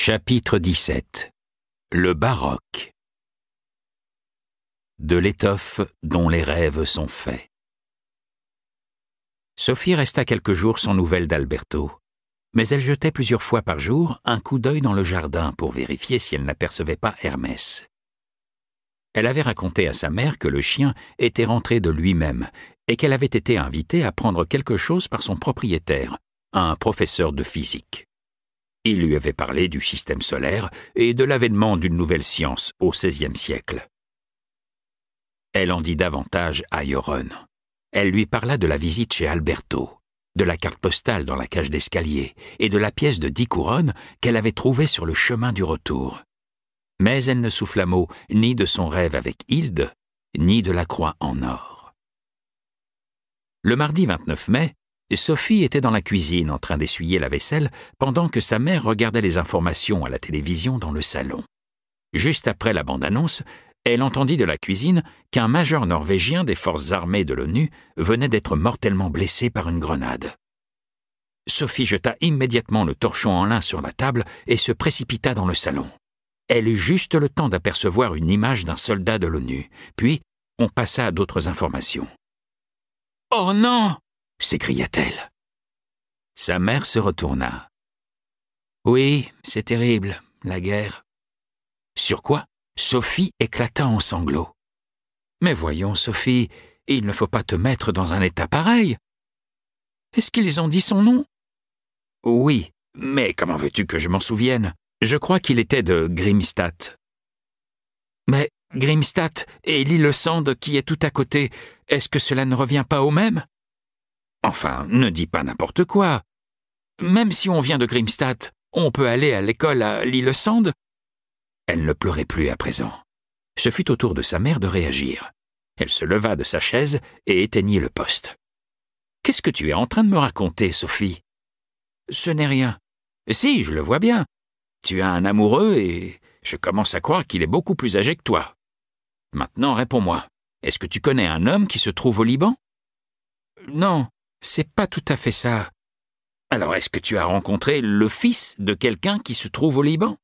Chapitre 17 Le baroque De l'étoffe dont les rêves sont faits. Sophie resta quelques jours sans nouvelles d'Alberto, mais elle jetait plusieurs fois par jour un coup d'œil dans le jardin pour vérifier si elle n'apercevait pas Hermès. Elle avait raconté à sa mère que le chien était rentré de lui-même et qu'elle avait été invitée à prendre quelque chose par son propriétaire, un professeur de physique. Il lui avait parlé du système solaire et de l'avènement d'une nouvelle science au XVIe siècle. Elle en dit davantage à Yoron. Elle lui parla de la visite chez Alberto, de la carte postale dans la cage d'escalier et de la pièce de dix couronnes qu'elle avait trouvée sur le chemin du retour. Mais elle ne souffla mot ni de son rêve avec Hilde, ni de la croix en or. Le mardi 29 mai, Sophie était dans la cuisine en train d'essuyer la vaisselle pendant que sa mère regardait les informations à la télévision dans le salon. Juste après la bande-annonce, elle entendit de la cuisine qu'un major norvégien des forces armées de l'ONU venait d'être mortellement blessé par une grenade. Sophie jeta immédiatement le torchon en lin sur la table et se précipita dans le salon. Elle eut juste le temps d'apercevoir une image d'un soldat de l'ONU, puis on passa à d'autres informations. Oh non s'écria-t-elle. Sa mère se retourna. Oui, c'est terrible, la guerre. Sur quoi Sophie éclata en sanglots. Mais voyons, Sophie, il ne faut pas te mettre dans un état pareil. Est-ce qu'ils ont dit son nom Oui, mais comment veux-tu que je m'en souvienne Je crois qu'il était de Grimstadt. Mais Grimstadt et l'île Sand qui est tout à côté, est-ce que cela ne revient pas au même Enfin, ne dis pas n'importe quoi. Même si on vient de Grimstadt, on peut aller à l'école à l'île Sand. Elle ne pleurait plus à présent. Ce fut au tour de sa mère de réagir. Elle se leva de sa chaise et éteignit le poste. Qu'est-ce que tu es en train de me raconter, Sophie Ce n'est rien. Si, je le vois bien. Tu as un amoureux et je commence à croire qu'il est beaucoup plus âgé que toi. Maintenant, réponds-moi. Est-ce que tu connais un homme qui se trouve au Liban Non, c'est pas tout à fait ça. Alors est-ce que tu as rencontré le fils de quelqu'un qui se trouve au Liban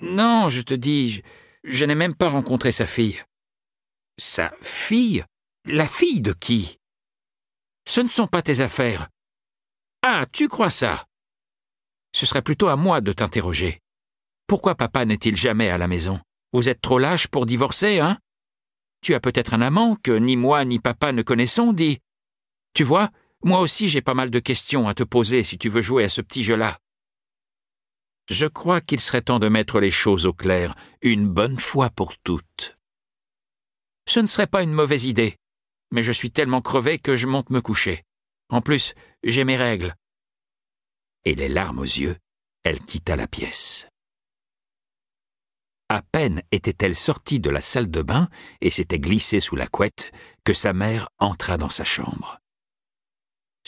Non, je te dis, je, n'ai même pas rencontré sa fille. Sa fille La fille de qui Ce ne sont pas tes affaires. Ah, tu crois ça Ce serait plutôt à moi de t'interroger. Pourquoi papa n'est-il jamais à la maison Vous êtes trop lâche pour divorcer, hein Tu as peut-être un amant que ni moi ni papa ne connaissons, dit. » Tu vois, moi aussi j'ai pas mal de questions à te poser si tu veux jouer à ce petit jeu-là. Je crois qu'il serait temps de mettre les choses au clair, une bonne fois pour toutes. Ce ne serait pas une mauvaise idée, mais je suis tellement crevé que je monte me coucher. En plus, j'ai mes règles. Et les larmes aux yeux, elle quitta la pièce. À peine était-elle sortie de la salle de bain et s'était glissée sous la couette que sa mère entra dans sa chambre.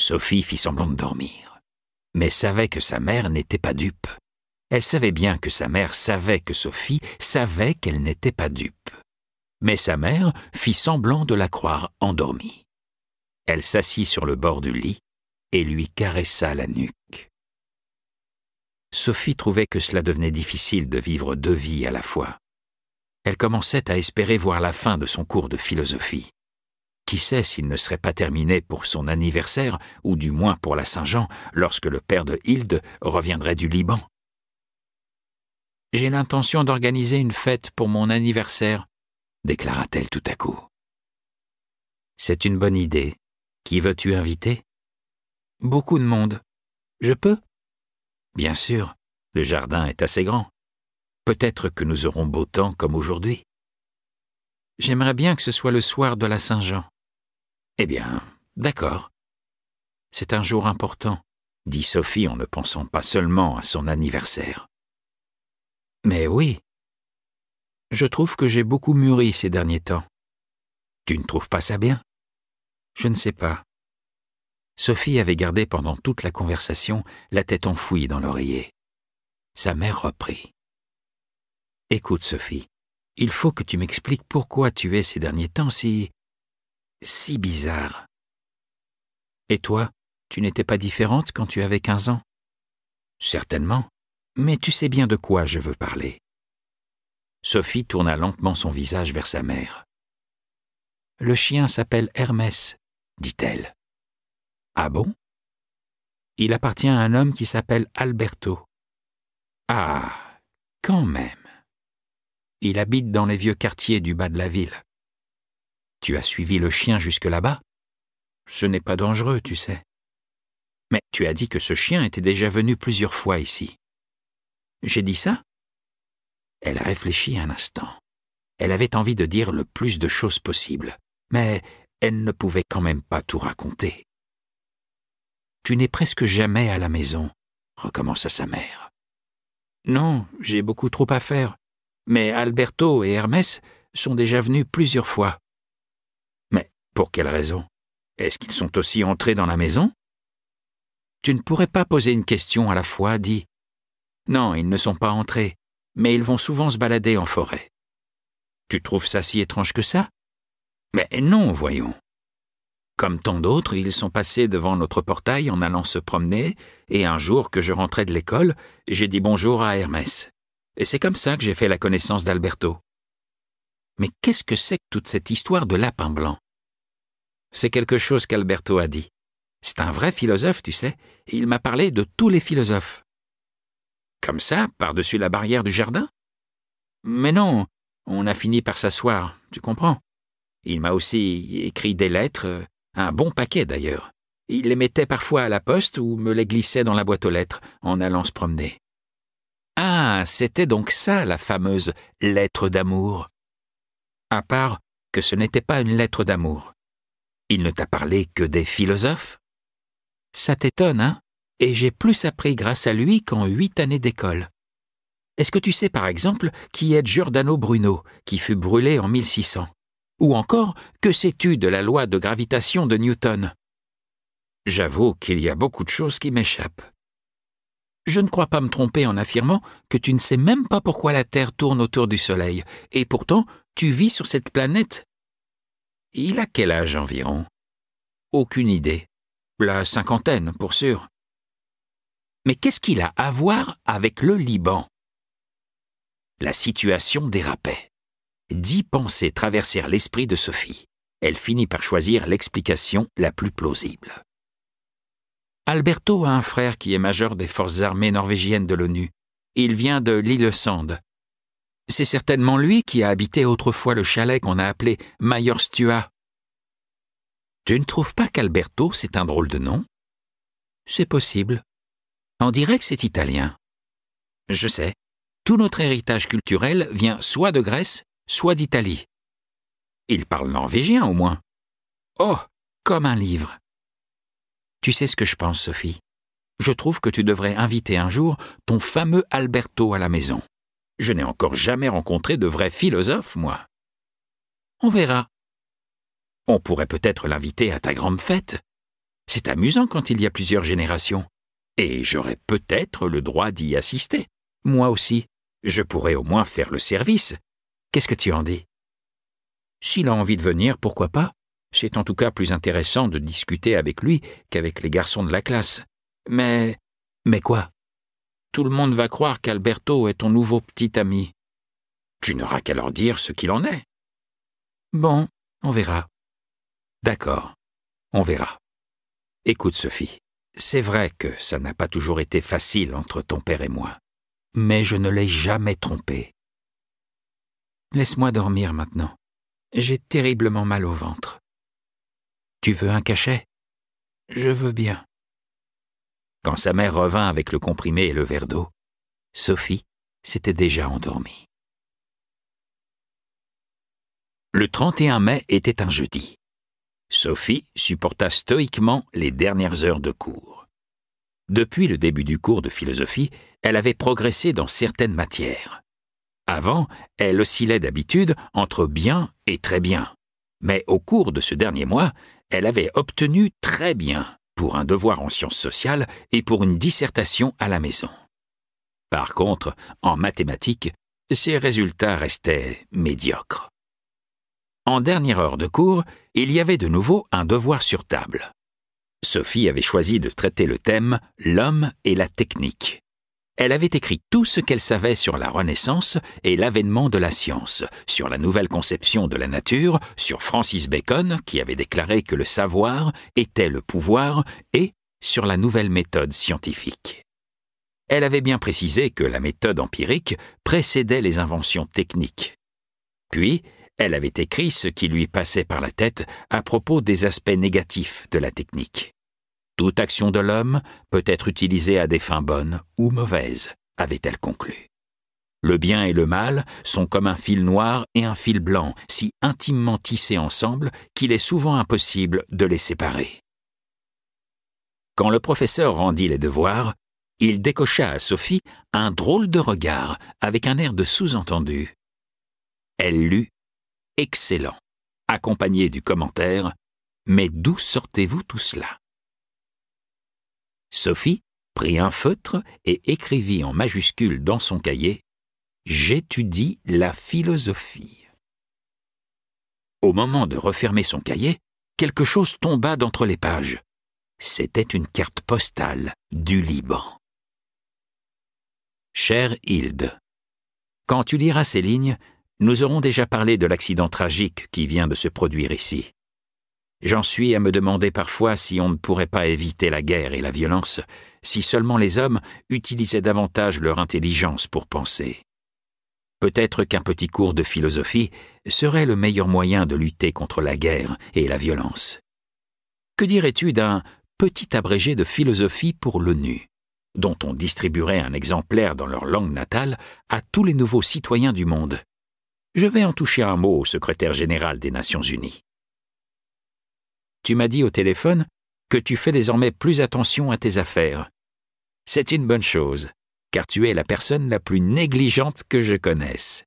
Sophie fit semblant de dormir, mais savait que sa mère n'était pas dupe. Elle savait bien que sa mère savait que Sophie savait qu'elle n'était pas dupe. Mais sa mère fit semblant de la croire endormie. Elle s'assit sur le bord du lit et lui caressa la nuque. Sophie trouvait que cela devenait difficile de vivre deux vies à la fois. Elle commençait à espérer voir la fin de son cours de philosophie. Qui sait s'il ne serait pas terminé pour son anniversaire, ou du moins pour la Saint-Jean, lorsque le père de Hilde reviendrait du Liban J'ai l'intention d'organiser une fête pour mon anniversaire, déclara-t-elle tout à coup. C'est une bonne idée. Qui veux-tu inviter Beaucoup de monde. Je peux Bien sûr, le jardin est assez grand. Peut-être que nous aurons beau temps comme aujourd'hui. J'aimerais bien que ce soit le soir de la Saint-Jean. Eh bien, d'accord. C'est un jour important, dit Sophie en ne pensant pas seulement à son anniversaire. Mais oui. Je trouve que j'ai beaucoup mûri ces derniers temps. Tu ne trouves pas ça bien Je ne sais pas. Sophie avait gardé pendant toute la conversation la tête enfouie dans l'oreiller. Sa mère reprit. Écoute, Sophie, il faut que tu m'expliques pourquoi tu es ces derniers temps si si bizarre. Et toi, tu n'étais pas différente quand tu avais quinze ans Certainement, mais tu sais bien de quoi je veux parler. Sophie tourna lentement son visage vers sa mère. Le chien s'appelle Hermès, dit-elle. Ah bon Il appartient à un homme qui s'appelle Alberto. Ah, quand même. Il habite dans les vieux quartiers du bas de la ville. Tu as suivi le chien jusque là-bas Ce n'est pas dangereux, tu sais. Mais tu as dit que ce chien était déjà venu plusieurs fois ici. J'ai dit ça Elle réfléchit un instant. Elle avait envie de dire le plus de choses possible, mais elle ne pouvait quand même pas tout raconter. Tu n'es presque jamais à la maison, recommença sa mère. Non, j'ai beaucoup trop à faire, mais Alberto et Hermès sont déjà venus plusieurs fois. Pour quelle raison Est-ce qu'ils sont aussi entrés dans la maison Tu ne pourrais pas poser une question à la fois, dit. Non, ils ne sont pas entrés, mais ils vont souvent se balader en forêt. Tu trouves ça si étrange que ça Mais non, voyons. Comme tant d'autres, ils sont passés devant notre portail en allant se promener, et un jour que je rentrais de l'école, j'ai dit bonjour à Hermès. Et c'est comme ça que j'ai fait la connaissance d'Alberto. Mais qu'est-ce que c'est que toute cette histoire de lapin blanc c'est quelque chose qu'Alberto a dit. C'est un vrai philosophe, tu sais, il m'a parlé de tous les philosophes. Comme ça, par-dessus la barrière du jardin Mais non, on a fini par s'asseoir, tu comprends. Il m'a aussi écrit des lettres, un bon paquet d'ailleurs. Il les mettait parfois à la poste ou me les glissait dans la boîte aux lettres en allant se promener. Ah, c'était donc ça la fameuse lettre d'amour. À part que ce n'était pas une lettre d'amour. Il ne t'a parlé que des philosophes Ça t'étonne, hein Et j'ai plus appris grâce à lui qu'en huit années d'école. Est-ce que tu sais par exemple qui est Giordano Bruno, qui fut brûlé en 1600 Ou encore, que sais-tu de la loi de gravitation de Newton J'avoue qu'il y a beaucoup de choses qui m'échappent. Je ne crois pas me tromper en affirmant que tu ne sais même pas pourquoi la Terre tourne autour du Soleil, et pourtant tu vis sur cette planète il a quel âge environ Aucune idée. La cinquantaine, pour sûr. Mais qu'est-ce qu'il a à voir avec le Liban La situation dérapait. Dix pensées traversèrent l'esprit de Sophie. Elle finit par choisir l'explication la plus plausible. Alberto a un frère qui est majeur des forces armées norvégiennes de l'ONU. Il vient de l'île Sande. C'est certainement lui qui a habité autrefois le chalet qu'on a appelé Mayorstua. »« Tu ne trouves pas qu'Alberto, c'est un drôle de nom C'est possible. On dirait que c'est italien. Je sais. Tout notre héritage culturel vient soit de Grèce, soit d'Italie. Il parle norvégien au moins. Oh, comme un livre. Tu sais ce que je pense, Sophie. Je trouve que tu devrais inviter un jour ton fameux Alberto à la maison. Je n'ai encore jamais rencontré de vrai philosophe, moi. On verra. On pourrait peut-être l'inviter à ta grande fête. C'est amusant quand il y a plusieurs générations. Et j'aurais peut-être le droit d'y assister. Moi aussi. Je pourrais au moins faire le service. Qu'est-ce que tu en dis S'il a envie de venir, pourquoi pas C'est en tout cas plus intéressant de discuter avec lui qu'avec les garçons de la classe. Mais... Mais quoi tout le monde va croire qu'Alberto est ton nouveau petit ami. Tu n'auras qu'à leur dire ce qu'il en est. Bon, on verra. D'accord, on verra. Écoute, Sophie, c'est vrai que ça n'a pas toujours été facile entre ton père et moi, mais je ne l'ai jamais trompé. Laisse-moi dormir maintenant. J'ai terriblement mal au ventre. Tu veux un cachet Je veux bien. Quand sa mère revint avec le comprimé et le verre d'eau, Sophie s'était déjà endormie. Le 31 mai était un jeudi. Sophie supporta stoïquement les dernières heures de cours. Depuis le début du cours de philosophie, elle avait progressé dans certaines matières. Avant, elle oscillait d'habitude entre bien et très bien. Mais au cours de ce dernier mois, elle avait obtenu très bien pour un devoir en sciences sociales et pour une dissertation à la maison. Par contre, en mathématiques, ses résultats restaient médiocres. En dernière heure de cours, il y avait de nouveau un devoir sur table. Sophie avait choisi de traiter le thème L'homme et la technique. Elle avait écrit tout ce qu'elle savait sur la Renaissance et l'avènement de la science, sur la nouvelle conception de la nature, sur Francis Bacon, qui avait déclaré que le savoir était le pouvoir, et sur la nouvelle méthode scientifique. Elle avait bien précisé que la méthode empirique précédait les inventions techniques. Puis, elle avait écrit ce qui lui passait par la tête à propos des aspects négatifs de la technique. Toute action de l'homme peut être utilisée à des fins bonnes ou mauvaises, avait-elle conclu. Le bien et le mal sont comme un fil noir et un fil blanc, si intimement tissés ensemble qu'il est souvent impossible de les séparer. Quand le professeur rendit les devoirs, il décocha à Sophie un drôle de regard avec un air de sous-entendu. Elle lut Excellent, accompagné du commentaire Mais d'où sortez-vous tout cela Sophie prit un feutre et écrivit en majuscule dans son cahier J'étudie la philosophie. Au moment de refermer son cahier, quelque chose tomba d'entre les pages. C'était une carte postale du Liban. Cher Hilde, quand tu liras ces lignes, nous aurons déjà parlé de l'accident tragique qui vient de se produire ici. J'en suis à me demander parfois si on ne pourrait pas éviter la guerre et la violence, si seulement les hommes utilisaient davantage leur intelligence pour penser. Peut-être qu'un petit cours de philosophie serait le meilleur moyen de lutter contre la guerre et la violence. Que dirais-tu d'un petit abrégé de philosophie pour l'ONU, dont on distribuerait un exemplaire dans leur langue natale à tous les nouveaux citoyens du monde. Je vais en toucher un mot au secrétaire général des Nations Unies. Tu m'as dit au téléphone que tu fais désormais plus attention à tes affaires. C'est une bonne chose, car tu es la personne la plus négligente que je connaisse.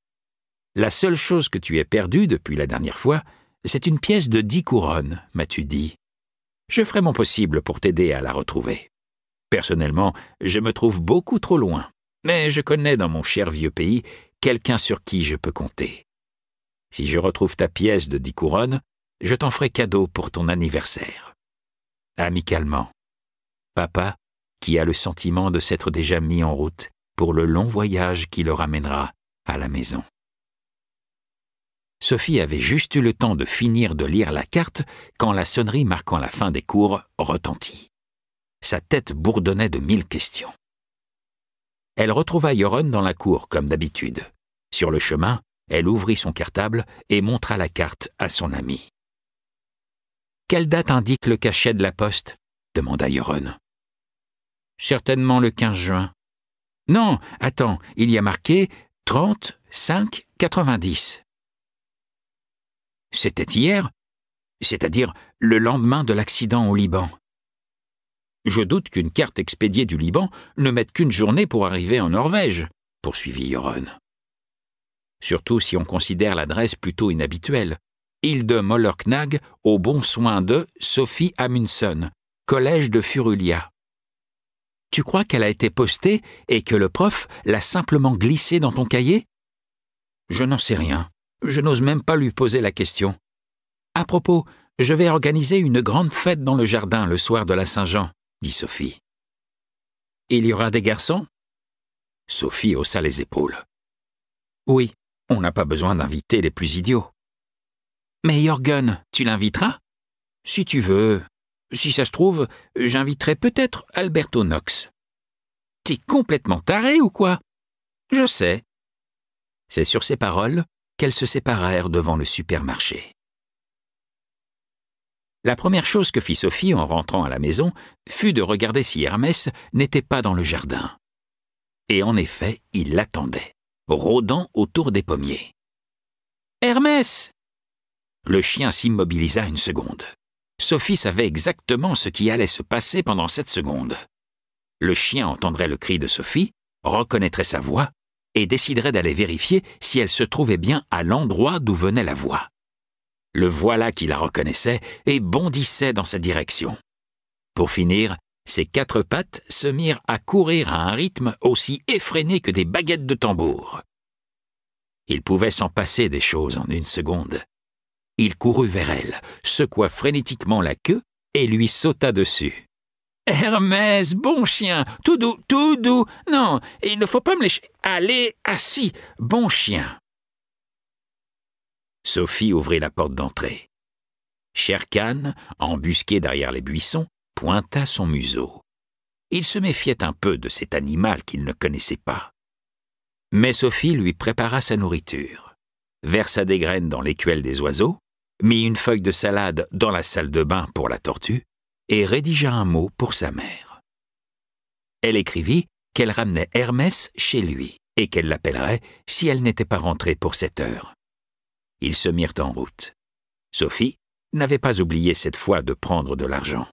La seule chose que tu aies perdue depuis la dernière fois, c'est une pièce de dix couronnes, m'as-tu dit. Je ferai mon possible pour t'aider à la retrouver. Personnellement, je me trouve beaucoup trop loin, mais je connais dans mon cher vieux pays quelqu'un sur qui je peux compter. Si je retrouve ta pièce de dix couronnes, je t'en ferai cadeau pour ton anniversaire. Amicalement. Papa, qui a le sentiment de s'être déjà mis en route pour le long voyage qui le ramènera à la maison. Sophie avait juste eu le temps de finir de lire la carte quand la sonnerie marquant la fin des cours retentit. Sa tête bourdonnait de mille questions. Elle retrouva Yoron dans la cour comme d'habitude. Sur le chemin, elle ouvrit son cartable et montra la carte à son ami. Quelle date indique le cachet de la poste demanda Yoron. Certainement le 15 juin. Non, attends, il y a marqué 30 90. C'était hier, c'est-à-dire le lendemain de l'accident au Liban. Je doute qu'une carte expédiée du Liban ne mette qu'une journée pour arriver en Norvège, poursuivit Yoron. Surtout si on considère l'adresse plutôt inhabituelle, de Mollerknag au bon soin de Sophie Amundsen, Collège de Furulia. Tu crois qu'elle a été postée et que le prof l'a simplement glissée dans ton cahier Je n'en sais rien. Je n'ose même pas lui poser la question. À propos, je vais organiser une grande fête dans le jardin le soir de la Saint-Jean, dit Sophie. Il y aura des garçons Sophie haussa les épaules. Oui, on n'a pas besoin d'inviter les plus idiots. Mais Jorgen, tu l'inviteras Si tu veux. Si ça se trouve, j'inviterai peut-être Alberto Knox. T'es complètement taré ou quoi Je sais. C'est sur ces paroles qu'elles se séparèrent devant le supermarché. La première chose que fit Sophie en rentrant à la maison fut de regarder si Hermès n'était pas dans le jardin. Et en effet, il l'attendait, rôdant autour des pommiers. Hermès le chien s'immobilisa une seconde. Sophie savait exactement ce qui allait se passer pendant cette seconde. Le chien entendrait le cri de Sophie, reconnaîtrait sa voix, et déciderait d'aller vérifier si elle se trouvait bien à l'endroit d'où venait la voix. Le voilà qui la reconnaissait et bondissait dans sa direction. Pour finir, ses quatre pattes se mirent à courir à un rythme aussi effréné que des baguettes de tambour. Il pouvait s'en passer des choses en une seconde. Il courut vers elle, secoua frénétiquement la queue et lui sauta dessus. Hermès, bon chien, tout doux, tout doux. Non, il ne faut pas me lécher. Allez, assis, bon chien. Sophie ouvrit la porte d'entrée. Sherkan, embusqué derrière les buissons, pointa son museau. Il se méfiait un peu de cet animal qu'il ne connaissait pas. Mais Sophie lui prépara sa nourriture versa des graines dans l'écuelle des oiseaux, mit une feuille de salade dans la salle de bain pour la tortue et rédigea un mot pour sa mère. Elle écrivit qu'elle ramenait Hermès chez lui et qu'elle l'appellerait si elle n'était pas rentrée pour cette heure. Ils se mirent en route. Sophie n'avait pas oublié cette fois de prendre de l'argent.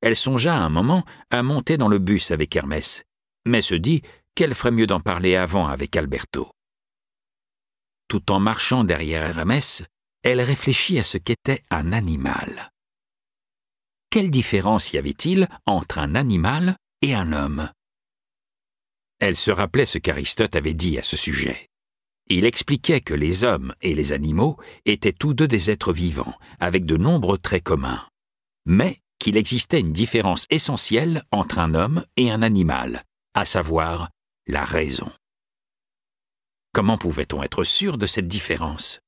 Elle songea un moment à monter dans le bus avec Hermès, mais se dit qu'elle ferait mieux d'en parler avant avec Alberto tout en marchant derrière Hermès, elle réfléchit à ce qu'était un animal. Quelle différence y avait-il entre un animal et un homme Elle se rappelait ce qu'Aristote avait dit à ce sujet. Il expliquait que les hommes et les animaux étaient tous deux des êtres vivants, avec de nombreux traits communs, mais qu'il existait une différence essentielle entre un homme et un animal, à savoir la raison. Comment pouvait-on être sûr de cette différence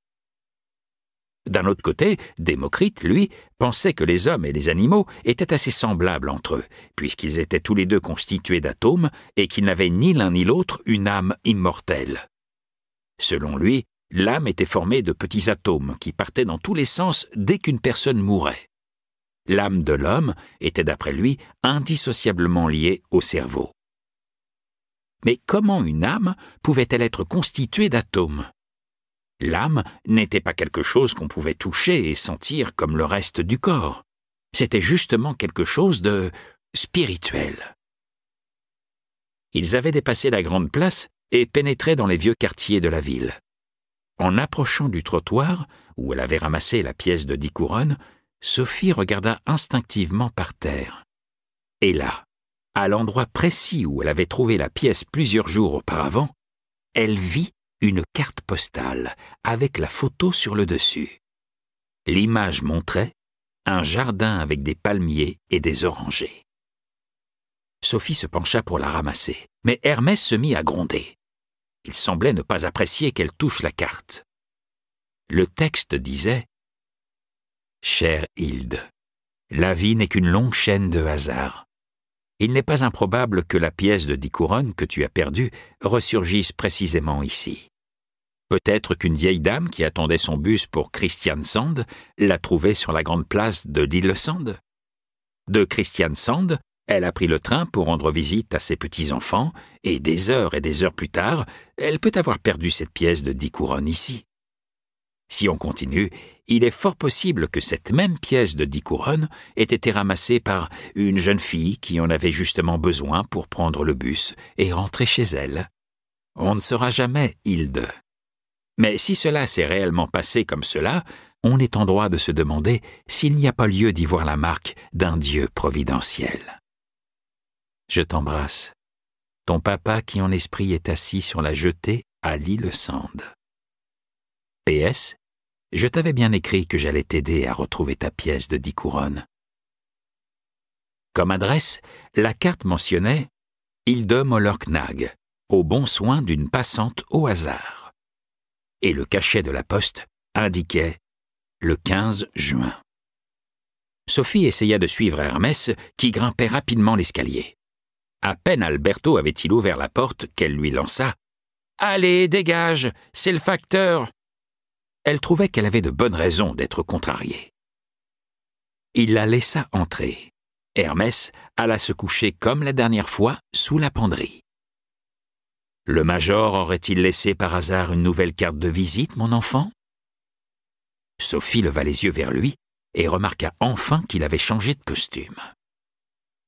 D'un autre côté, Démocrite, lui, pensait que les hommes et les animaux étaient assez semblables entre eux, puisqu'ils étaient tous les deux constitués d'atomes et qu'ils n'avaient ni l'un ni l'autre une âme immortelle. Selon lui, l'âme était formée de petits atomes qui partaient dans tous les sens dès qu'une personne mourait. L'âme de l'homme était d'après lui indissociablement liée au cerveau. Mais comment une âme pouvait-elle être constituée d'atomes L'âme n'était pas quelque chose qu'on pouvait toucher et sentir comme le reste du corps. C'était justement quelque chose de spirituel. Ils avaient dépassé la grande place et pénétraient dans les vieux quartiers de la ville. En approchant du trottoir, où elle avait ramassé la pièce de dix couronnes, Sophie regarda instinctivement par terre. Et là, à l'endroit précis où elle avait trouvé la pièce plusieurs jours auparavant, elle vit une carte postale avec la photo sur le dessus. L'image montrait un jardin avec des palmiers et des orangers. Sophie se pencha pour la ramasser, mais Hermès se mit à gronder. Il semblait ne pas apprécier qu'elle touche la carte. Le texte disait Chère Hilde, la vie n'est qu'une longue chaîne de hasards il n'est pas improbable que la pièce de dix couronnes que tu as perdue ressurgisse précisément ici. Peut-être qu'une vieille dame qui attendait son bus pour Sand l'a trouvée sur la grande place de l'île Sand. De Sand, elle a pris le train pour rendre visite à ses petits-enfants, et des heures et des heures plus tard, elle peut avoir perdu cette pièce de dix couronnes ici. Si on continue, il est fort possible que cette même pièce de dix couronnes ait été ramassée par une jeune fille qui en avait justement besoin pour prendre le bus et rentrer chez elle. On ne sera jamais, Hilde. Mais si cela s'est réellement passé comme cela, on est en droit de se demander s'il n'y a pas lieu d'y voir la marque d'un Dieu providentiel. Je t'embrasse. Ton papa qui en esprit est assis sur la jetée à l'île Sande. PS je t'avais bien écrit que j'allais t'aider à retrouver ta pièce de dix couronnes. Comme adresse, la carte mentionnait Ilde Molorknag, au bon soin d'une passante au hasard. Et le cachet de la poste indiquait le 15 juin. Sophie essaya de suivre Hermès, qui grimpait rapidement l'escalier. À peine Alberto avait-il ouvert la porte qu'elle lui lança Allez, dégage, c'est le facteur elle trouvait qu'elle avait de bonnes raisons d'être contrariée. Il la laissa entrer. Hermès alla se coucher comme la dernière fois sous la penderie. Le major aurait-il laissé par hasard une nouvelle carte de visite, mon enfant Sophie leva les yeux vers lui et remarqua enfin qu'il avait changé de costume.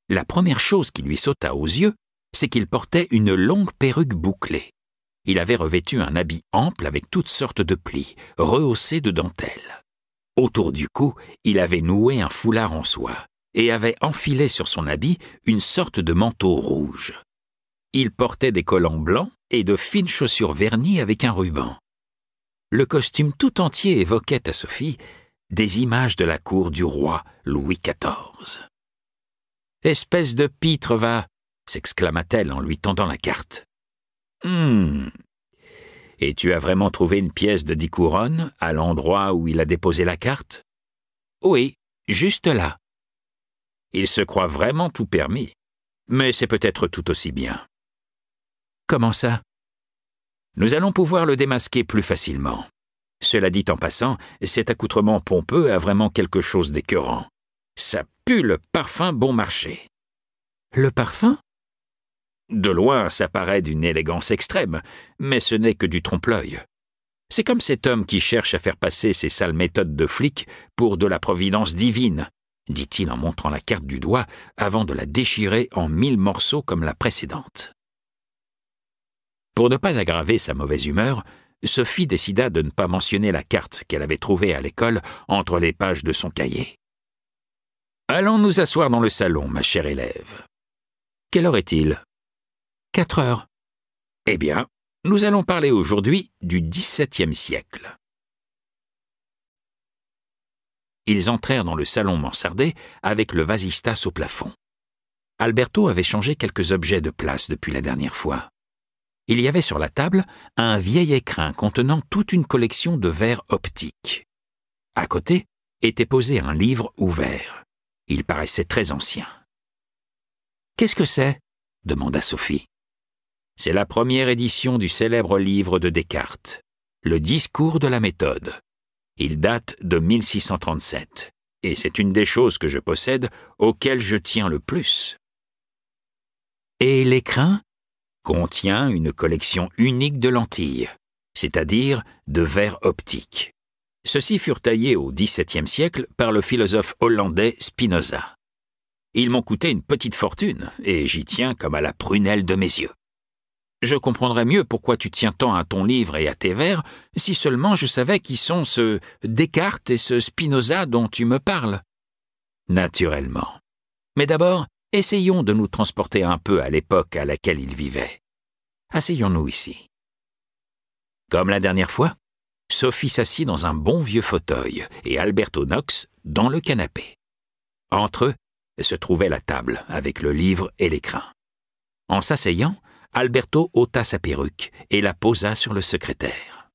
La première chose qui lui sauta aux yeux, c'est qu'il portait une longue perruque bouclée il avait revêtu un habit ample avec toutes sortes de plis, rehaussés de dentelles. Autour du cou, il avait noué un foulard en soie, et avait enfilé sur son habit une sorte de manteau rouge. Il portait des collants blancs et de fines chaussures vernies avec un ruban. Le costume tout entier évoquait à Sophie des images de la cour du roi Louis XIV. Espèce de pitre va s'exclama-t-elle en lui tendant la carte. Hum. Et tu as vraiment trouvé une pièce de dix couronnes à l'endroit où il a déposé la carte Oui, juste là. Il se croit vraiment tout permis, mais c'est peut-être tout aussi bien. Comment ça Nous allons pouvoir le démasquer plus facilement. Cela dit en passant, cet accoutrement pompeux a vraiment quelque chose d'écœurant. Ça pue le parfum bon marché. Le parfum de loin, ça paraît d'une élégance extrême, mais ce n'est que du trompe-l'œil. C'est comme cet homme qui cherche à faire passer ses sales méthodes de flic pour de la providence divine, dit-il en montrant la carte du doigt avant de la déchirer en mille morceaux comme la précédente. Pour ne pas aggraver sa mauvaise humeur, Sophie décida de ne pas mentionner la carte qu'elle avait trouvée à l'école entre les pages de son cahier. Allons nous asseoir dans le salon, ma chère élève. Quelle heure est-il « Quatre heures. Eh bien, nous allons parler aujourd'hui du XVIIe siècle. Ils entrèrent dans le salon mansardé avec le vasistas au plafond. Alberto avait changé quelques objets de place depuis la dernière fois. Il y avait sur la table un vieil écrin contenant toute une collection de verres optiques. À côté était posé un livre ouvert. Il paraissait très ancien. Qu'est-ce que c'est demanda Sophie c'est la première édition du célèbre livre de Descartes, Le Discours de la méthode. Il date de 1637, et c'est une des choses que je possède auxquelles je tiens le plus. Et l'écrin contient une collection unique de lentilles, c'est-à-dire de verres optiques. Ceux-ci furent taillés au XVIIe siècle par le philosophe hollandais Spinoza. Ils m'ont coûté une petite fortune, et j'y tiens comme à la prunelle de mes yeux. Je comprendrais mieux pourquoi tu tiens tant à ton livre et à tes vers si seulement je savais qui sont ce Descartes et ce Spinoza dont tu me parles. Naturellement. Mais d'abord, essayons de nous transporter un peu à l'époque à laquelle ils vivaient. Asseyons-nous ici. Comme la dernière fois, Sophie s'assit dans un bon vieux fauteuil et Alberto Knox dans le canapé. Entre eux se trouvait la table avec le livre et l'écran. En s'asseyant, Alberto ôta sa perruque et la posa sur le secrétaire.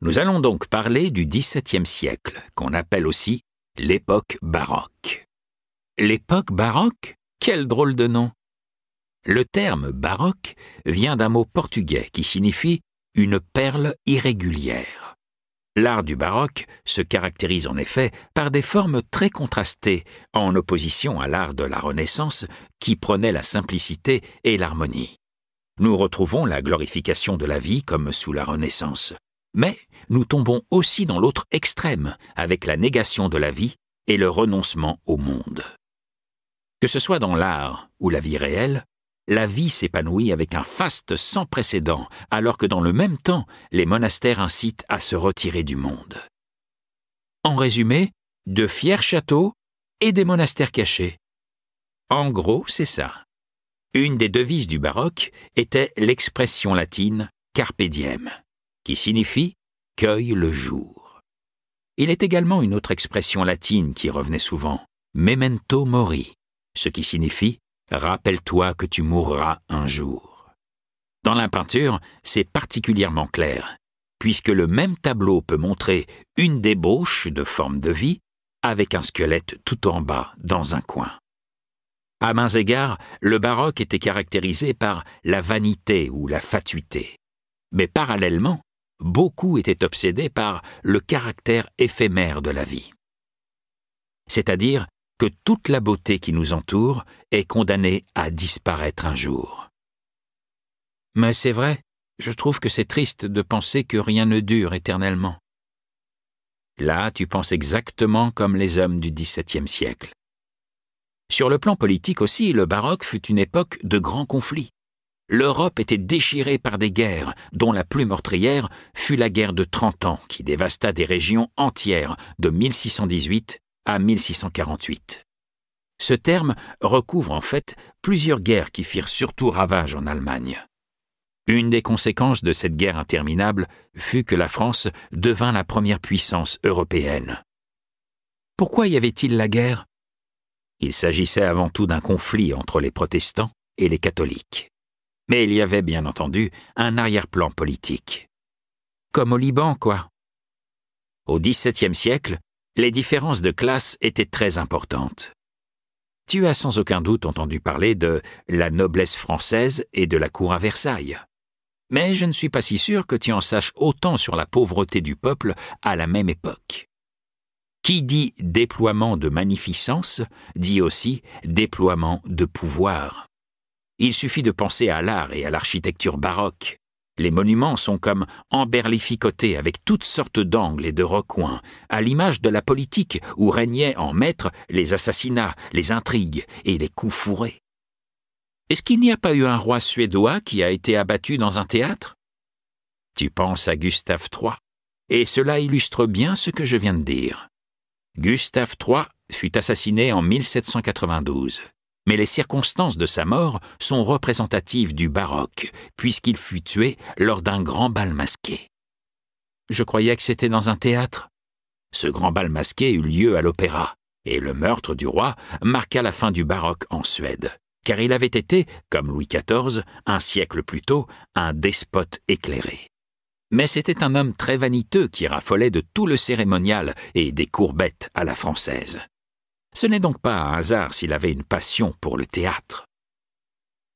Nous allons donc parler du XVIIe siècle, qu'on appelle aussi l'époque baroque. L'époque baroque Quel drôle de nom Le terme baroque vient d'un mot portugais qui signifie une perle irrégulière. L'art du baroque se caractérise en effet par des formes très contrastées, en opposition à l'art de la Renaissance qui prenait la simplicité et l'harmonie. Nous retrouvons la glorification de la vie comme sous la Renaissance. Mais nous tombons aussi dans l'autre extrême, avec la négation de la vie et le renoncement au monde. Que ce soit dans l'art ou la vie réelle, la vie s'épanouit avec un faste sans précédent, alors que dans le même temps, les monastères incitent à se retirer du monde. En résumé, de fiers châteaux et des monastères cachés. En gros, c'est ça. Une des devises du baroque était l'expression latine carpe diem, qui signifie cueille le jour. Il est également une autre expression latine qui revenait souvent, memento mori, ce qui signifie Rappelle-toi que tu mourras un jour. Dans la peinture, c'est particulièrement clair, puisque le même tableau peut montrer une débauche de forme de vie avec un squelette tout en bas, dans un coin. À mains égards, le baroque était caractérisé par la vanité ou la fatuité. Mais parallèlement, beaucoup étaient obsédés par le caractère éphémère de la vie. C'est-à-dire que toute la beauté qui nous entoure est condamnée à disparaître un jour. Mais c'est vrai, je trouve que c'est triste de penser que rien ne dure éternellement. Là, tu penses exactement comme les hommes du XVIIe siècle. Sur le plan politique aussi, le baroque fut une époque de grands conflits. L'Europe était déchirée par des guerres, dont la plus meurtrière fut la guerre de Trente Ans, qui dévasta des régions entières de 1618 à 1648. Ce terme recouvre en fait plusieurs guerres qui firent surtout ravage en Allemagne. Une des conséquences de cette guerre interminable fut que la France devint la première puissance européenne. Pourquoi y avait-il la guerre Il s'agissait avant tout d'un conflit entre les protestants et les catholiques. Mais il y avait bien entendu un arrière-plan politique. Comme au Liban, quoi. Au XVIIe siècle, les différences de classe étaient très importantes. Tu as sans aucun doute entendu parler de la noblesse française et de la cour à Versailles. Mais je ne suis pas si sûr que tu en saches autant sur la pauvreté du peuple à la même époque. Qui dit déploiement de magnificence dit aussi déploiement de pouvoir. Il suffit de penser à l'art et à l'architecture baroque, les monuments sont comme emberlificotés avec toutes sortes d'angles et de recoins, à l'image de la politique où régnaient en maître les assassinats, les intrigues et les coups fourrés. Est-ce qu'il n'y a pas eu un roi suédois qui a été abattu dans un théâtre Tu penses à Gustave III, et cela illustre bien ce que je viens de dire. Gustave III fut assassiné en 1792 mais les circonstances de sa mort sont représentatives du baroque, puisqu'il fut tué lors d'un grand bal masqué. Je croyais que c'était dans un théâtre. Ce grand bal masqué eut lieu à l'opéra, et le meurtre du roi marqua la fin du baroque en Suède, car il avait été, comme Louis XIV, un siècle plus tôt, un despote éclairé. Mais c'était un homme très vaniteux qui raffolait de tout le cérémonial et des courbettes à la française. Ce n'est donc pas un hasard s'il avait une passion pour le théâtre.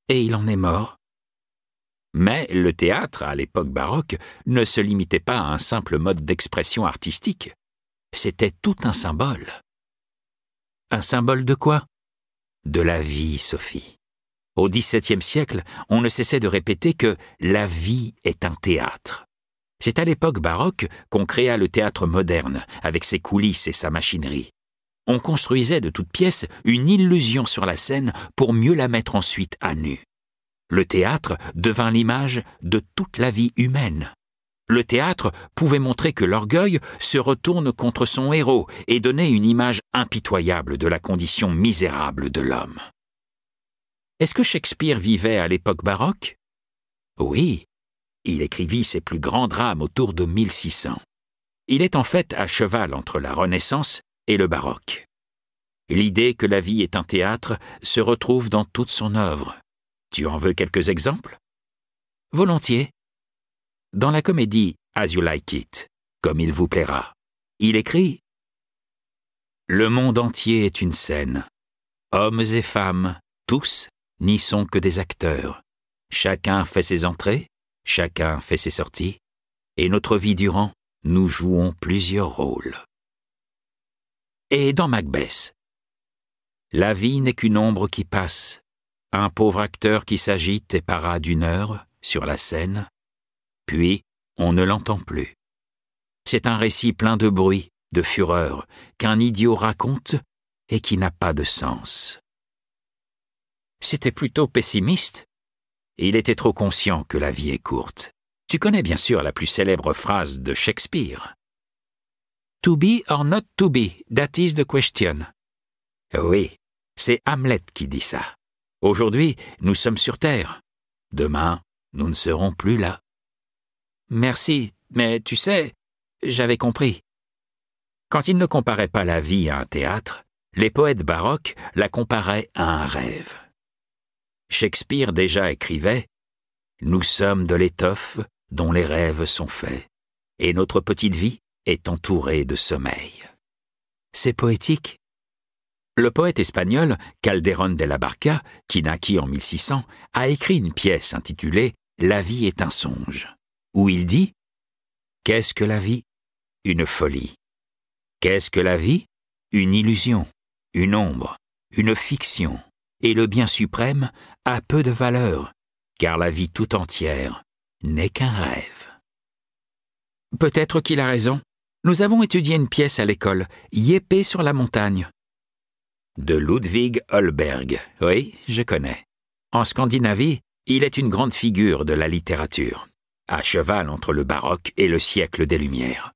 Et il en est mort. Mais le théâtre, à l'époque baroque, ne se limitait pas à un simple mode d'expression artistique. C'était tout un symbole. Un symbole de quoi De la vie, Sophie. Au XVIIe siècle, on ne cessait de répéter que la vie est un théâtre. C'est à l'époque baroque qu'on créa le théâtre moderne, avec ses coulisses et sa machinerie on construisait de toutes pièces une illusion sur la scène pour mieux la mettre ensuite à nu. Le théâtre devint l'image de toute la vie humaine. Le théâtre pouvait montrer que l'orgueil se retourne contre son héros et donner une image impitoyable de la condition misérable de l'homme. Est-ce que Shakespeare vivait à l'époque baroque Oui, il écrivit ses plus grands drames autour de 1600. Il est en fait à cheval entre la Renaissance et le baroque. L'idée que la vie est un théâtre se retrouve dans toute son œuvre. Tu en veux quelques exemples Volontiers. Dans la comédie As You Like It, comme il vous plaira, il écrit Le monde entier est une scène. Hommes et femmes, tous, n'y sont que des acteurs. Chacun fait ses entrées, chacun fait ses sorties, et notre vie durant, nous jouons plusieurs rôles et dans Macbeth. La vie n'est qu'une ombre qui passe, un pauvre acteur qui s'agite et para d'une heure sur la scène, puis on ne l'entend plus. C'est un récit plein de bruit, de fureur, qu'un idiot raconte et qui n'a pas de sens. C'était plutôt pessimiste. Il était trop conscient que la vie est courte. Tu connais bien sûr la plus célèbre phrase de Shakespeare. To be or not to be, that is the question. Oui, c'est Hamlet qui dit ça. Aujourd'hui, nous sommes sur Terre. Demain, nous ne serons plus là. Merci, mais tu sais, j'avais compris. Quand il ne comparaient pas la vie à un théâtre, les poètes baroques la comparaient à un rêve. Shakespeare déjà écrivait Nous sommes de l'étoffe dont les rêves sont faits, et notre petite vie est entouré de sommeil. C'est poétique. Le poète espagnol Calderón de la Barca, qui naquit en 1600, a écrit une pièce intitulée La vie est un songe, où il dit Qu'est-ce que la vie Une folie. Qu'est-ce que la vie Une illusion, une ombre, une fiction. Et le bien suprême a peu de valeur, car la vie tout entière n'est qu'un rêve. Peut-être qu'il a raison. Nous avons étudié une pièce à l'école, Yépé sur la montagne. De Ludwig Holberg, oui, je connais. En Scandinavie, il est une grande figure de la littérature, à cheval entre le baroque et le siècle des Lumières.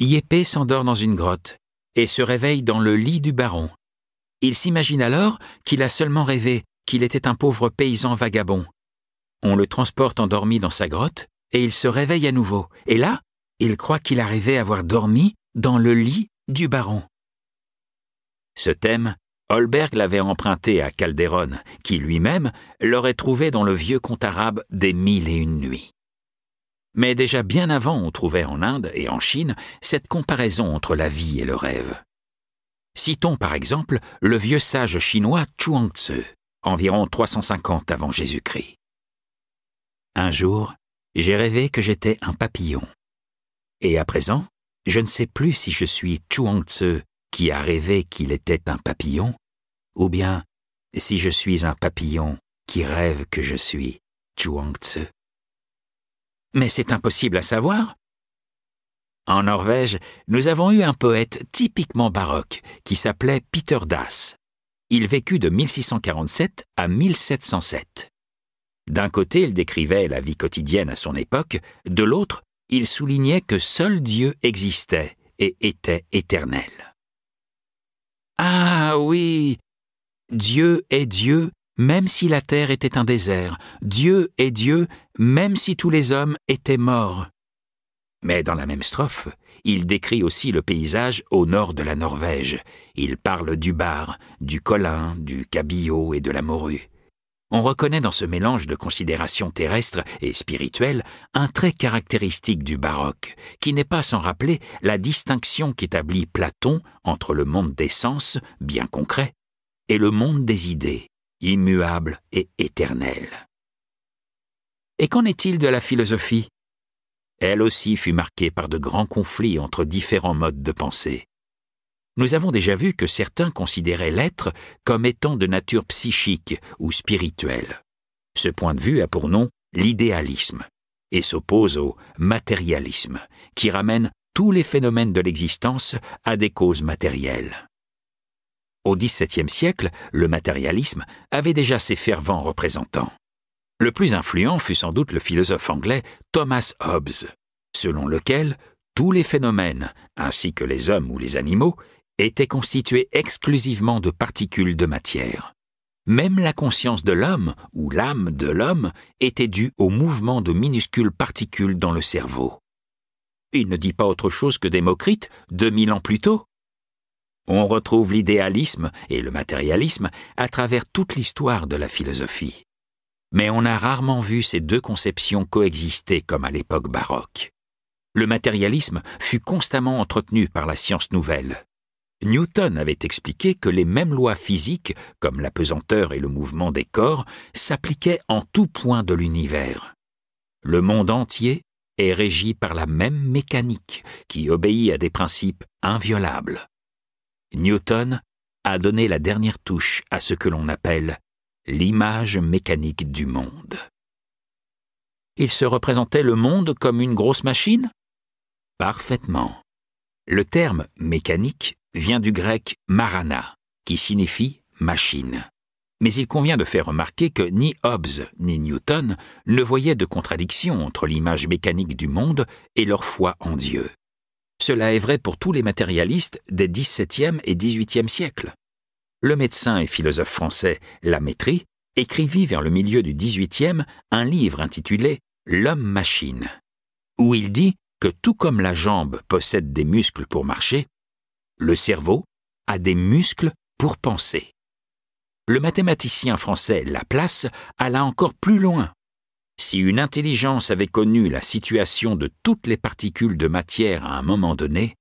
Yépé s'endort dans une grotte et se réveille dans le lit du baron. Il s'imagine alors qu'il a seulement rêvé, qu'il était un pauvre paysan vagabond. On le transporte endormi dans sa grotte, et il se réveille à nouveau, et là, il croit qu'il arrivait à avoir dormi dans le lit du baron. Ce thème, Holberg l'avait emprunté à Calderon, qui lui-même l'aurait trouvé dans le vieux conte arabe des Mille et une nuits. Mais déjà bien avant, on trouvait en Inde et en Chine cette comparaison entre la vie et le rêve. Citons par exemple le vieux sage chinois Chuang-tzu, environ 350 avant Jésus-Christ. Un jour, j'ai rêvé que j'étais un papillon. Et à présent, je ne sais plus si je suis Chuang-tzu qui a rêvé qu'il était un papillon, ou bien si je suis un papillon qui rêve que je suis Chuang-tzu. Mais c'est impossible à savoir. En Norvège, nous avons eu un poète typiquement baroque qui s'appelait Peter Das. Il vécut de 1647 à 1707. D'un côté, il décrivait la vie quotidienne à son époque, de l'autre, il soulignait que seul Dieu existait et était éternel. Ah oui, Dieu est Dieu même si la terre était un désert, Dieu est Dieu même si tous les hommes étaient morts. Mais dans la même strophe, il décrit aussi le paysage au nord de la Norvège. Il parle du bar, du colin, du cabillaud et de la morue on reconnaît dans ce mélange de considérations terrestres et spirituelles un trait caractéristique du baroque, qui n'est pas sans rappeler la distinction qu'établit Platon entre le monde des sens, bien concret, et le monde des idées, immuable et éternel. Et qu'en est-il de la philosophie Elle aussi fut marquée par de grands conflits entre différents modes de pensée. Nous avons déjà vu que certains considéraient l'être comme étant de nature psychique ou spirituelle. Ce point de vue a pour nom l'idéalisme et s'oppose au matérialisme, qui ramène tous les phénomènes de l'existence à des causes matérielles. Au XVIIe siècle, le matérialisme avait déjà ses fervents représentants. Le plus influent fut sans doute le philosophe anglais Thomas Hobbes, selon lequel tous les phénomènes, ainsi que les hommes ou les animaux, était constitué exclusivement de particules de matière. Même la conscience de l'homme, ou l'âme de l'homme, était due au mouvement de minuscules particules dans le cerveau. Il ne dit pas autre chose que Démocrite, 2000 ans plus tôt. On retrouve l'idéalisme et le matérialisme à travers toute l'histoire de la philosophie. Mais on a rarement vu ces deux conceptions coexister comme à l'époque baroque. Le matérialisme fut constamment entretenu par la science nouvelle. Newton avait expliqué que les mêmes lois physiques, comme la pesanteur et le mouvement des corps, s'appliquaient en tout point de l'univers. Le monde entier est régi par la même mécanique qui obéit à des principes inviolables. Newton a donné la dernière touche à ce que l'on appelle l'image mécanique du monde. Il se représentait le monde comme une grosse machine Parfaitement. Le terme mécanique vient du grec marana, qui signifie machine. Mais il convient de faire remarquer que ni Hobbes ni Newton ne voyaient de contradiction entre l'image mécanique du monde et leur foi en Dieu. Cela est vrai pour tous les matérialistes des XVIIe et XVIIIe siècles. Le médecin et philosophe français Lamétrie écrivit vers le milieu du XVIIIe un livre intitulé L'homme-machine, où il dit que tout comme la jambe possède des muscles pour marcher, le cerveau a des muscles pour penser. Le mathématicien français Laplace alla encore plus loin. Si une intelligence avait connu la situation de toutes les particules de matière à un moment donné,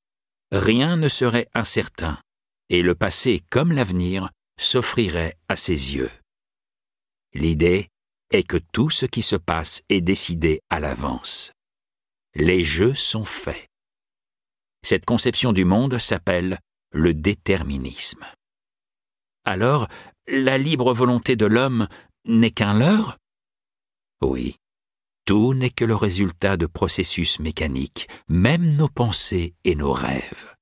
rien ne serait incertain, et le passé comme l'avenir s'offrirait à ses yeux. L'idée est que tout ce qui se passe est décidé à l'avance. Les jeux sont faits. Cette conception du monde s'appelle le déterminisme. Alors, la libre volonté de l'homme n'est qu'un leurre Oui, tout n'est que le résultat de processus mécaniques, même nos pensées et nos rêves.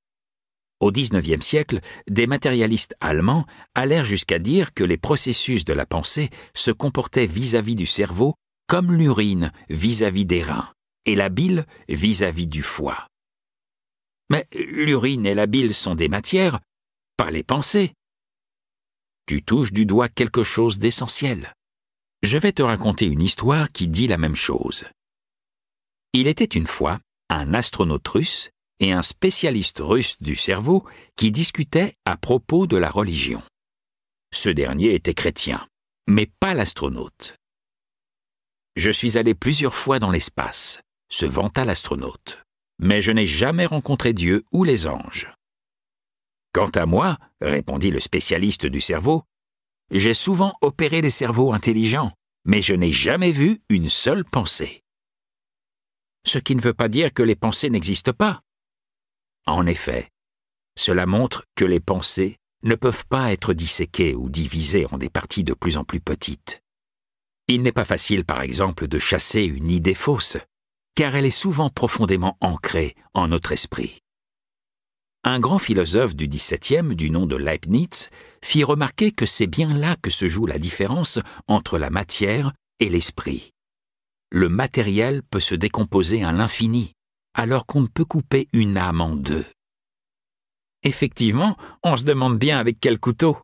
Au XIXe siècle, des matérialistes allemands allèrent jusqu'à dire que les processus de la pensée se comportaient vis-à-vis du cerveau comme l'urine vis-à-vis des reins et la bile vis à -vis du foie mais l'urine et la bile sont des matières, pas les pensées. Tu touches du doigt quelque chose d'essentiel. Je vais te raconter une histoire qui dit la même chose. Il était une fois un astronaute russe et un spécialiste russe du cerveau qui discutaient à propos de la religion. Ce dernier était chrétien, mais pas l'astronaute. Je suis allé plusieurs fois dans l'espace, se vanta l'astronaute mais je n'ai jamais rencontré Dieu ou les anges. Quant à moi, répondit le spécialiste du cerveau, j'ai souvent opéré des cerveaux intelligents, mais je n'ai jamais vu une seule pensée. Ce qui ne veut pas dire que les pensées n'existent pas. En effet, cela montre que les pensées ne peuvent pas être disséquées ou divisées en des parties de plus en plus petites. Il n'est pas facile, par exemple, de chasser une idée fausse, car elle est souvent profondément ancrée en notre esprit. Un grand philosophe du XVIIe, du nom de Leibniz, fit remarquer que c'est bien là que se joue la différence entre la matière et l'esprit. Le matériel peut se décomposer à l'infini, alors qu'on ne peut couper une âme en deux. Effectivement, on se demande bien avec quel couteau.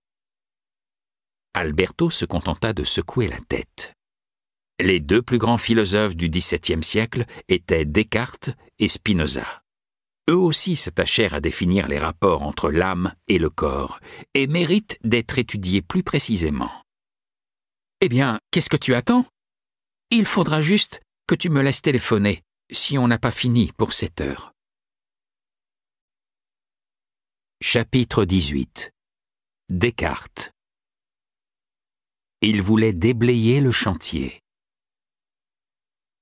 Alberto se contenta de secouer la tête. Les deux plus grands philosophes du XVIIe siècle étaient Descartes et Spinoza. Eux aussi s'attachèrent à définir les rapports entre l'âme et le corps, et méritent d'être étudiés plus précisément. Eh bien, qu'est-ce que tu attends Il faudra juste que tu me laisses téléphoner, si on n'a pas fini pour cette heure. Chapitre 18 Descartes Il voulait déblayer le chantier.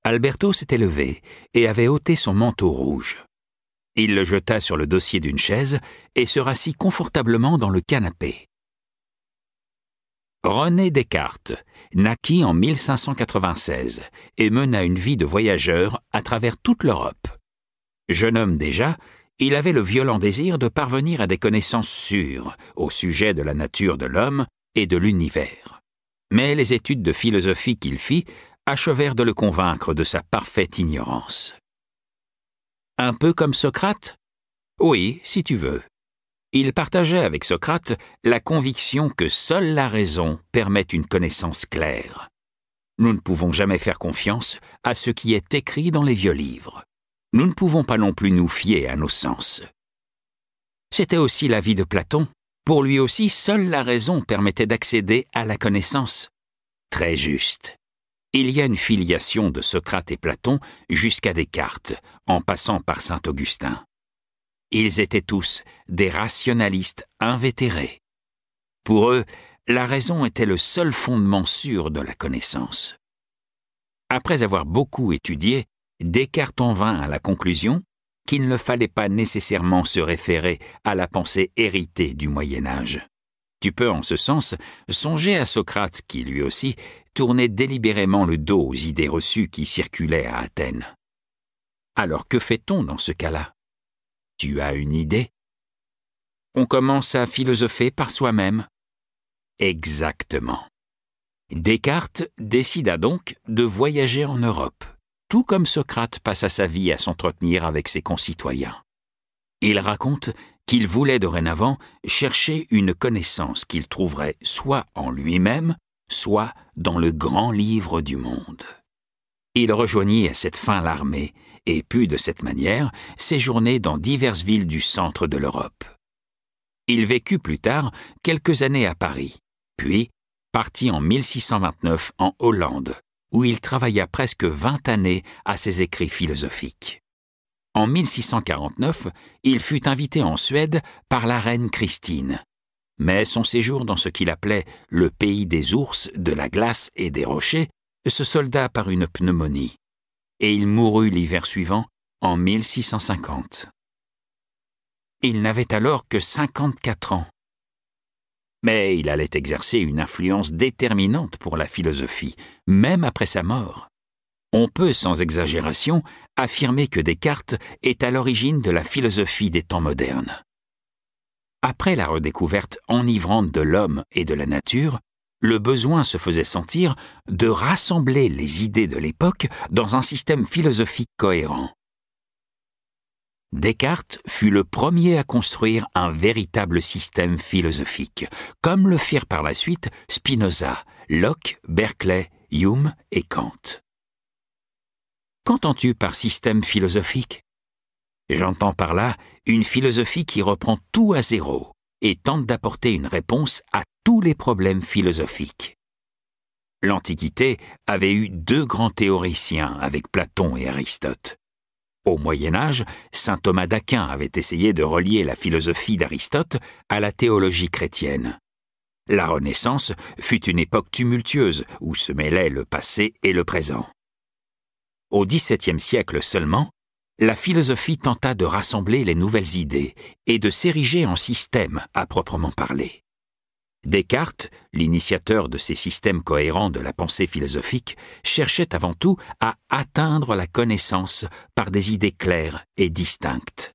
Alberto s'était levé et avait ôté son manteau rouge. Il le jeta sur le dossier d'une chaise et se rassit confortablement dans le canapé. René Descartes naquit en 1596 et mena une vie de voyageur à travers toute l'Europe. Jeune homme déjà, il avait le violent désir de parvenir à des connaissances sûres au sujet de la nature de l'homme et de l'univers. Mais les études de philosophie qu'il fit achevèrent de le convaincre de sa parfaite ignorance. Un peu comme Socrate Oui, si tu veux. Il partageait avec Socrate la conviction que seule la raison permet une connaissance claire. Nous ne pouvons jamais faire confiance à ce qui est écrit dans les vieux livres. Nous ne pouvons pas non plus nous fier à nos sens. C'était aussi l'avis de Platon. Pour lui aussi, seule la raison permettait d'accéder à la connaissance. Très juste il y a une filiation de Socrate et Platon jusqu'à Descartes, en passant par saint Augustin. Ils étaient tous des rationalistes invétérés. Pour eux, la raison était le seul fondement sûr de la connaissance. Après avoir beaucoup étudié, Descartes en vint à la conclusion qu'il ne fallait pas nécessairement se référer à la pensée héritée du Moyen Âge. Tu peux, en ce sens, songer à Socrate qui, lui aussi, tournait délibérément le dos aux idées reçues qui circulaient à Athènes. Alors que fait-on dans ce cas-là Tu as une idée On commence à philosopher par soi-même. Exactement. Descartes décida donc de voyager en Europe, tout comme Socrate passa sa vie à s'entretenir avec ses concitoyens. Il raconte qu'il voulait dorénavant chercher une connaissance qu'il trouverait soit en lui-même, soit dans le grand livre du monde. Il rejoignit à cette fin l'armée et put de cette manière séjourner dans diverses villes du centre de l'Europe. Il vécut plus tard quelques années à Paris, puis partit en 1629 en Hollande, où il travailla presque vingt années à ses écrits philosophiques en 1649, il fut invité en Suède par la reine Christine. Mais son séjour dans ce qu'il appelait le pays des ours, de la glace et des rochers se solda par une pneumonie, et il mourut l'hiver suivant, en 1650. Il n'avait alors que 54 ans. Mais il allait exercer une influence déterminante pour la philosophie, même après sa mort. On peut, sans exagération, affirmer que Descartes est à l'origine de la philosophie des temps modernes. Après la redécouverte enivrante de l'homme et de la nature, le besoin se faisait sentir de rassembler les idées de l'époque dans un système philosophique cohérent. Descartes fut le premier à construire un véritable système philosophique, comme le firent par la suite Spinoza, Locke, Berkeley, Hume et Kant. Qu'entends-tu par système philosophique J'entends par là une philosophie qui reprend tout à zéro et tente d'apporter une réponse à tous les problèmes philosophiques. L'Antiquité avait eu deux grands théoriciens avec Platon et Aristote. Au Moyen Âge, Saint Thomas d'Aquin avait essayé de relier la philosophie d'Aristote à la théologie chrétienne. La Renaissance fut une époque tumultueuse où se mêlaient le passé et le présent. Au XVIIe siècle seulement, la philosophie tenta de rassembler les nouvelles idées et de s'ériger en système à proprement parler. Descartes, l'initiateur de ces systèmes cohérents de la pensée philosophique, cherchait avant tout à atteindre la connaissance par des idées claires et distinctes.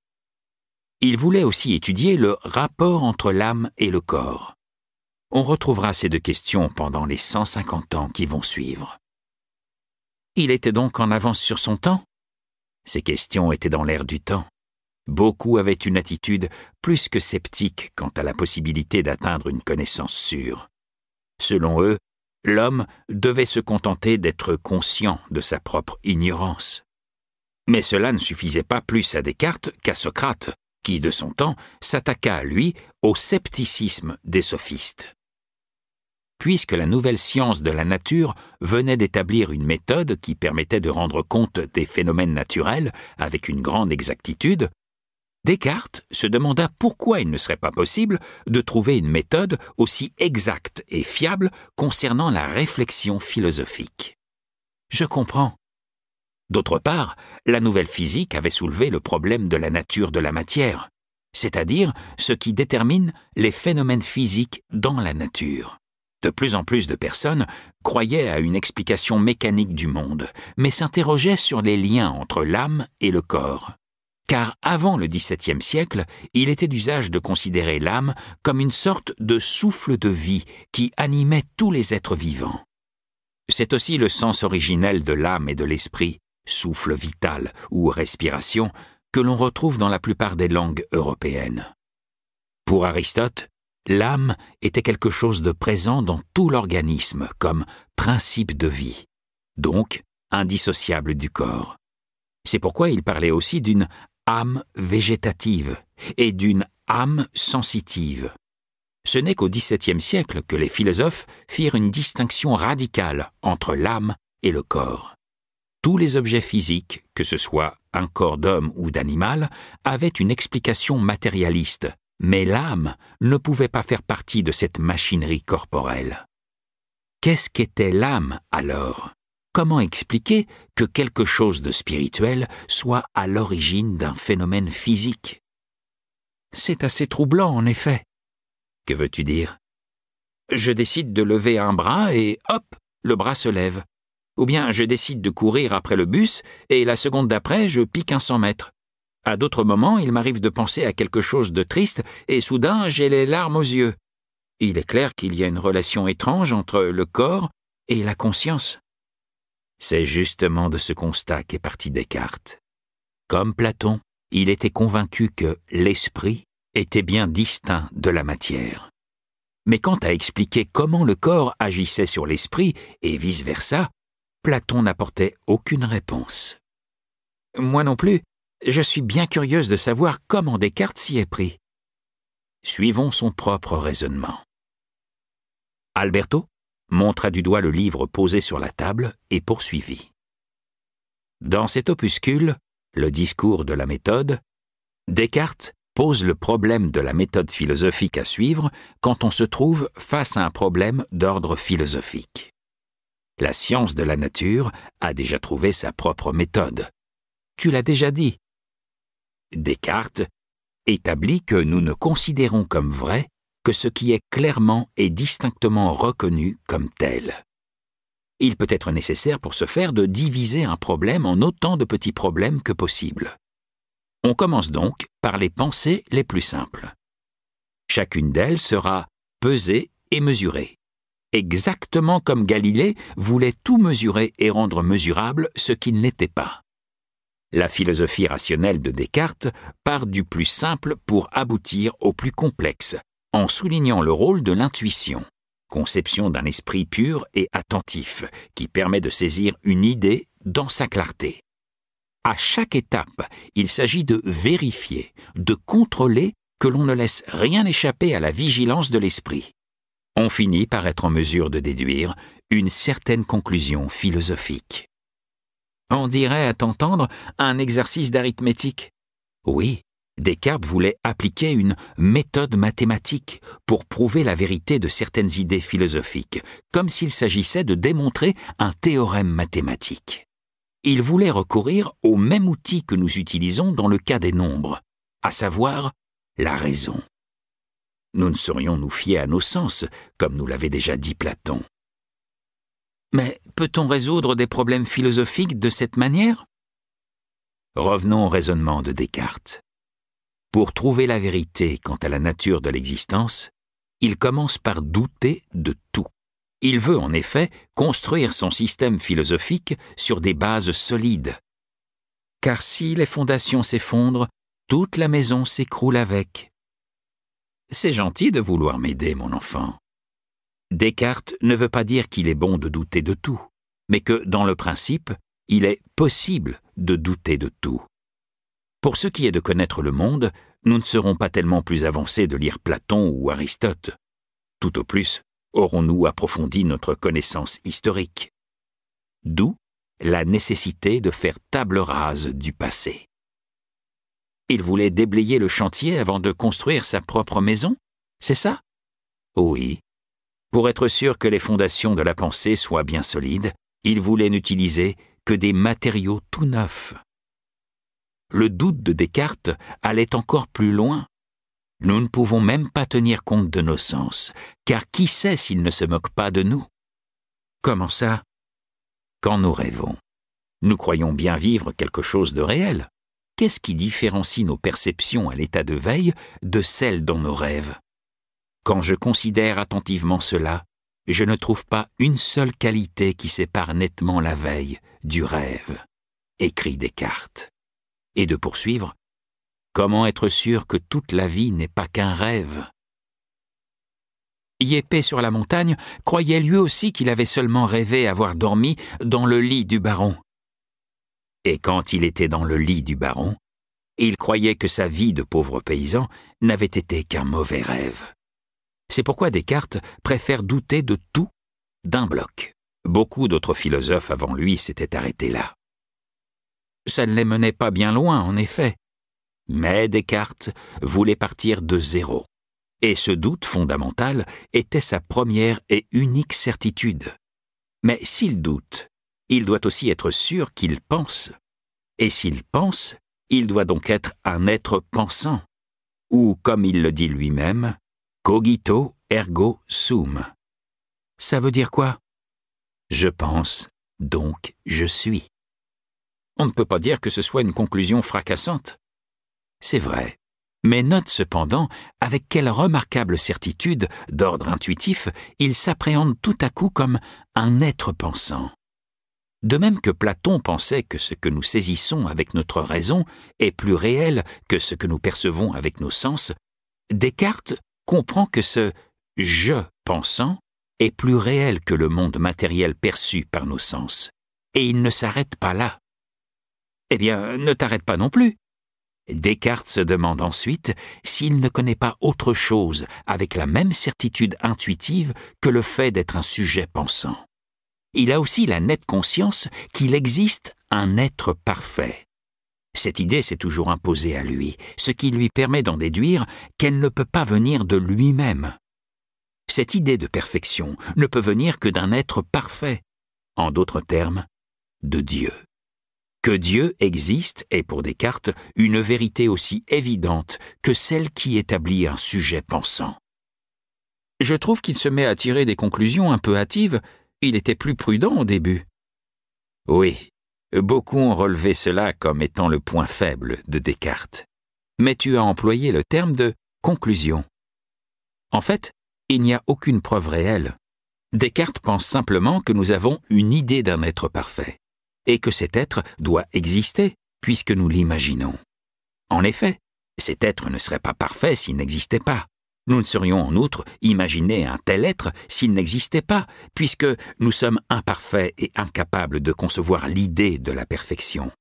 Il voulait aussi étudier le rapport entre l'âme et le corps. On retrouvera ces deux questions pendant les 150 ans qui vont suivre. Il était donc en avance sur son temps Ces questions étaient dans l'air du temps. Beaucoup avaient une attitude plus que sceptique quant à la possibilité d'atteindre une connaissance sûre. Selon eux, l'homme devait se contenter d'être conscient de sa propre ignorance. Mais cela ne suffisait pas plus à Descartes qu'à Socrate, qui, de son temps, s'attaqua à lui au scepticisme des sophistes puisque la nouvelle science de la nature venait d'établir une méthode qui permettait de rendre compte des phénomènes naturels avec une grande exactitude, Descartes se demanda pourquoi il ne serait pas possible de trouver une méthode aussi exacte et fiable concernant la réflexion philosophique. Je comprends. D'autre part, la nouvelle physique avait soulevé le problème de la nature de la matière, c'est-à-dire ce qui détermine les phénomènes physiques dans la nature. De plus en plus de personnes croyaient à une explication mécanique du monde, mais s'interrogeaient sur les liens entre l'âme et le corps. Car avant le XVIIe siècle, il était d'usage de considérer l'âme comme une sorte de souffle de vie qui animait tous les êtres vivants. C'est aussi le sens originel de l'âme et de l'esprit, souffle vital ou respiration, que l'on retrouve dans la plupart des langues européennes. Pour Aristote, L'âme était quelque chose de présent dans tout l'organisme comme principe de vie, donc indissociable du corps. C'est pourquoi il parlait aussi d'une âme végétative et d'une âme sensitive. Ce n'est qu'au XVIIe siècle que les philosophes firent une distinction radicale entre l'âme et le corps. Tous les objets physiques, que ce soit un corps d'homme ou d'animal, avaient une explication matérialiste, mais l'âme ne pouvait pas faire partie de cette machinerie corporelle. Qu'est-ce qu'était l'âme alors Comment expliquer que quelque chose de spirituel soit à l'origine d'un phénomène physique C'est assez troublant en effet. Que veux-tu dire Je décide de lever un bras et hop, le bras se lève. Ou bien je décide de courir après le bus et la seconde d'après, je pique un cent mètres. À d'autres moments, il m'arrive de penser à quelque chose de triste, et soudain j'ai les larmes aux yeux. Il est clair qu'il y a une relation étrange entre le corps et la conscience. C'est justement de ce constat qu'est parti Descartes. Comme Platon, il était convaincu que l'esprit était bien distinct de la matière. Mais quant à expliquer comment le corps agissait sur l'esprit et vice-versa, Platon n'apportait aucune réponse. Moi non plus, je suis bien curieuse de savoir comment Descartes s'y est pris. Suivons son propre raisonnement. Alberto montra du doigt le livre posé sur la table et poursuivit. Dans cet opuscule, le discours de la méthode, Descartes pose le problème de la méthode philosophique à suivre quand on se trouve face à un problème d'ordre philosophique. La science de la nature a déjà trouvé sa propre méthode. Tu l'as déjà dit, Descartes, établit que nous ne considérons comme vrai que ce qui est clairement et distinctement reconnu comme tel. Il peut être nécessaire pour ce faire de diviser un problème en autant de petits problèmes que possible. On commence donc par les pensées les plus simples. Chacune d'elles sera pesée et mesurée. Exactement comme Galilée voulait tout mesurer et rendre mesurable ce qui ne l'était pas. La philosophie rationnelle de Descartes part du plus simple pour aboutir au plus complexe, en soulignant le rôle de l'intuition, conception d'un esprit pur et attentif qui permet de saisir une idée dans sa clarté. À chaque étape, il s'agit de vérifier, de contrôler que l'on ne laisse rien échapper à la vigilance de l'esprit. On finit par être en mesure de déduire une certaine conclusion philosophique. On dirait, à t'entendre, un exercice d'arithmétique. Oui, Descartes voulait appliquer une méthode mathématique pour prouver la vérité de certaines idées philosophiques, comme s'il s'agissait de démontrer un théorème mathématique. Il voulait recourir au même outil que nous utilisons dans le cas des nombres, à savoir la raison. Nous ne serions nous fier à nos sens, comme nous l'avait déjà dit Platon. Mais peut-on résoudre des problèmes philosophiques de cette manière Revenons au raisonnement de Descartes. Pour trouver la vérité quant à la nature de l'existence, il commence par douter de tout. Il veut en effet construire son système philosophique sur des bases solides. Car si les fondations s'effondrent, toute la maison s'écroule avec. C'est gentil de vouloir m'aider, mon enfant, Descartes ne veut pas dire qu'il est bon de douter de tout, mais que, dans le principe, il est possible de douter de tout. Pour ce qui est de connaître le monde, nous ne serons pas tellement plus avancés de lire Platon ou Aristote. Tout au plus, aurons-nous approfondi notre connaissance historique. D'où la nécessité de faire table rase du passé. Il voulait déblayer le chantier avant de construire sa propre maison, c'est ça Oui, pour être sûr que les fondations de la pensée soient bien solides, il voulait n'utiliser que des matériaux tout neufs. Le doute de Descartes allait encore plus loin. Nous ne pouvons même pas tenir compte de nos sens, car qui sait s'il ne se moque pas de nous Comment ça Quand nous rêvons, nous croyons bien vivre quelque chose de réel. Qu'est-ce qui différencie nos perceptions à l'état de veille de celles dans nos rêves quand je considère attentivement cela, je ne trouve pas une seule qualité qui sépare nettement la veille du rêve, écrit Descartes. Et de poursuivre, comment être sûr que toute la vie n'est pas qu'un rêve Yépé sur la montagne croyait lui aussi qu'il avait seulement rêvé avoir dormi dans le lit du baron. Et quand il était dans le lit du baron, il croyait que sa vie de pauvre paysan n'avait été qu'un mauvais rêve. C'est pourquoi Descartes préfère douter de tout d'un bloc. Beaucoup d'autres philosophes avant lui s'étaient arrêtés là. Ça ne les menait pas bien loin, en effet. Mais Descartes voulait partir de zéro. Et ce doute fondamental était sa première et unique certitude. Mais s'il doute, il doit aussi être sûr qu'il pense. Et s'il pense, il doit donc être un être pensant, ou comme il le dit lui-même, Cogito ergo sum. Ça veut dire quoi Je pense, donc je suis. On ne peut pas dire que ce soit une conclusion fracassante. C'est vrai. Mais note cependant avec quelle remarquable certitude, d'ordre intuitif, il s'appréhende tout à coup comme un être pensant. De même que Platon pensait que ce que nous saisissons avec notre raison est plus réel que ce que nous percevons avec nos sens, Descartes comprend que ce je pensant est plus réel que le monde matériel perçu par nos sens, et il ne s'arrête pas là. Eh bien, ne t'arrête pas non plus. Descartes se demande ensuite s'il ne connaît pas autre chose avec la même certitude intuitive que le fait d'être un sujet pensant. Il a aussi la nette conscience qu'il existe un être parfait, cette idée s'est toujours imposée à lui, ce qui lui permet d'en déduire qu'elle ne peut pas venir de lui-même. Cette idée de perfection ne peut venir que d'un être parfait, en d'autres termes, de Dieu. Que Dieu existe est pour Descartes une vérité aussi évidente que celle qui établit un sujet pensant. Je trouve qu'il se met à tirer des conclusions un peu hâtives, il était plus prudent au début. Oui, Beaucoup ont relevé cela comme étant le point faible de Descartes. Mais tu as employé le terme de conclusion. En fait, il n'y a aucune preuve réelle. Descartes pense simplement que nous avons une idée d'un être parfait, et que cet être doit exister, puisque nous l'imaginons. En effet, cet être ne serait pas parfait s'il n'existait pas. Nous ne serions en outre imaginer un tel être s'il n'existait pas, puisque nous sommes imparfaits et incapables de concevoir l'idée de la perfection.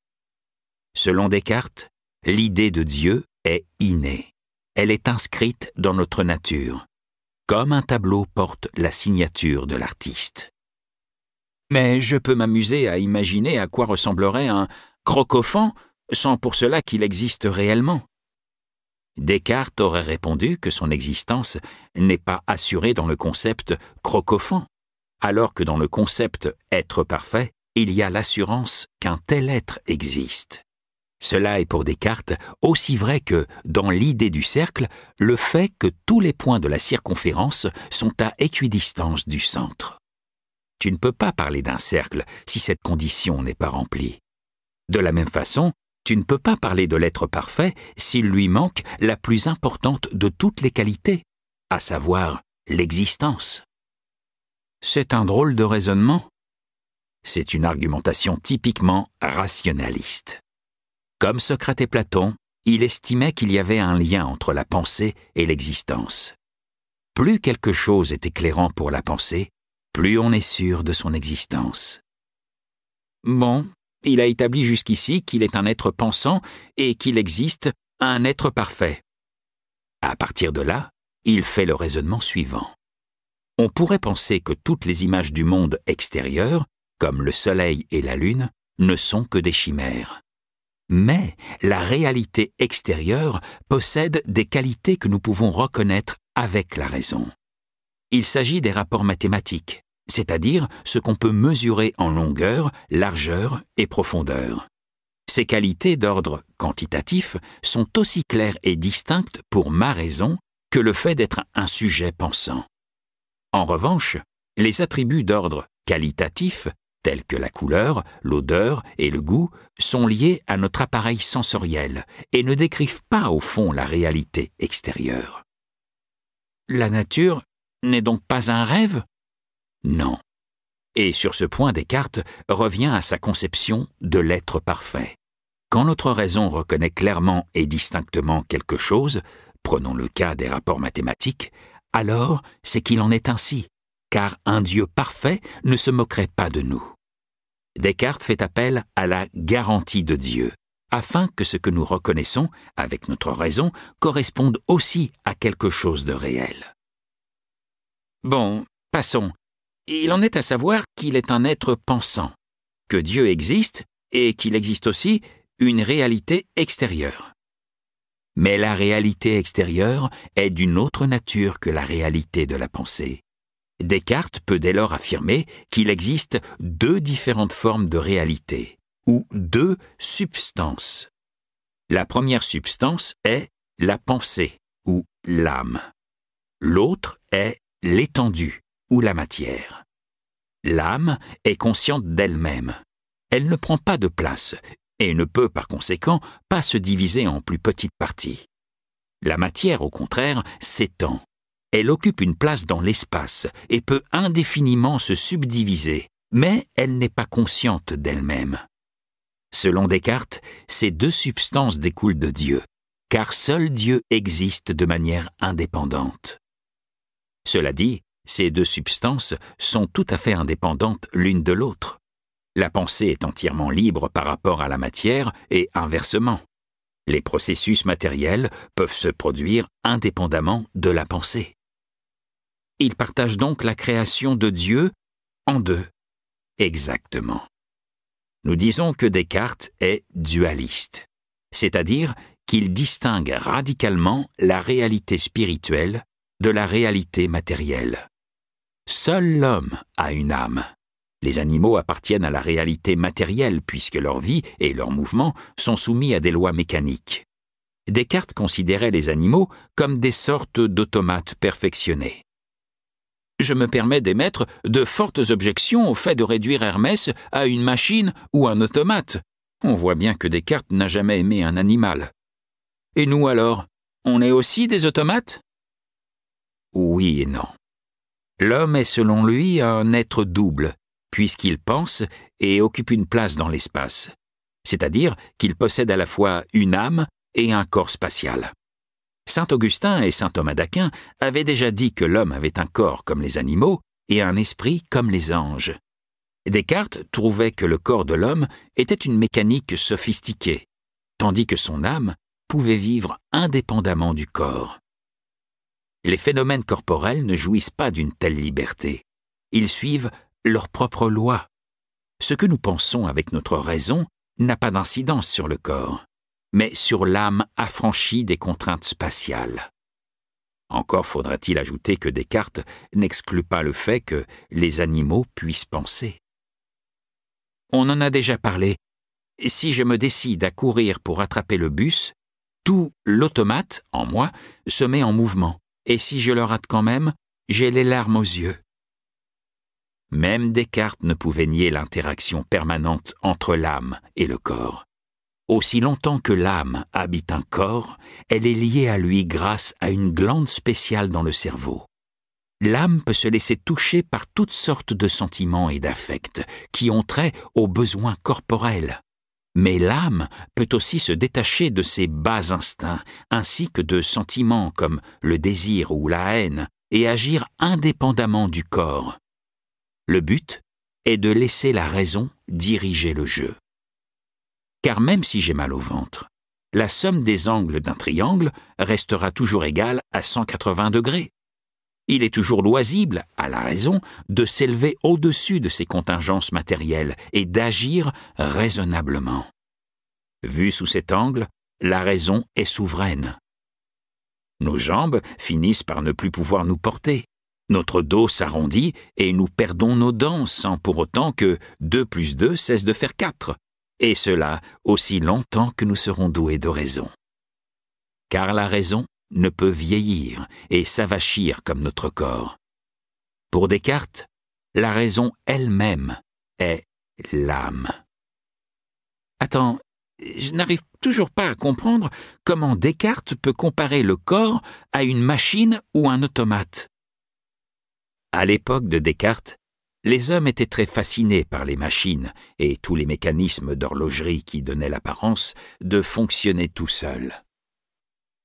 Selon Descartes, l'idée de Dieu est innée. Elle est inscrite dans notre nature, comme un tableau porte la signature de l'artiste. Mais je peux m'amuser à imaginer à quoi ressemblerait un crocophant sans pour cela qu'il existe réellement. Descartes aurait répondu que son existence n'est pas assurée dans le concept crocophant, alors que dans le concept être parfait, il y a l'assurance qu'un tel être existe. Cela est pour Descartes aussi vrai que, dans l'idée du cercle, le fait que tous les points de la circonférence sont à équidistance du centre. Tu ne peux pas parler d'un cercle si cette condition n'est pas remplie. De la même façon, tu ne peux pas parler de l'être parfait s'il lui manque la plus importante de toutes les qualités, à savoir l'existence. C'est un drôle de raisonnement. C'est une argumentation typiquement rationaliste. Comme Socrate et Platon, il estimait qu'il y avait un lien entre la pensée et l'existence. Plus quelque chose est éclairant pour la pensée, plus on est sûr de son existence. Bon, il a établi jusqu'ici qu'il est un être pensant et qu'il existe un être parfait. À partir de là, il fait le raisonnement suivant. On pourrait penser que toutes les images du monde extérieur, comme le Soleil et la Lune, ne sont que des chimères. Mais la réalité extérieure possède des qualités que nous pouvons reconnaître avec la raison. Il s'agit des rapports mathématiques, c'est-à-dire ce qu'on peut mesurer en longueur, largeur et profondeur. Ces qualités d'ordre quantitatif sont aussi claires et distinctes pour ma raison que le fait d'être un sujet pensant. En revanche, les attributs d'ordre qualitatif, tels que la couleur, l'odeur et le goût, sont liés à notre appareil sensoriel et ne décrivent pas au fond la réalité extérieure. La nature n'est donc pas un rêve non. Et sur ce point, Descartes revient à sa conception de l'être parfait. Quand notre raison reconnaît clairement et distinctement quelque chose, prenons le cas des rapports mathématiques, alors c'est qu'il en est ainsi, car un Dieu parfait ne se moquerait pas de nous. Descartes fait appel à la garantie de Dieu, afin que ce que nous reconnaissons avec notre raison corresponde aussi à quelque chose de réel. Bon, passons, il en est à savoir qu'il est un être pensant, que Dieu existe et qu'il existe aussi une réalité extérieure. Mais la réalité extérieure est d'une autre nature que la réalité de la pensée. Descartes peut dès lors affirmer qu'il existe deux différentes formes de réalité, ou deux substances. La première substance est la pensée, ou l'âme. L'autre est l'étendue, ou la matière. L'âme est consciente d'elle-même. Elle ne prend pas de place et ne peut par conséquent pas se diviser en plus petites parties. La matière, au contraire, s'étend. Elle occupe une place dans l'espace et peut indéfiniment se subdiviser, mais elle n'est pas consciente d'elle-même. Selon Descartes, ces deux substances découlent de Dieu, car seul Dieu existe de manière indépendante. Cela dit, ces deux substances sont tout à fait indépendantes l'une de l'autre. La pensée est entièrement libre par rapport à la matière et inversement. Les processus matériels peuvent se produire indépendamment de la pensée. Il partagent donc la création de Dieu en deux. Exactement. Nous disons que Descartes est dualiste, c'est-à-dire qu'il distingue radicalement la réalité spirituelle de la réalité matérielle. Seul l'homme a une âme. Les animaux appartiennent à la réalité matérielle puisque leur vie et leur mouvements sont soumis à des lois mécaniques. Descartes considérait les animaux comme des sortes d'automates perfectionnés. Je me permets d'émettre de fortes objections au fait de réduire Hermès à une machine ou un automate. On voit bien que Descartes n'a jamais aimé un animal. Et nous alors, on est aussi des automates Oui et non. L'homme est selon lui un être double, puisqu'il pense et occupe une place dans l'espace, c'est-à-dire qu'il possède à la fois une âme et un corps spatial. Saint Augustin et saint Thomas d'Aquin avaient déjà dit que l'homme avait un corps comme les animaux et un esprit comme les anges. Descartes trouvait que le corps de l'homme était une mécanique sophistiquée, tandis que son âme pouvait vivre indépendamment du corps les phénomènes corporels ne jouissent pas d'une telle liberté. Ils suivent leurs propres lois. Ce que nous pensons avec notre raison n'a pas d'incidence sur le corps, mais sur l'âme affranchie des contraintes spatiales. Encore faudra-t-il ajouter que Descartes n'exclut pas le fait que les animaux puissent penser. On en a déjà parlé. Si je me décide à courir pour attraper le bus, tout l'automate en moi se met en mouvement et si je le rate quand même, j'ai les larmes aux yeux. Même Descartes ne pouvait nier l'interaction permanente entre l'âme et le corps. Aussi longtemps que l'âme habite un corps, elle est liée à lui grâce à une glande spéciale dans le cerveau. L'âme peut se laisser toucher par toutes sortes de sentiments et d'affects qui ont trait aux besoins corporels, mais l'âme peut aussi se détacher de ses bas instincts, ainsi que de sentiments comme le désir ou la haine, et agir indépendamment du corps. Le but est de laisser la raison diriger le jeu. Car même si j'ai mal au ventre, la somme des angles d'un triangle restera toujours égale à 180 degrés il est toujours loisible, à la raison, de s'élever au-dessus de ces contingences matérielles et d'agir raisonnablement. Vu sous cet angle, la raison est souveraine. Nos jambes finissent par ne plus pouvoir nous porter. Notre dos s'arrondit et nous perdons nos dents sans pour autant que 2 plus 2 cesse de faire 4, et cela aussi longtemps que nous serons doués de raison. Car la raison ne peut vieillir et s'avachir comme notre corps. Pour Descartes, la raison elle-même est l'âme. Attends, je n'arrive toujours pas à comprendre comment Descartes peut comparer le corps à une machine ou un automate. À l'époque de Descartes, les hommes étaient très fascinés par les machines et tous les mécanismes d'horlogerie qui donnaient l'apparence de fonctionner tout seuls.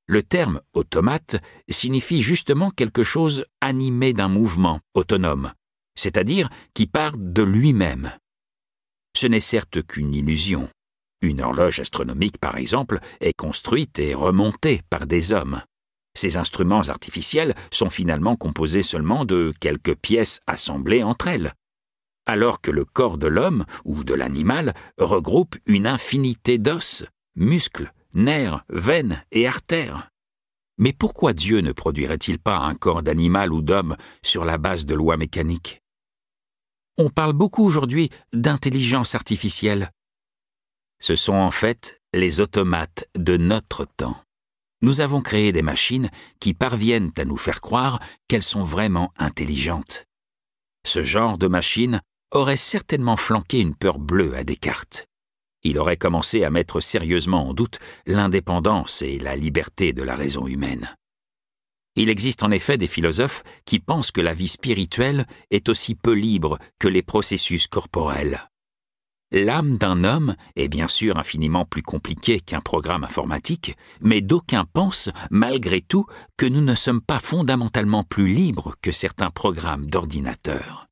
Le terme automate signifie justement quelque chose animé d'un mouvement autonome, c'est-à-dire qui part de lui-même. Ce n'est certes qu'une illusion. Une horloge astronomique, par exemple, est construite et remontée par des hommes. Ces instruments artificiels sont finalement composés seulement de quelques pièces assemblées entre elles, alors que le corps de l'homme ou de l'animal regroupe une infinité d'os, muscles, nerfs, veines et artères. Mais pourquoi Dieu ne produirait-il pas un corps d'animal ou d'homme sur la base de lois mécaniques On parle beaucoup aujourd'hui d'intelligence artificielle. Ce sont en fait les automates de notre temps. Nous avons créé des machines qui parviennent à nous faire croire qu'elles sont vraiment intelligentes. Ce genre de machine aurait certainement flanqué une peur bleue à Descartes il aurait commencé à mettre sérieusement en doute l'indépendance et la liberté de la raison humaine. Il existe en effet des philosophes qui pensent que la vie spirituelle est aussi peu libre que les processus corporels. L'âme d'un homme est bien sûr infiniment plus compliquée qu'un programme informatique, mais d'aucuns pensent, malgré tout, que nous ne sommes pas fondamentalement plus libres que certains programmes d'ordinateur.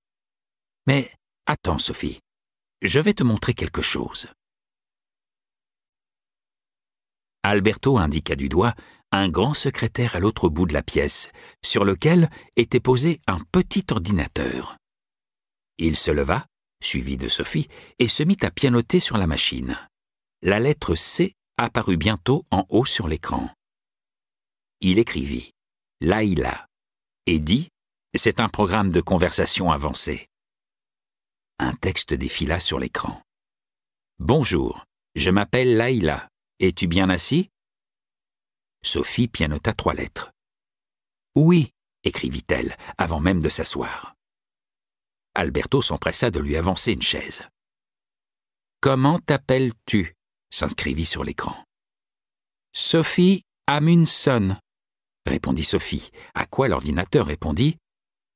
Mais attends, Sophie, je vais te montrer quelque chose. Alberto indiqua du doigt un grand secrétaire à l'autre bout de la pièce, sur lequel était posé un petit ordinateur. Il se leva, suivi de Sophie, et se mit à pianoter sur la machine. La lettre C apparut bientôt en haut sur l'écran. Il écrivit Laïla et dit C'est un programme de conversation avancé ». Un texte défila sur l'écran. Bonjour, je m'appelle Laïla. Es-tu bien assis Sophie pianota trois lettres. Oui, écrivit-elle, avant même de s'asseoir. Alberto s'empressa de lui avancer une chaise. Comment t'appelles-tu s'inscrivit sur l'écran. Sophie Amundson, répondit Sophie, à quoi l'ordinateur répondit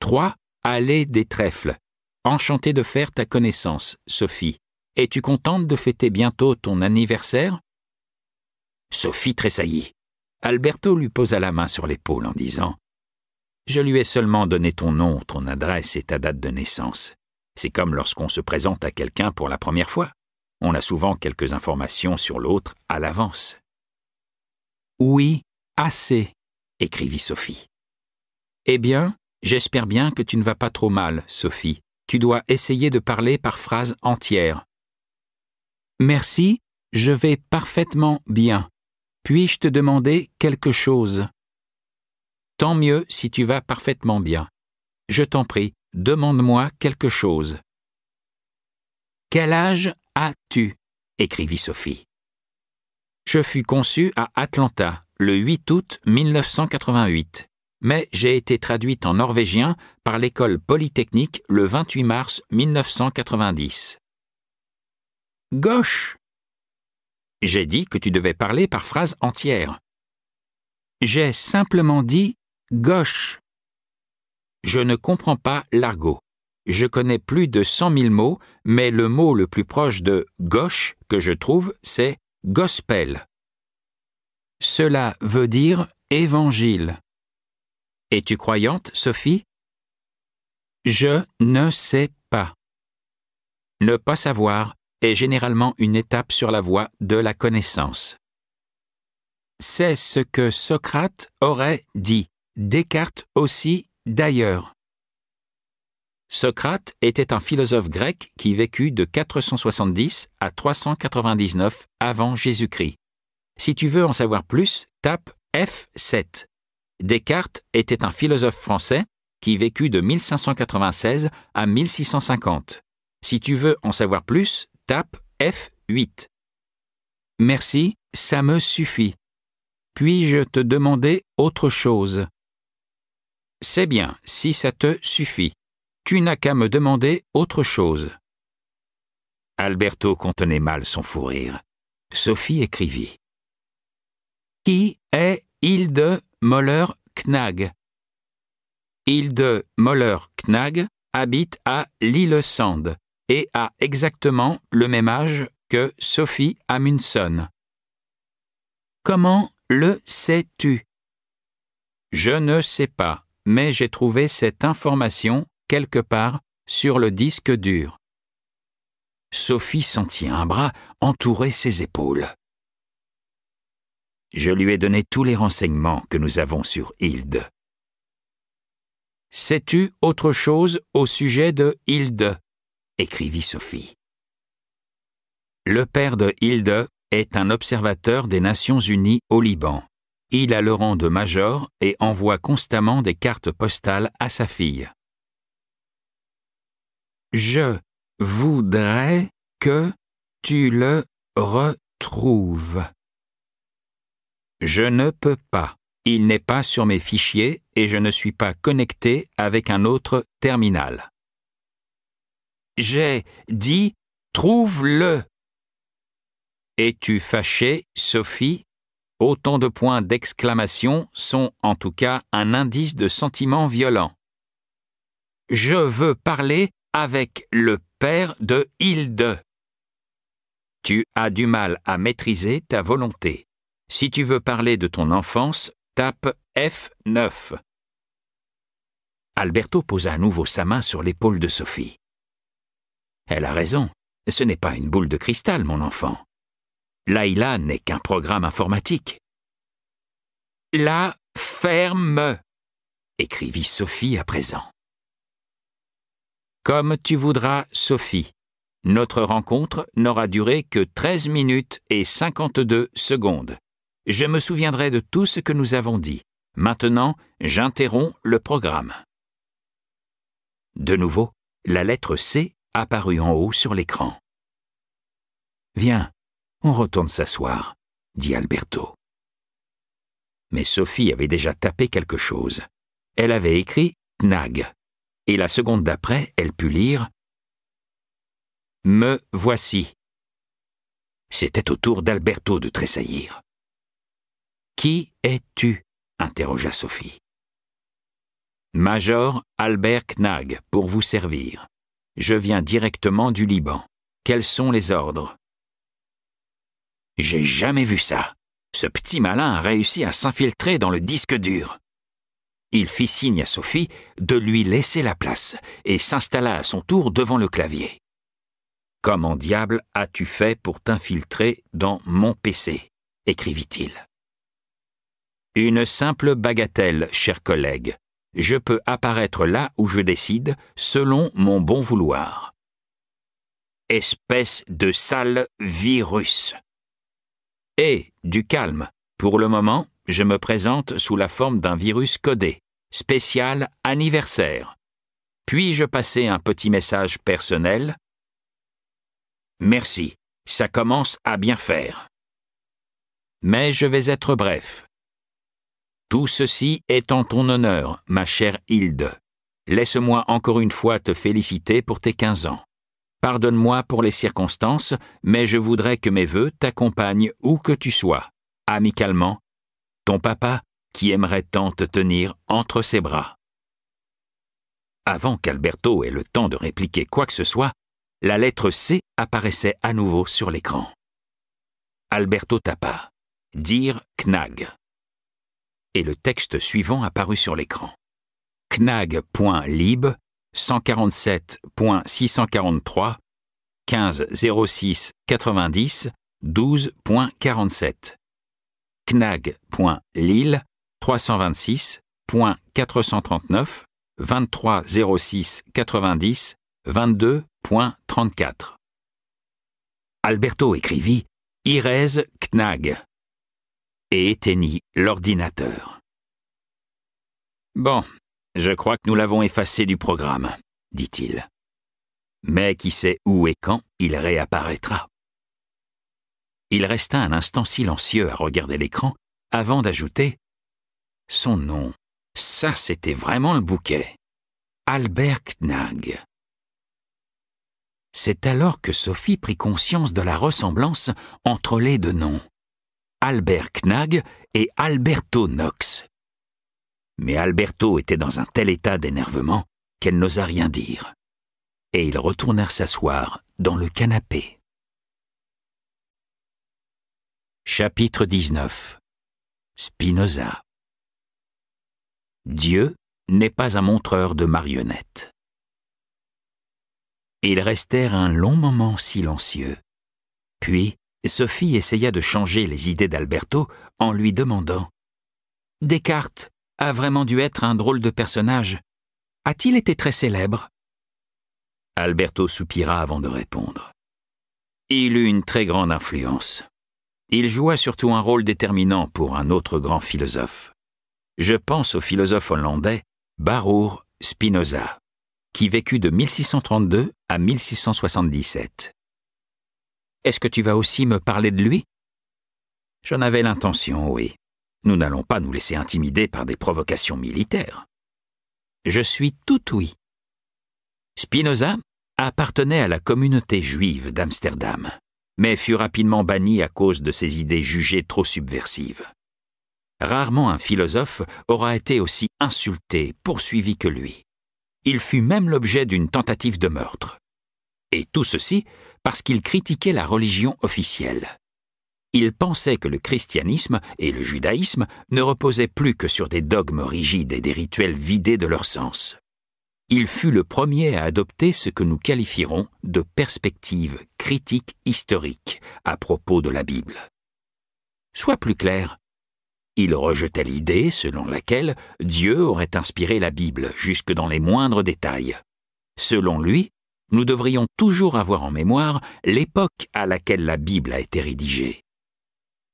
Trois allées des trèfles. Enchanté de faire ta connaissance, Sophie. Es-tu contente de fêter bientôt ton anniversaire Sophie tressaillit. Alberto lui posa la main sur l'épaule en disant Je lui ai seulement donné ton nom, ton adresse et ta date de naissance. C'est comme lorsqu'on se présente à quelqu'un pour la première fois. On a souvent quelques informations sur l'autre à l'avance. Oui, assez, écrivit Sophie. Eh bien, j'espère bien que tu ne vas pas trop mal, Sophie. Tu dois essayer de parler par phrases entières. Merci, je vais parfaitement bien. Puis-je te demander quelque chose Tant mieux si tu vas parfaitement bien. Je t'en prie, demande-moi quelque chose. Quel âge as-tu écrivit Sophie. Je fus conçu à Atlanta le 8 août 1988, mais j'ai été traduite en norvégien par l'école polytechnique le 28 mars 1990. Gauche, j'ai dit que tu devais parler par phrase entière. J'ai simplement dit gauche. Je ne comprends pas l'argot. Je connais plus de cent mille mots, mais le mot le plus proche de gauche que je trouve, c'est gospel. Cela veut dire évangile. Es-tu croyante, Sophie Je ne sais pas. Ne pas savoir, est généralement une étape sur la voie de la connaissance. C'est ce que Socrate aurait dit, Descartes aussi d'ailleurs. Socrate était un philosophe grec qui vécut de 470 à 399 avant Jésus-Christ. Si tu veux en savoir plus, tape F7. Descartes était un philosophe français qui vécut de 1596 à 1650. Si tu veux en savoir plus, Tape F8. Merci, ça me suffit. Puis-je te demander autre chose C'est bien, si ça te suffit. Tu n'as qu'à me demander autre chose. Alberto contenait mal son fou rire. Sophie écrivit. Qui est Hilde Moller-Knag Hilde Moller-Knag habite à lille Sande et a exactement le même âge que Sophie Amundson. Comment le sais-tu Je ne sais pas, mais j'ai trouvé cette information quelque part sur le disque dur. Sophie sentit un bras entourer ses épaules. Je lui ai donné tous les renseignements que nous avons sur Hilde. Sais-tu autre chose au sujet de Hilde écrivit Sophie. Le père de Hilde est un observateur des Nations Unies au Liban. Il a le rang de major et envoie constamment des cartes postales à sa fille. Je voudrais que tu le retrouves. Je ne peux pas. Il n'est pas sur mes fichiers et je ne suis pas connecté avec un autre terminal. J'ai dit Trouve-le. Es-tu fâchée, Sophie Autant de points d'exclamation sont en tout cas un indice de sentiment violent. Je veux parler avec le père de Hilde. Tu as du mal à maîtriser ta volonté. Si tu veux parler de ton enfance, tape F9. Alberto posa à nouveau sa main sur l'épaule de Sophie. Elle a raison. Ce n'est pas une boule de cristal, mon enfant. Laïla n'est qu'un programme informatique. La ferme, écrivit Sophie à présent. Comme tu voudras, Sophie. Notre rencontre n'aura duré que 13 minutes et 52 secondes. Je me souviendrai de tout ce que nous avons dit. Maintenant, j'interromps le programme. De nouveau, la lettre C apparut en haut sur l'écran. Viens, on retourne s'asseoir, dit Alberto. Mais Sophie avait déjà tapé quelque chose. Elle avait écrit Knag » et la seconde d'après, elle put lire Me voici. C'était au tour d'Alberto de tressaillir. Qui es-tu interrogea Sophie. Major Albert Knag, pour vous servir. Je viens directement du Liban. Quels sont les ordres J'ai jamais vu ça. Ce petit malin a réussi à s'infiltrer dans le disque dur. Il fit signe à Sophie de lui laisser la place et s'installa à son tour devant le clavier. Comment diable as-tu fait pour t'infiltrer dans mon PC écrivit-il. Une simple bagatelle, cher collègue, je peux apparaître là où je décide, selon mon bon vouloir. Espèce de sale virus. Et, eh, du calme, pour le moment, je me présente sous la forme d'un virus codé, spécial anniversaire. Puis-je passer un petit message personnel Merci, ça commence à bien faire. Mais je vais être bref. Tout ceci est en ton honneur, ma chère Hilde. Laisse-moi encore une fois te féliciter pour tes quinze ans. Pardonne-moi pour les circonstances, mais je voudrais que mes voeux t'accompagnent où que tu sois. Amicalement, ton papa, qui aimerait tant te tenir entre ses bras. Avant qu'Alberto ait le temps de répliquer quoi que ce soit, la lettre C apparaissait à nouveau sur l'écran. Alberto tapa. Dire Knag et le texte suivant apparut sur l'écran. knag.lib 147.643 1506 90 12.47 knag.lil 326.439 2306 90 22.34 Alberto écrivit Ires knag » et éteignit l'ordinateur. Bon, je crois que nous l'avons effacé du programme, dit-il. Mais qui sait où et quand il réapparaîtra. Il resta un instant silencieux à regarder l'écran avant d'ajouter Son nom, ça c'était vraiment le bouquet. Albert Knag. C'est alors que Sophie prit conscience de la ressemblance entre les deux noms. Albert Knag et Alberto Knox. Mais Alberto était dans un tel état d'énervement qu'elle n'osa rien dire. Et ils retournèrent s'asseoir dans le canapé. Chapitre 19 Spinoza Dieu n'est pas un montreur de marionnettes. Ils restèrent un long moment silencieux. Puis Sophie essaya de changer les idées d'Alberto en lui demandant Descartes a vraiment dû être un drôle de personnage. A-t-il été très célèbre Alberto soupira avant de répondre. Il eut une très grande influence. Il joua surtout un rôle déterminant pour un autre grand philosophe. Je pense au philosophe hollandais Baruch Spinoza, qui vécut de 1632 à 1677. Est-ce que tu vas aussi me parler de lui J'en avais l'intention, oui. Nous n'allons pas nous laisser intimider par des provocations militaires. Je suis tout oui. Spinoza appartenait à la communauté juive d'Amsterdam, mais fut rapidement banni à cause de ses idées jugées trop subversives. Rarement un philosophe aura été aussi insulté, poursuivi que lui. Il fut même l'objet d'une tentative de meurtre. Et tout ceci parce qu'il critiquait la religion officielle. Il pensait que le christianisme et le judaïsme ne reposaient plus que sur des dogmes rigides et des rituels vidés de leur sens. Il fut le premier à adopter ce que nous qualifierons de perspective critique historique à propos de la Bible. Soit plus clair, il rejetait l'idée selon laquelle Dieu aurait inspiré la Bible jusque dans les moindres détails. Selon lui, nous devrions toujours avoir en mémoire l'époque à laquelle la Bible a été rédigée.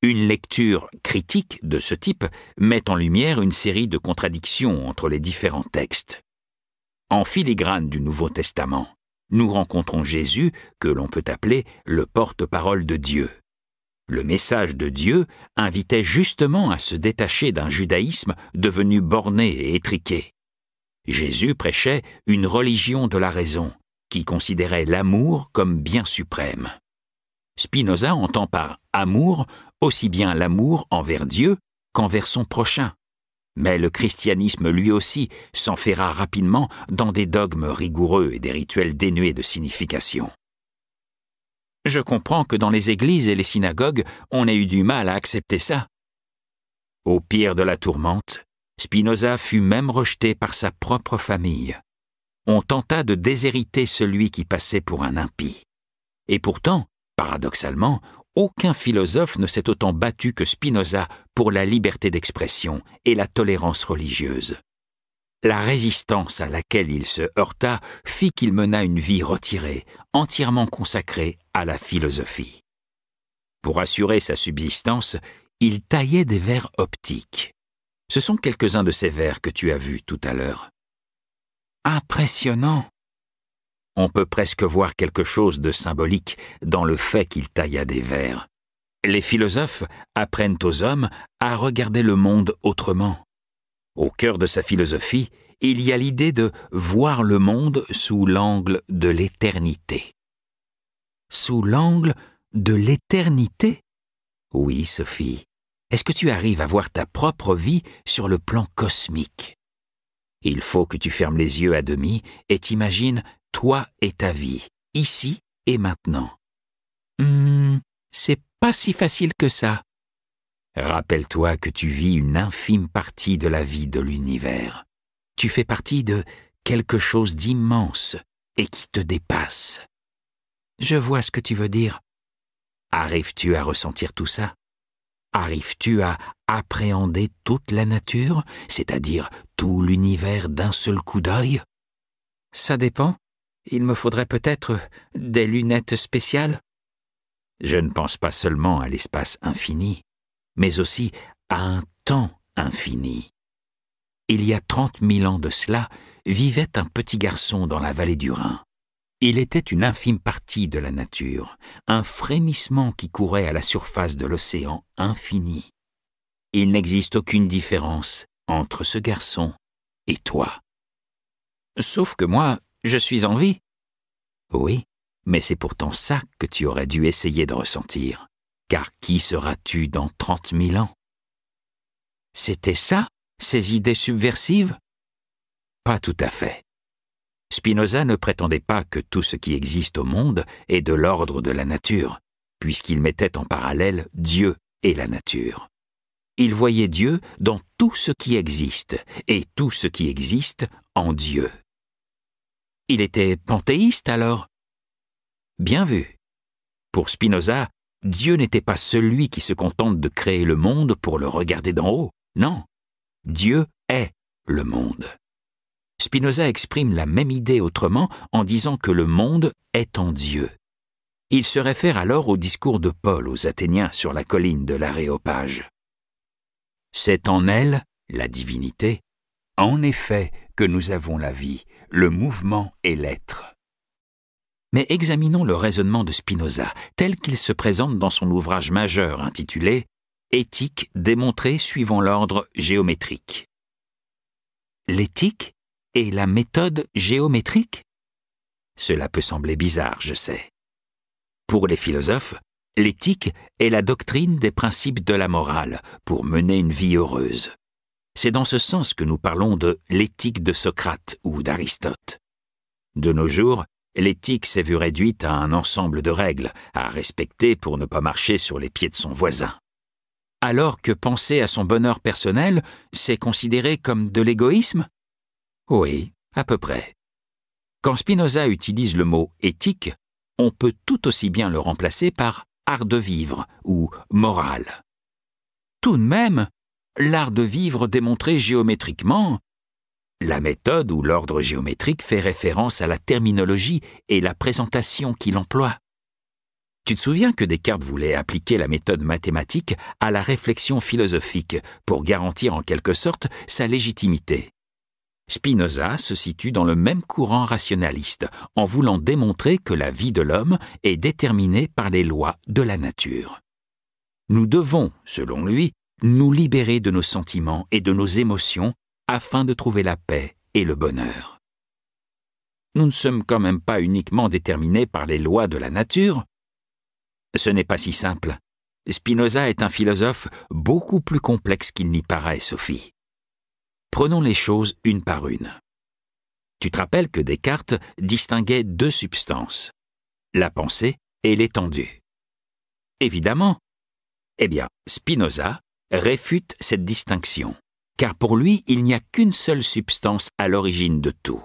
Une lecture critique de ce type met en lumière une série de contradictions entre les différents textes. En filigrane du Nouveau Testament, nous rencontrons Jésus que l'on peut appeler le porte-parole de Dieu. Le message de Dieu invitait justement à se détacher d'un judaïsme devenu borné et étriqué. Jésus prêchait une religion de la raison, qui considérait l'amour comme bien suprême. Spinoza entend par amour aussi bien l'amour envers Dieu qu'envers son prochain. Mais le christianisme lui aussi s'enferra rapidement dans des dogmes rigoureux et des rituels dénués de signification. Je comprends que dans les églises et les synagogues, on ait eu du mal à accepter ça. Au pire de la tourmente, Spinoza fut même rejeté par sa propre famille on tenta de déshériter celui qui passait pour un impie. Et pourtant, paradoxalement, aucun philosophe ne s'est autant battu que Spinoza pour la liberté d'expression et la tolérance religieuse. La résistance à laquelle il se heurta fit qu'il mena une vie retirée, entièrement consacrée à la philosophie. Pour assurer sa subsistance, il taillait des vers optiques. Ce sont quelques-uns de ces vers que tu as vus tout à l'heure impressionnant. On peut presque voir quelque chose de symbolique dans le fait qu'il tailla des vers. Les philosophes apprennent aux hommes à regarder le monde autrement. Au cœur de sa philosophie, il y a l'idée de voir le monde sous l'angle de l'éternité. Sous l'angle de l'éternité Oui, Sophie. Est-ce que tu arrives à voir ta propre vie sur le plan cosmique il faut que tu fermes les yeux à demi et t'imagines toi et ta vie, ici et maintenant. Hum, c'est pas si facile que ça. Rappelle-toi que tu vis une infime partie de la vie de l'univers. Tu fais partie de quelque chose d'immense et qui te dépasse. Je vois ce que tu veux dire. Arrives-tu à ressentir tout ça Arrives-tu à appréhender toute la nature, c'est-à-dire tout l'univers d'un seul coup d'œil Ça dépend. Il me faudrait peut-être des lunettes spéciales. Je ne pense pas seulement à l'espace infini, mais aussi à un temps infini. Il y a trente mille ans de cela, vivait un petit garçon dans la vallée du Rhin. Il était une infime partie de la nature, un frémissement qui courait à la surface de l'océan infini. Il n'existe aucune différence entre ce garçon et toi. Sauf que moi, je suis en vie. Oui, mais c'est pourtant ça que tu aurais dû essayer de ressentir, car qui seras-tu dans trente mille ans C'était ça, ces idées subversives Pas tout à fait. Spinoza ne prétendait pas que tout ce qui existe au monde est de l'ordre de la nature, puisqu'il mettait en parallèle Dieu et la nature. Il voyait Dieu dans tout ce qui existe, et tout ce qui existe en Dieu. Il était panthéiste alors Bien vu. Pour Spinoza, Dieu n'était pas celui qui se contente de créer le monde pour le regarder d'en haut, non. Dieu est le monde. Spinoza exprime la même idée autrement en disant que le monde est en Dieu. Il se réfère alors au discours de Paul aux Athéniens sur la colline de l'Aréopage. C'est en elle, la divinité, en effet que nous avons la vie, le mouvement et l'être. Mais examinons le raisonnement de Spinoza tel qu'il se présente dans son ouvrage majeur intitulé Éthique démontrée suivant l'ordre géométrique. L'éthique et la méthode géométrique Cela peut sembler bizarre, je sais. Pour les philosophes, l'éthique est la doctrine des principes de la morale pour mener une vie heureuse. C'est dans ce sens que nous parlons de l'éthique de Socrate ou d'Aristote. De nos jours, l'éthique s'est vue réduite à un ensemble de règles à respecter pour ne pas marcher sur les pieds de son voisin. Alors que penser à son bonheur personnel, c'est considéré comme de l'égoïsme oui, à peu près. Quand Spinoza utilise le mot éthique, on peut tout aussi bien le remplacer par art de vivre ou morale. Tout de même, l'art de vivre démontré géométriquement, la méthode ou l'ordre géométrique fait référence à la terminologie et la présentation qu'il emploie. Tu te souviens que Descartes voulait appliquer la méthode mathématique à la réflexion philosophique pour garantir en quelque sorte sa légitimité. Spinoza se situe dans le même courant rationaliste, en voulant démontrer que la vie de l'homme est déterminée par les lois de la nature. Nous devons, selon lui, nous libérer de nos sentiments et de nos émotions afin de trouver la paix et le bonheur. Nous ne sommes quand même pas uniquement déterminés par les lois de la nature. Ce n'est pas si simple. Spinoza est un philosophe beaucoup plus complexe qu'il n'y paraît, Sophie. Prenons les choses une par une. Tu te rappelles que Descartes distinguait deux substances, la pensée et l'étendue. Évidemment. Eh bien, Spinoza réfute cette distinction, car pour lui, il n'y a qu'une seule substance à l'origine de tout.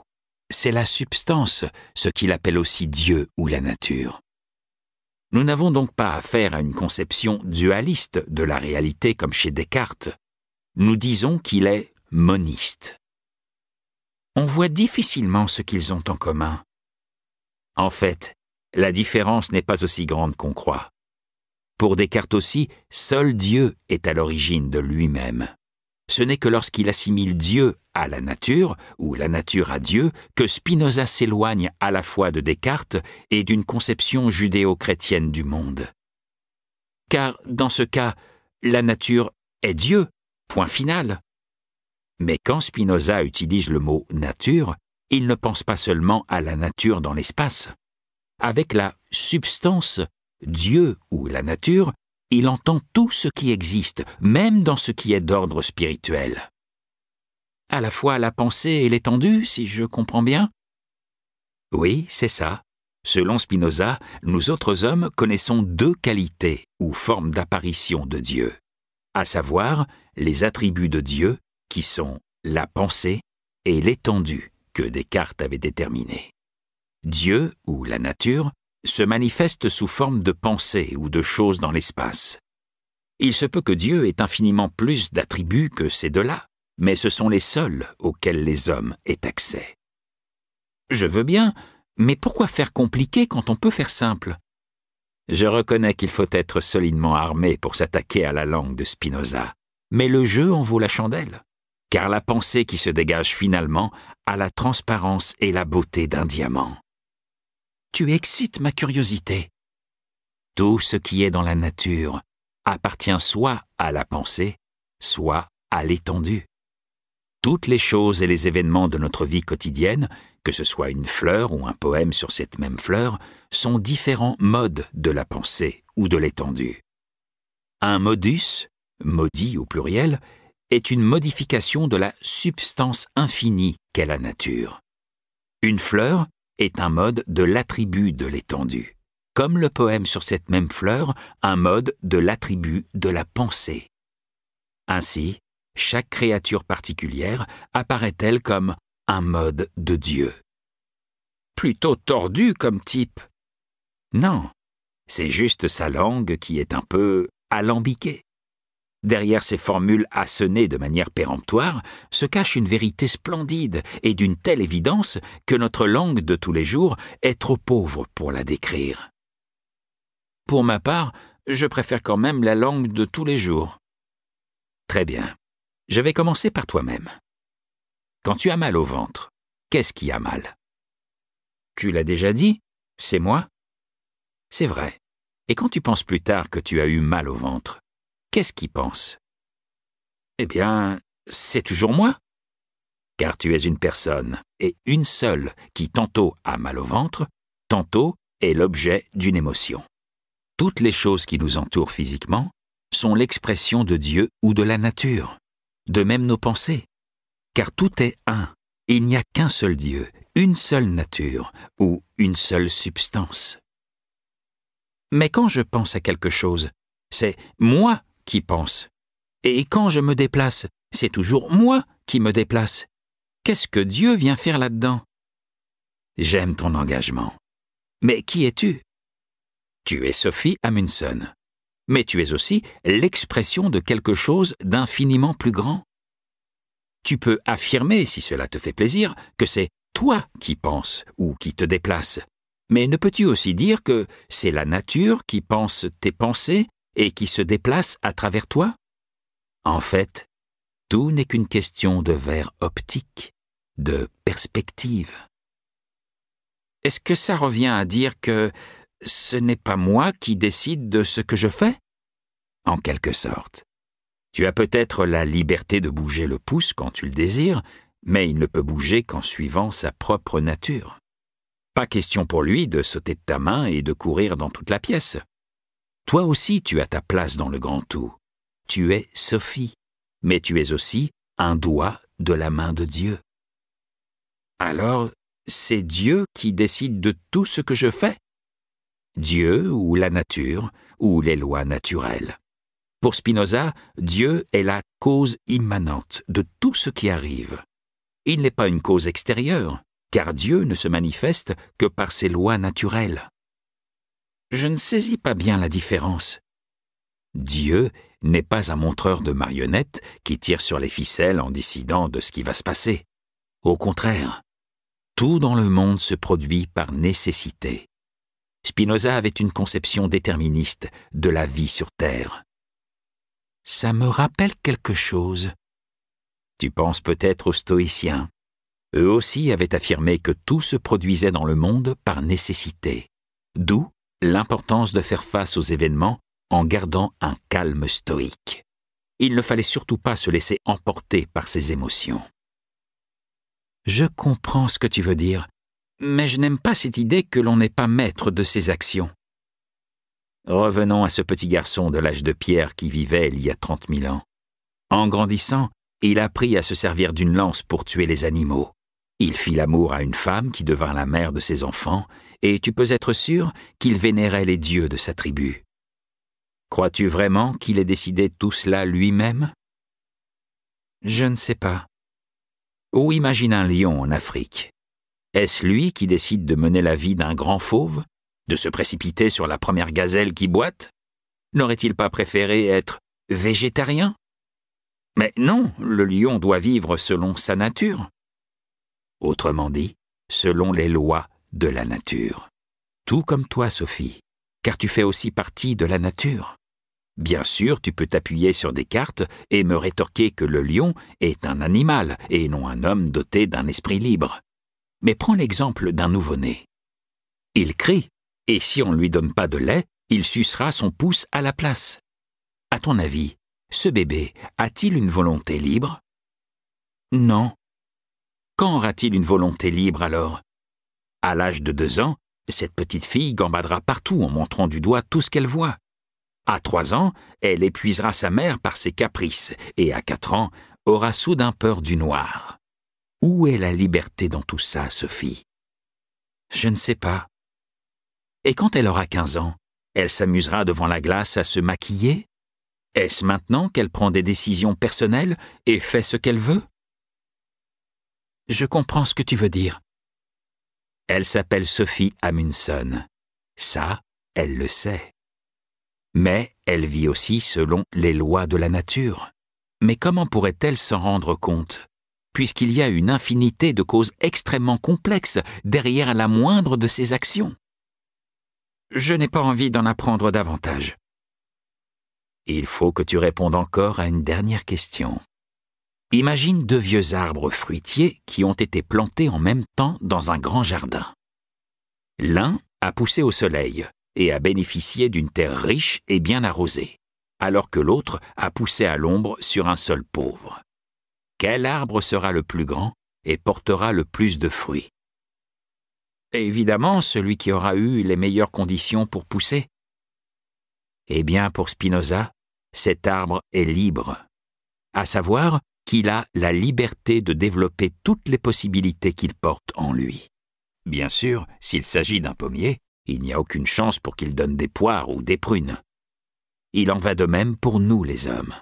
C'est la substance, ce qu'il appelle aussi Dieu ou la nature. Nous n'avons donc pas affaire à une conception dualiste de la réalité comme chez Descartes. Nous disons qu'il est monistes. On voit difficilement ce qu'ils ont en commun. En fait, la différence n'est pas aussi grande qu'on croit. Pour Descartes aussi, seul Dieu est à l'origine de lui-même. Ce n'est que lorsqu'il assimile Dieu à la nature, ou la nature à Dieu, que Spinoza s'éloigne à la fois de Descartes et d'une conception judéo-chrétienne du monde. Car, dans ce cas, la nature est Dieu, point final. Mais quand Spinoza utilise le mot nature, il ne pense pas seulement à la nature dans l'espace. Avec la substance, Dieu ou la nature, il entend tout ce qui existe, même dans ce qui est d'ordre spirituel. À la fois la pensée et l'étendue, si je comprends bien Oui, c'est ça. Selon Spinoza, nous autres hommes connaissons deux qualités ou formes d'apparition de Dieu, à savoir les attributs de Dieu qui sont la pensée et l'étendue que Descartes avait déterminée. Dieu, ou la nature, se manifeste sous forme de pensée ou de choses dans l'espace. Il se peut que Dieu ait infiniment plus d'attributs que ces deux-là, mais ce sont les seuls auxquels les hommes aient accès. Je veux bien, mais pourquoi faire compliqué quand on peut faire simple Je reconnais qu'il faut être solidement armé pour s'attaquer à la langue de Spinoza, mais le jeu en vaut la chandelle car la pensée qui se dégage finalement a la transparence et la beauté d'un diamant. Tu excites ma curiosité. Tout ce qui est dans la nature appartient soit à la pensée, soit à l'étendue. Toutes les choses et les événements de notre vie quotidienne, que ce soit une fleur ou un poème sur cette même fleur, sont différents modes de la pensée ou de l'étendue. Un modus, maudit au pluriel, est une modification de la substance infinie qu'est la nature. Une fleur est un mode de l'attribut de l'étendue, comme le poème sur cette même fleur, un mode de l'attribut de la pensée. Ainsi, chaque créature particulière apparaît-elle comme un mode de Dieu. Plutôt tordu comme type. Non, c'est juste sa langue qui est un peu alambiquée. Derrière ces formules assenées de manière péremptoire se cache une vérité splendide et d'une telle évidence que notre langue de tous les jours est trop pauvre pour la décrire. Pour ma part, je préfère quand même la langue de tous les jours. Très bien. Je vais commencer par toi-même. Quand tu as mal au ventre, qu'est-ce qui a mal Tu l'as déjà dit, c'est moi C'est vrai. Et quand tu penses plus tard que tu as eu mal au ventre, qu'est-ce qu'il pense Eh bien, c'est toujours moi. Car tu es une personne, et une seule, qui tantôt a mal au ventre, tantôt est l'objet d'une émotion. Toutes les choses qui nous entourent physiquement sont l'expression de Dieu ou de la nature, de même nos pensées. Car tout est un, il n'y a qu'un seul Dieu, une seule nature ou une seule substance. Mais quand je pense à quelque chose, c'est moi qui pense. Et quand je me déplace, c'est toujours moi qui me déplace. Qu'est-ce que Dieu vient faire là-dedans J'aime ton engagement. Mais qui es-tu Tu es Sophie Amundsen. Mais tu es aussi l'expression de quelque chose d'infiniment plus grand. Tu peux affirmer, si cela te fait plaisir, que c'est toi qui penses ou qui te déplaces. Mais ne peux-tu aussi dire que c'est la nature qui pense tes pensées et qui se déplace à travers toi En fait, tout n'est qu'une question de verre optique, de perspective. Est-ce que ça revient à dire que ce n'est pas moi qui décide de ce que je fais En quelque sorte. Tu as peut-être la liberté de bouger le pouce quand tu le désires, mais il ne peut bouger qu'en suivant sa propre nature. Pas question pour lui de sauter de ta main et de courir dans toute la pièce. Toi aussi tu as ta place dans le grand tout. Tu es Sophie, mais tu es aussi un doigt de la main de Dieu. Alors, c'est Dieu qui décide de tout ce que je fais Dieu ou la nature ou les lois naturelles. Pour Spinoza, Dieu est la cause immanente de tout ce qui arrive. Il n'est pas une cause extérieure, car Dieu ne se manifeste que par ses lois naturelles. Je ne saisis pas bien la différence. Dieu n'est pas un montreur de marionnettes qui tire sur les ficelles en décidant de ce qui va se passer. Au contraire, tout dans le monde se produit par nécessité. Spinoza avait une conception déterministe de la vie sur Terre. Ça me rappelle quelque chose. Tu penses peut-être aux stoïciens. Eux aussi avaient affirmé que tout se produisait dans le monde par nécessité, d'où l'importance de faire face aux événements en gardant un calme stoïque. Il ne fallait surtout pas se laisser emporter par ses émotions. Je comprends ce que tu veux dire, mais je n'aime pas cette idée que l'on n'est pas maître de ses actions. Revenons à ce petit garçon de l'âge de pierre qui vivait il y a trente mille ans. En grandissant, il apprit à se servir d'une lance pour tuer les animaux. Il fit l'amour à une femme qui devint la mère de ses enfants, et tu peux être sûr qu'il vénérait les dieux de sa tribu. Crois-tu vraiment qu'il ait décidé tout cela lui-même Je ne sais pas. Ou imagine un lion en Afrique. Est-ce lui qui décide de mener la vie d'un grand fauve, de se précipiter sur la première gazelle qui boite N'aurait-il pas préféré être végétarien Mais non, le lion doit vivre selon sa nature. Autrement dit, selon les lois de la nature. Tout comme toi, Sophie, car tu fais aussi partie de la nature. Bien sûr, tu peux t'appuyer sur des cartes et me rétorquer que le lion est un animal et non un homme doté d'un esprit libre. Mais prends l'exemple d'un nouveau-né. Il crie, et si on ne lui donne pas de lait, il sucera son pouce à la place. À ton avis, ce bébé a-t-il une volonté libre Non. Quand aura-t-il une volonté libre alors à l'âge de deux ans, cette petite fille gambadera partout en montrant du doigt tout ce qu'elle voit. À trois ans, elle épuisera sa mère par ses caprices, et à quatre ans, aura soudain peur du noir. Où est la liberté dans tout ça, Sophie Je ne sais pas. Et quand elle aura quinze ans, elle s'amusera devant la glace à se maquiller Est-ce maintenant qu'elle prend des décisions personnelles et fait ce qu'elle veut Je comprends ce que tu veux dire. Elle s'appelle Sophie Amundsen. Ça, elle le sait. Mais elle vit aussi selon les lois de la nature. Mais comment pourrait-elle s'en rendre compte Puisqu'il y a une infinité de causes extrêmement complexes derrière la moindre de ses actions. Je n'ai pas envie d'en apprendre davantage. Il faut que tu répondes encore à une dernière question. Imagine deux vieux arbres fruitiers qui ont été plantés en même temps dans un grand jardin. L'un a poussé au soleil et a bénéficié d'une terre riche et bien arrosée, alors que l'autre a poussé à l'ombre sur un sol pauvre. Quel arbre sera le plus grand et portera le plus de fruits Évidemment, celui qui aura eu les meilleures conditions pour pousser. Eh bien, pour Spinoza, cet arbre est libre, à savoir qu'il a la liberté de développer toutes les possibilités qu'il porte en lui. Bien sûr, s'il s'agit d'un pommier, il n'y a aucune chance pour qu'il donne des poires ou des prunes. Il en va de même pour nous les hommes.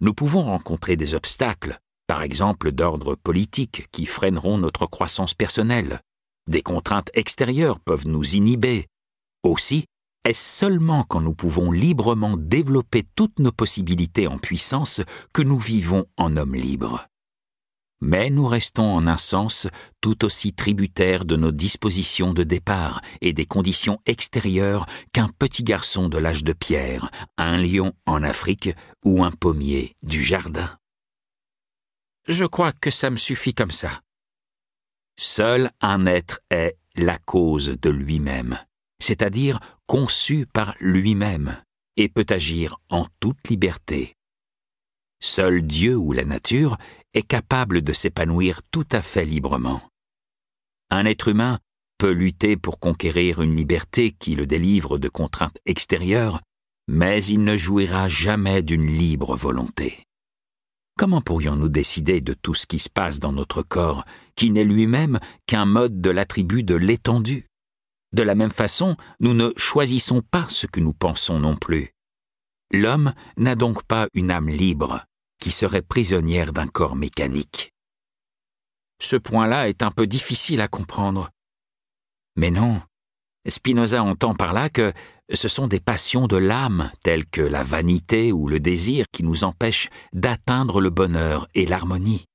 Nous pouvons rencontrer des obstacles, par exemple d'ordre politique, qui freineront notre croissance personnelle. Des contraintes extérieures peuvent nous inhiber. Aussi, est-ce seulement quand nous pouvons librement développer toutes nos possibilités en puissance que nous vivons en homme libre Mais nous restons en un sens tout aussi tributaires de nos dispositions de départ et des conditions extérieures qu'un petit garçon de l'âge de pierre, un lion en Afrique ou un pommier du jardin. Je crois que ça me suffit comme ça. Seul un être est la cause de lui-même c'est-à-dire conçu par lui-même, et peut agir en toute liberté. Seul Dieu ou la nature est capable de s'épanouir tout à fait librement. Un être humain peut lutter pour conquérir une liberté qui le délivre de contraintes extérieures, mais il ne jouira jamais d'une libre volonté. Comment pourrions-nous décider de tout ce qui se passe dans notre corps, qui n'est lui-même qu'un mode de l'attribut de l'étendue de la même façon, nous ne choisissons pas ce que nous pensons non plus. L'homme n'a donc pas une âme libre, qui serait prisonnière d'un corps mécanique. Ce point-là est un peu difficile à comprendre. Mais non, Spinoza entend par là que ce sont des passions de l'âme, telles que la vanité ou le désir, qui nous empêchent d'atteindre le bonheur et l'harmonie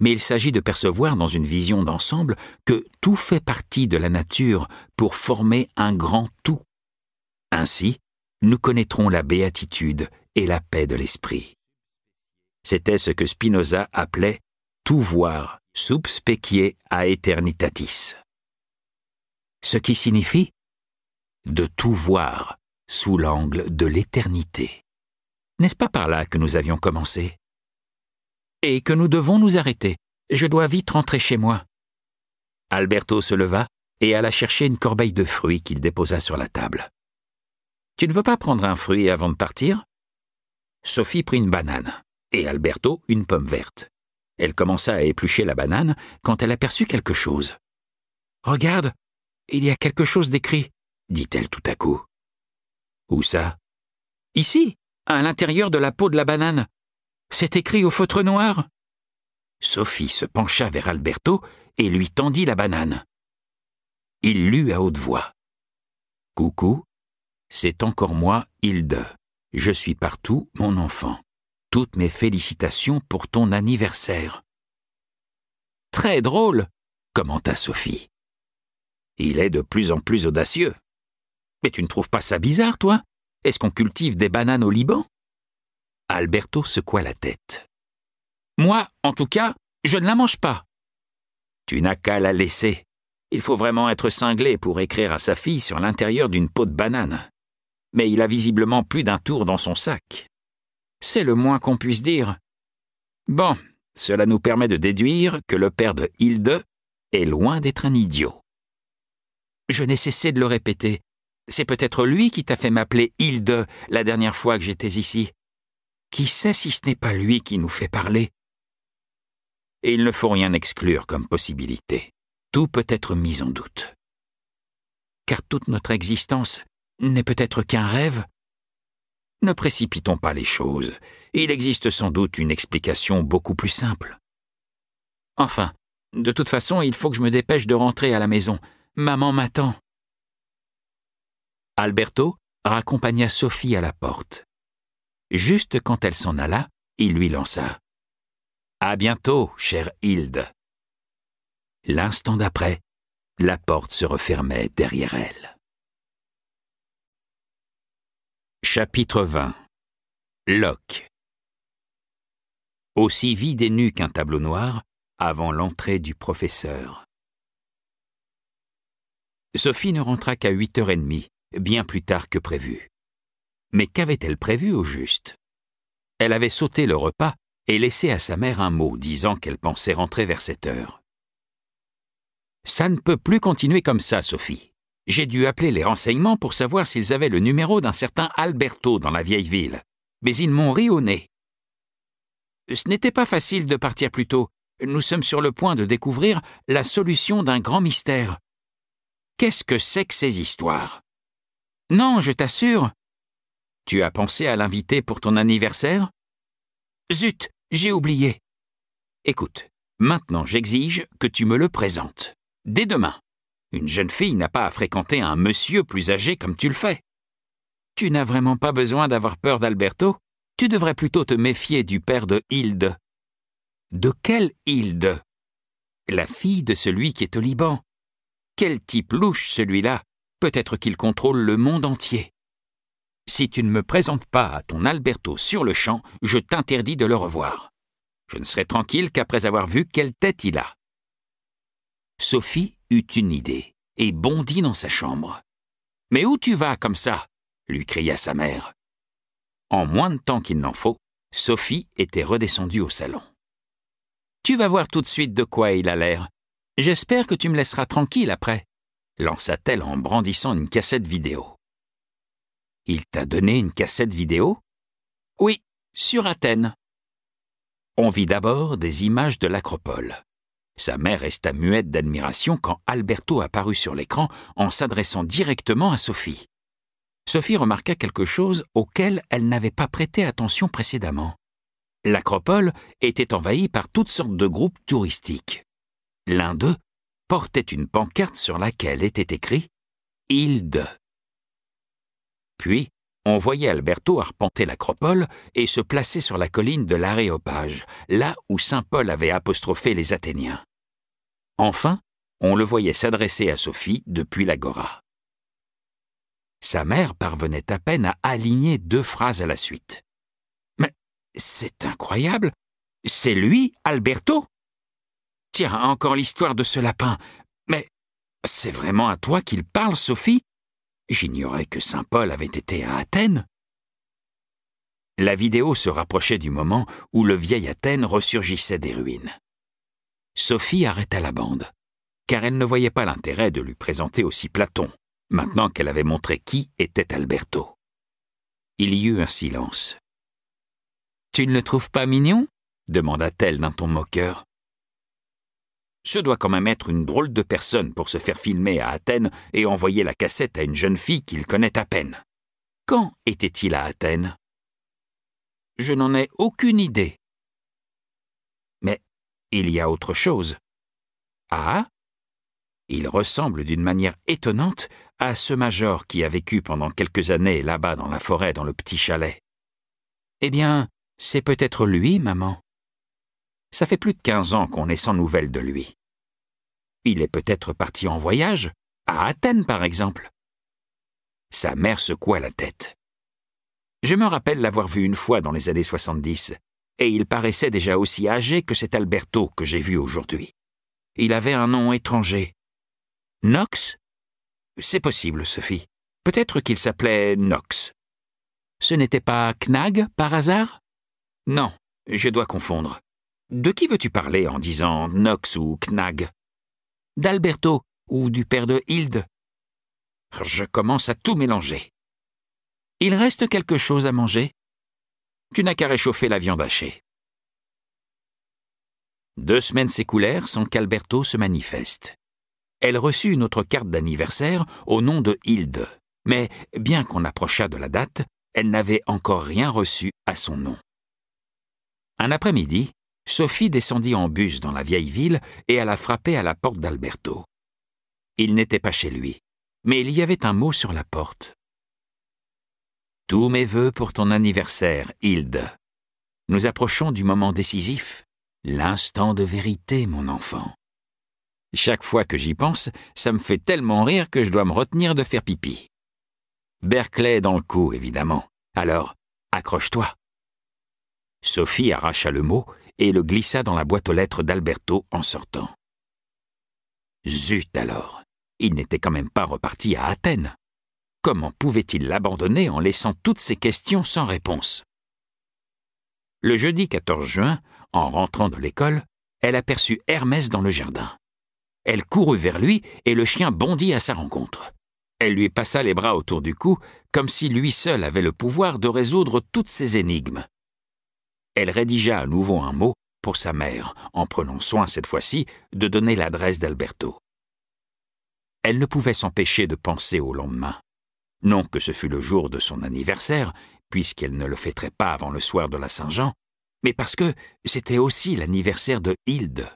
mais il s'agit de percevoir dans une vision d'ensemble que tout fait partie de la nature pour former un grand tout. Ainsi, nous connaîtrons la béatitude et la paix de l'esprit. C'était ce que Spinoza appelait tout voir sub specie a Ce qui signifie de tout voir sous l'angle de l'éternité. N'est-ce pas par là que nous avions commencé et que nous devons nous arrêter. Je dois vite rentrer chez moi. Alberto se leva et alla chercher une corbeille de fruits qu'il déposa sur la table. Tu ne veux pas prendre un fruit avant de partir Sophie prit une banane et Alberto une pomme verte. Elle commença à éplucher la banane quand elle aperçut quelque chose. Regarde, il y a quelque chose d'écrit, dit-elle tout à coup. Où ça Ici, à l'intérieur de la peau de la banane. C'est écrit au feutre noir Sophie se pencha vers Alberto et lui tendit la banane. Il lut à haute voix. Coucou, c'est encore moi, Hilde. Je suis partout, mon enfant. Toutes mes félicitations pour ton anniversaire. Très drôle, commenta Sophie. Il est de plus en plus audacieux. Mais tu ne trouves pas ça bizarre, toi Est-ce qu'on cultive des bananes au Liban Alberto secoua la tête. Moi, en tout cas, je ne la mange pas. Tu n'as qu'à la laisser. Il faut vraiment être cinglé pour écrire à sa fille sur l'intérieur d'une peau de banane. Mais il a visiblement plus d'un tour dans son sac. C'est le moins qu'on puisse dire. Bon, cela nous permet de déduire que le père de Hilde est loin d'être un idiot. Je n'ai cessé de le répéter. C'est peut-être lui qui t'a fait m'appeler Hilde la dernière fois que j'étais ici. Qui sait si ce n'est pas lui qui nous fait parler Et il ne faut rien exclure comme possibilité. Tout peut être mis en doute. Car toute notre existence n'est peut-être qu'un rêve Ne précipitons pas les choses. Il existe sans doute une explication beaucoup plus simple. Enfin, de toute façon, il faut que je me dépêche de rentrer à la maison. Maman m'attend. Alberto raccompagna Sophie à la porte. Juste quand elle s'en alla, il lui lança À bientôt, chère Hilde. L'instant d'après, la porte se refermait derrière elle. Chapitre 20 Locke Aussi vide et nu qu'un tableau noir, avant l'entrée du professeur. Sophie ne rentra qu'à 8h30, bien plus tard que prévu mais qu'avait-elle prévu au juste Elle avait sauté le repas et laissé à sa mère un mot disant qu'elle pensait rentrer vers cette heure. Ça ne peut plus continuer comme ça, Sophie. J'ai dû appeler les renseignements pour savoir s'ils avaient le numéro d'un certain Alberto dans la vieille ville, mais ils m'ont ri au nez. Ce n'était pas facile de partir plus tôt. Nous sommes sur le point de découvrir la solution d'un grand mystère. Qu'est-ce que c'est que ces histoires Non, je t'assure, tu as pensé à l'inviter pour ton anniversaire Zut, j'ai oublié. Écoute, maintenant j'exige que tu me le présentes. Dès demain. Une jeune fille n'a pas à fréquenter un monsieur plus âgé comme tu le fais. Tu n'as vraiment pas besoin d'avoir peur d'Alberto. Tu devrais plutôt te méfier du père de Hilde. De quelle Hilde La fille de celui qui est au Liban. Quel type louche celui-là Peut-être qu'il contrôle le monde entier. Si tu ne me présentes pas à ton Alberto sur le champ, je t'interdis de le revoir. Je ne serai tranquille qu'après avoir vu quelle tête il a. Sophie eut une idée et bondit dans sa chambre. Mais où tu vas comme ça lui cria sa mère. En moins de temps qu'il n'en faut, Sophie était redescendue au salon. Tu vas voir tout de suite de quoi il a l'air. J'espère que tu me laisseras tranquille après, lança-t-elle en brandissant une cassette vidéo. Il t'a donné une cassette vidéo Oui, sur Athènes. On vit d'abord des images de l'acropole. Sa mère resta muette d'admiration quand Alberto apparut sur l'écran en s'adressant directement à Sophie. Sophie remarqua quelque chose auquel elle n'avait pas prêté attention précédemment. L'acropole était envahie par toutes sortes de groupes touristiques. L'un d'eux portait une pancarte sur laquelle était écrit Ilde puis, on voyait Alberto arpenter l'acropole et se placer sur la colline de l'Aréopage, là où saint Paul avait apostrophé les Athéniens. Enfin, on le voyait s'adresser à Sophie depuis l'agora. Sa mère parvenait à peine à aligner deux phrases à la suite. Mais c'est incroyable C'est lui, Alberto Tiens, encore l'histoire de ce lapin. Mais c'est vraiment à toi qu'il parle, Sophie J'ignorais que Saint Paul avait été à Athènes. La vidéo se rapprochait du moment où le vieil Athènes ressurgissait des ruines. Sophie arrêta la bande, car elle ne voyait pas l'intérêt de lui présenter aussi Platon, maintenant qu'elle avait montré qui était Alberto. Il y eut un silence. Tu ne le trouves pas mignon demanda-t-elle d'un ton moqueur. Ce doit quand même être une drôle de personne pour se faire filmer à Athènes et envoyer la cassette à une jeune fille qu'il connaît à peine. Quand était-il à Athènes Je n'en ai aucune idée. Mais il y a autre chose. Ah Il ressemble d'une manière étonnante à ce major qui a vécu pendant quelques années là-bas dans la forêt dans le petit chalet. Eh bien, c'est peut-être lui, maman. Ça fait plus de quinze ans qu'on est sans nouvelles de lui. Il est peut-être parti en voyage, à Athènes par exemple. Sa mère secoua la tête. Je me rappelle l'avoir vu une fois dans les années 70, et il paraissait déjà aussi âgé que cet Alberto que j'ai vu aujourd'hui. Il avait un nom étranger. Knox C'est possible, Sophie. Peut-être qu'il s'appelait Knox. Ce n'était pas Knag, par hasard Non, je dois confondre. De qui veux-tu parler en disant Nox ou Knag D'Alberto ou du père de Hilde Je commence à tout mélanger. Il reste quelque chose à manger Tu n'as qu'à réchauffer la viande hachée. Deux semaines s'écoulèrent sans qu'Alberto se manifeste. Elle reçut une autre carte d'anniversaire au nom de Hilde, mais bien qu'on approchât de la date, elle n'avait encore rien reçu à son nom. Un après-midi, Sophie descendit en bus dans la vieille ville et alla frapper à la porte d'Alberto. Il n'était pas chez lui, mais il y avait un mot sur la porte. Tous mes voeux pour ton anniversaire, Hilde. Nous approchons du moment décisif, l'instant de vérité, mon enfant. Chaque fois que j'y pense, ça me fait tellement rire que je dois me retenir de faire pipi. Berkeley dans le coup, évidemment. Alors, accroche-toi. Sophie arracha le mot et le glissa dans la boîte aux lettres d'Alberto en sortant. Zut alors Il n'était quand même pas reparti à Athènes. Comment pouvait-il l'abandonner en laissant toutes ces questions sans réponse Le jeudi 14 juin, en rentrant de l'école, elle aperçut Hermès dans le jardin. Elle courut vers lui et le chien bondit à sa rencontre. Elle lui passa les bras autour du cou, comme si lui seul avait le pouvoir de résoudre toutes ses énigmes elle rédigea à nouveau un mot pour sa mère, en prenant soin cette fois-ci de donner l'adresse d'Alberto. Elle ne pouvait s'empêcher de penser au lendemain. Non que ce fût le jour de son anniversaire, puisqu'elle ne le fêterait pas avant le soir de la Saint-Jean, mais parce que c'était aussi l'anniversaire de Hilde.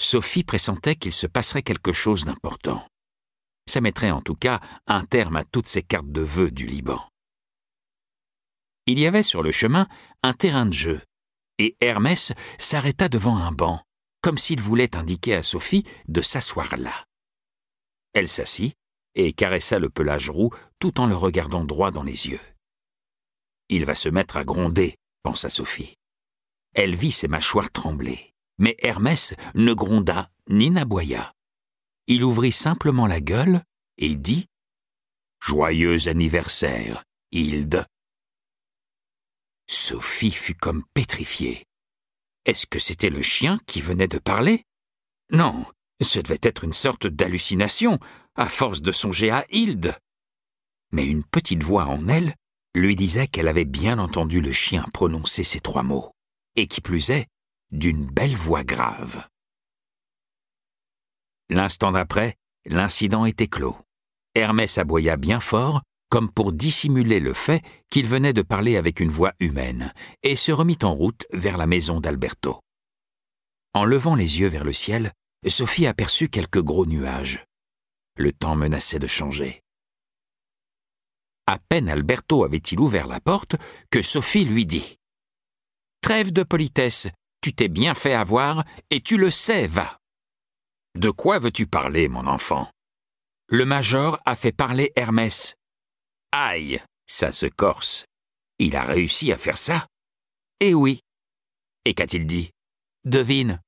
Sophie pressentait qu'il se passerait quelque chose d'important. Ça mettrait en tout cas un terme à toutes ces cartes de vœux du Liban. Il y avait sur le chemin un terrain de jeu, et Hermès s'arrêta devant un banc, comme s'il voulait indiquer à Sophie de s'asseoir là. Elle s'assit et caressa le pelage roux tout en le regardant droit dans les yeux. Il va se mettre à gronder, pensa Sophie. Elle vit ses mâchoires trembler, mais Hermès ne gronda ni n'aboya. Il ouvrit simplement la gueule et dit Joyeux anniversaire, Hilde, Sophie fut comme pétrifiée. Est-ce que c'était le chien qui venait de parler Non, ce devait être une sorte d'hallucination, à force de songer à Hilde. Mais une petite voix en elle lui disait qu'elle avait bien entendu le chien prononcer ces trois mots, et qui plus est, d'une belle voix grave. L'instant d'après, l'incident était clos. Hermès aboya bien fort, comme pour dissimuler le fait qu'il venait de parler avec une voix humaine, et se remit en route vers la maison d'Alberto. En levant les yeux vers le ciel, Sophie aperçut quelques gros nuages. Le temps menaçait de changer. À peine Alberto avait-il ouvert la porte que Sophie lui dit Trêve de politesse, tu t'es bien fait avoir et tu le sais, va. De quoi veux-tu parler, mon enfant Le major a fait parler Hermès. Aïe, ça se corse. Il a réussi à faire ça Eh oui. Et qu'a-t-il dit Devine.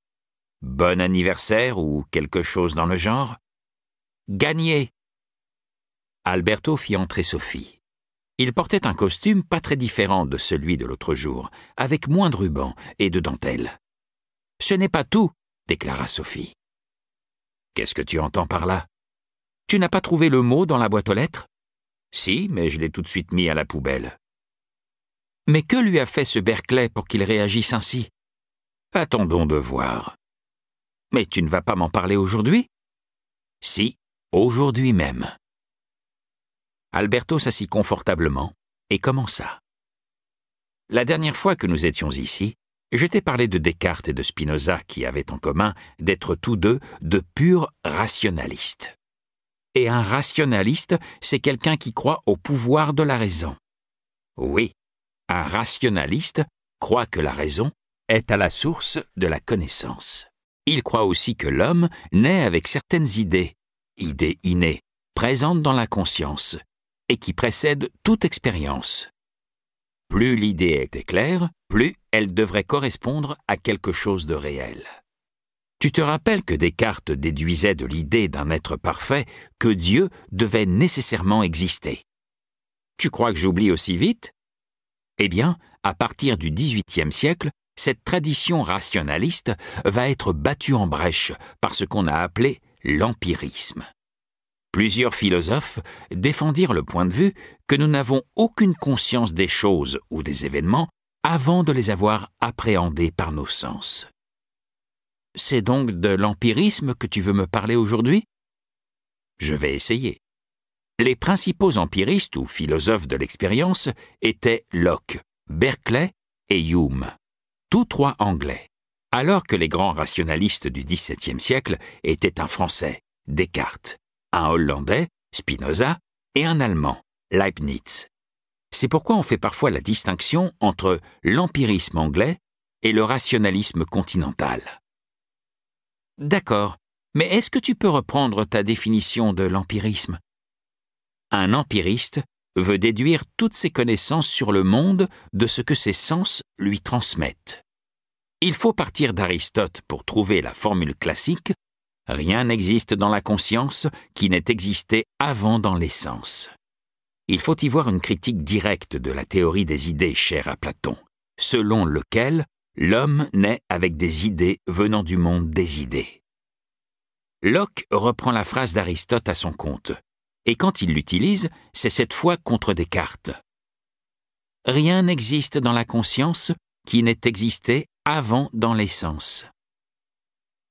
Bon anniversaire ou quelque chose dans le genre Gagné. Alberto fit entrer Sophie. Il portait un costume pas très différent de celui de l'autre jour, avec moins de rubans et de dentelles. Ce n'est pas tout, déclara Sophie. Qu'est-ce que tu entends par là Tu n'as pas trouvé le mot dans la boîte aux lettres si, mais je l'ai tout de suite mis à la poubelle. Mais que lui a fait ce Berkeley pour qu'il réagisse ainsi Attendons de voir. Mais tu ne vas pas m'en parler aujourd'hui Si, aujourd'hui même. Alberto s'assit confortablement et commença. La dernière fois que nous étions ici, je t'ai parlé de Descartes et de Spinoza qui avaient en commun d'être tous deux de purs rationalistes et un rationaliste, c'est quelqu'un qui croit au pouvoir de la raison. Oui, un rationaliste croit que la raison est à la source de la connaissance. Il croit aussi que l'homme naît avec certaines idées, idées innées, présentes dans la conscience, et qui précèdent toute expérience. Plus l'idée est claire, plus elle devrait correspondre à quelque chose de réel. Tu te rappelles que Descartes déduisait de l'idée d'un être parfait que Dieu devait nécessairement exister. Tu crois que j'oublie aussi vite Eh bien, à partir du XVIIIe siècle, cette tradition rationaliste va être battue en brèche par ce qu'on a appelé l'empirisme. Plusieurs philosophes défendirent le point de vue que nous n'avons aucune conscience des choses ou des événements avant de les avoir appréhendés par nos sens. C'est donc de l'empirisme que tu veux me parler aujourd'hui Je vais essayer. Les principaux empiristes ou philosophes de l'expérience étaient Locke, Berkeley et Hume, tous trois anglais, alors que les grands rationalistes du XVIIe siècle étaient un Français, Descartes, un Hollandais, Spinoza, et un Allemand, Leibniz. C'est pourquoi on fait parfois la distinction entre l'empirisme anglais et le rationalisme continental. D'accord, mais est-ce que tu peux reprendre ta définition de l'empirisme Un empiriste veut déduire toutes ses connaissances sur le monde de ce que ses sens lui transmettent. Il faut partir d'Aristote pour trouver la formule classique Rien n'existe dans la conscience qui n'ait existé avant dans les sens. Il faut y voir une critique directe de la théorie des idées chère à Platon, selon lequel L'homme naît avec des idées venant du monde des idées. Locke reprend la phrase d'Aristote à son compte, et quand il l'utilise, c'est cette fois contre Descartes. Rien n'existe dans la conscience qui n'ait existé avant dans l'essence.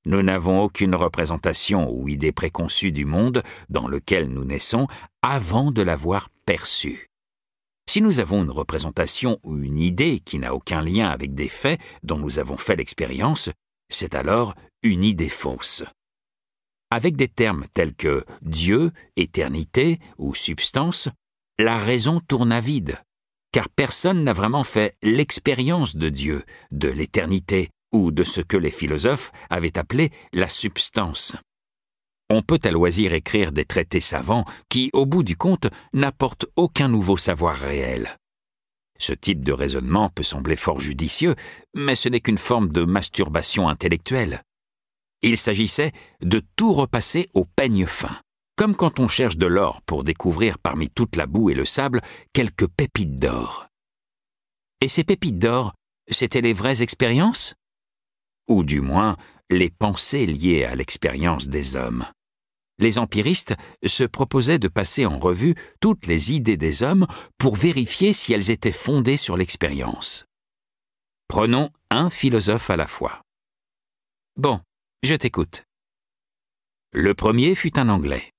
Nous n'avons aucune représentation ou idée préconçue du monde dans lequel nous naissons avant de l'avoir perçue. Si nous avons une représentation ou une idée qui n'a aucun lien avec des faits dont nous avons fait l'expérience, c'est alors une idée fausse. Avec des termes tels que Dieu, éternité ou substance, la raison tourne à vide, car personne n'a vraiment fait l'expérience de Dieu, de l'éternité ou de ce que les philosophes avaient appelé la substance. On peut à loisir écrire des traités savants qui, au bout du compte, n'apportent aucun nouveau savoir réel. Ce type de raisonnement peut sembler fort judicieux, mais ce n'est qu'une forme de masturbation intellectuelle. Il s'agissait de tout repasser au peigne fin, comme quand on cherche de l'or pour découvrir parmi toute la boue et le sable quelques pépites d'or. Et ces pépites d'or, c'étaient les vraies expériences Ou du moins, les pensées liées à l'expérience des hommes. Les empiristes se proposaient de passer en revue toutes les idées des hommes pour vérifier si elles étaient fondées sur l'expérience. Prenons un philosophe à la fois. Bon, je t'écoute. Le premier fut un Anglais,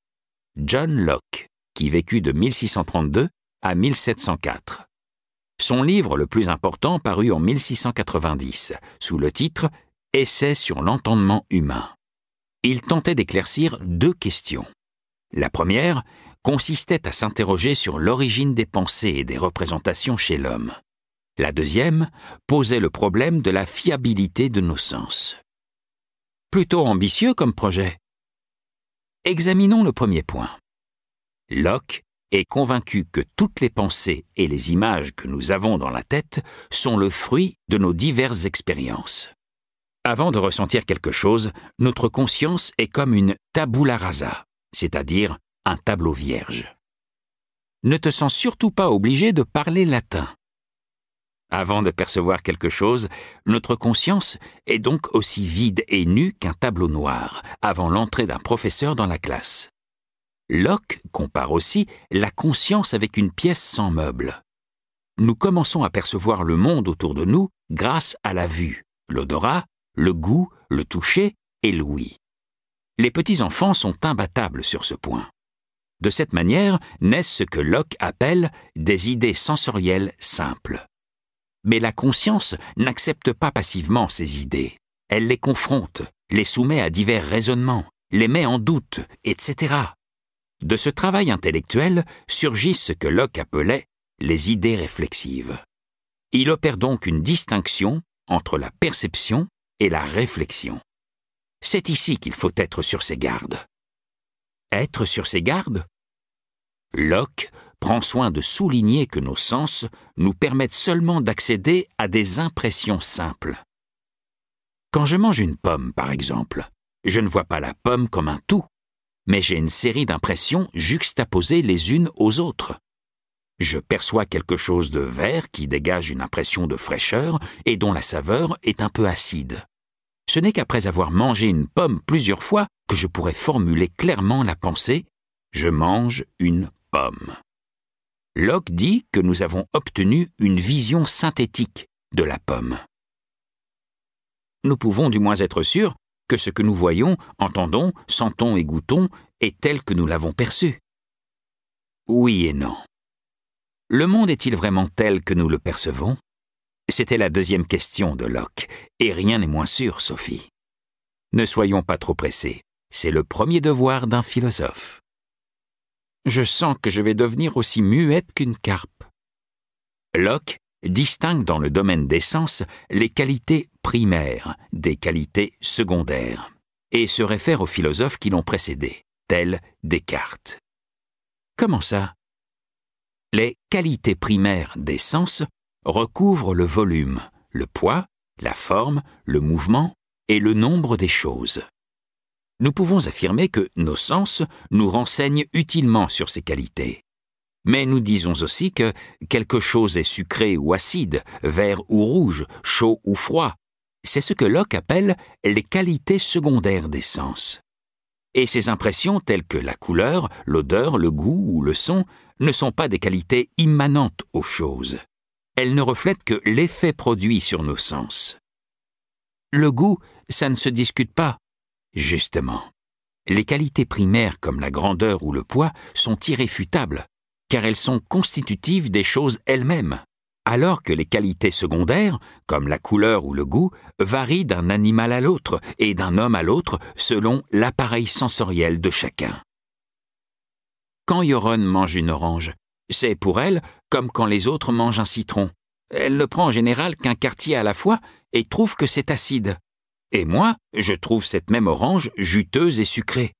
John Locke, qui vécut de 1632 à 1704. Son livre le plus important parut en 1690, sous le titre Essai sur l'entendement humain. Il tentait d'éclaircir deux questions. La première consistait à s'interroger sur l'origine des pensées et des représentations chez l'homme. La deuxième posait le problème de la fiabilité de nos sens. Plutôt ambitieux comme projet. Examinons le premier point. Locke est convaincu que toutes les pensées et les images que nous avons dans la tête sont le fruit de nos diverses expériences. Avant de ressentir quelque chose, notre conscience est comme une tabula rasa, c'est-à-dire un tableau vierge. Ne te sens surtout pas obligé de parler latin. Avant de percevoir quelque chose, notre conscience est donc aussi vide et nue qu'un tableau noir avant l'entrée d'un professeur dans la classe. Locke compare aussi la conscience avec une pièce sans meuble. Nous commençons à percevoir le monde autour de nous grâce à la vue, l'odorat, le goût, le toucher et l'ouïe. Les petits-enfants sont imbattables sur ce point. De cette manière naissent ce que Locke appelle des idées sensorielles simples. Mais la conscience n'accepte pas passivement ces idées. Elle les confronte, les soumet à divers raisonnements, les met en doute, etc. De ce travail intellectuel surgissent ce que Locke appelait les idées réflexives. Il opère donc une distinction entre la perception et la réflexion. C'est ici qu'il faut être sur ses gardes. Être sur ses gardes Locke prend soin de souligner que nos sens nous permettent seulement d'accéder à des impressions simples. Quand je mange une pomme, par exemple, je ne vois pas la pomme comme un tout, mais j'ai une série d'impressions juxtaposées les unes aux autres. Je perçois quelque chose de vert qui dégage une impression de fraîcheur et dont la saveur est un peu acide. Ce n'est qu'après avoir mangé une pomme plusieurs fois que je pourrais formuler clairement la pensée ⁇ Je mange une pomme ⁇ Locke dit que nous avons obtenu une vision synthétique de la pomme. Nous pouvons du moins être sûrs que ce que nous voyons, entendons, sentons et goûtons est tel que nous l'avons perçu. Oui et non. Le monde est-il vraiment tel que nous le percevons C'était la deuxième question de Locke, et rien n'est moins sûr, Sophie. Ne soyons pas trop pressés, c'est le premier devoir d'un philosophe. Je sens que je vais devenir aussi muette qu'une carpe. Locke distingue dans le domaine des sens les qualités primaires des qualités secondaires, et se réfère aux philosophes qui l'ont précédé, tels Descartes. Comment ça les qualités primaires des sens recouvrent le volume, le poids, la forme, le mouvement et le nombre des choses. Nous pouvons affirmer que nos sens nous renseignent utilement sur ces qualités. Mais nous disons aussi que quelque chose est sucré ou acide, vert ou rouge, chaud ou froid. C'est ce que Locke appelle les qualités secondaires des sens. Et ces impressions telles que la couleur, l'odeur, le goût ou le son ne sont pas des qualités immanentes aux choses. Elles ne reflètent que l'effet produit sur nos sens. Le goût, ça ne se discute pas. Justement, les qualités primaires comme la grandeur ou le poids sont irréfutables, car elles sont constitutives des choses elles-mêmes, alors que les qualités secondaires, comme la couleur ou le goût, varient d'un animal à l'autre et d'un homme à l'autre selon l'appareil sensoriel de chacun. Quand Yoron mange une orange, c'est pour elle comme quand les autres mangent un citron. Elle ne prend en général qu'un quartier à la fois et trouve que c'est acide. Et moi, je trouve cette même orange juteuse et sucrée.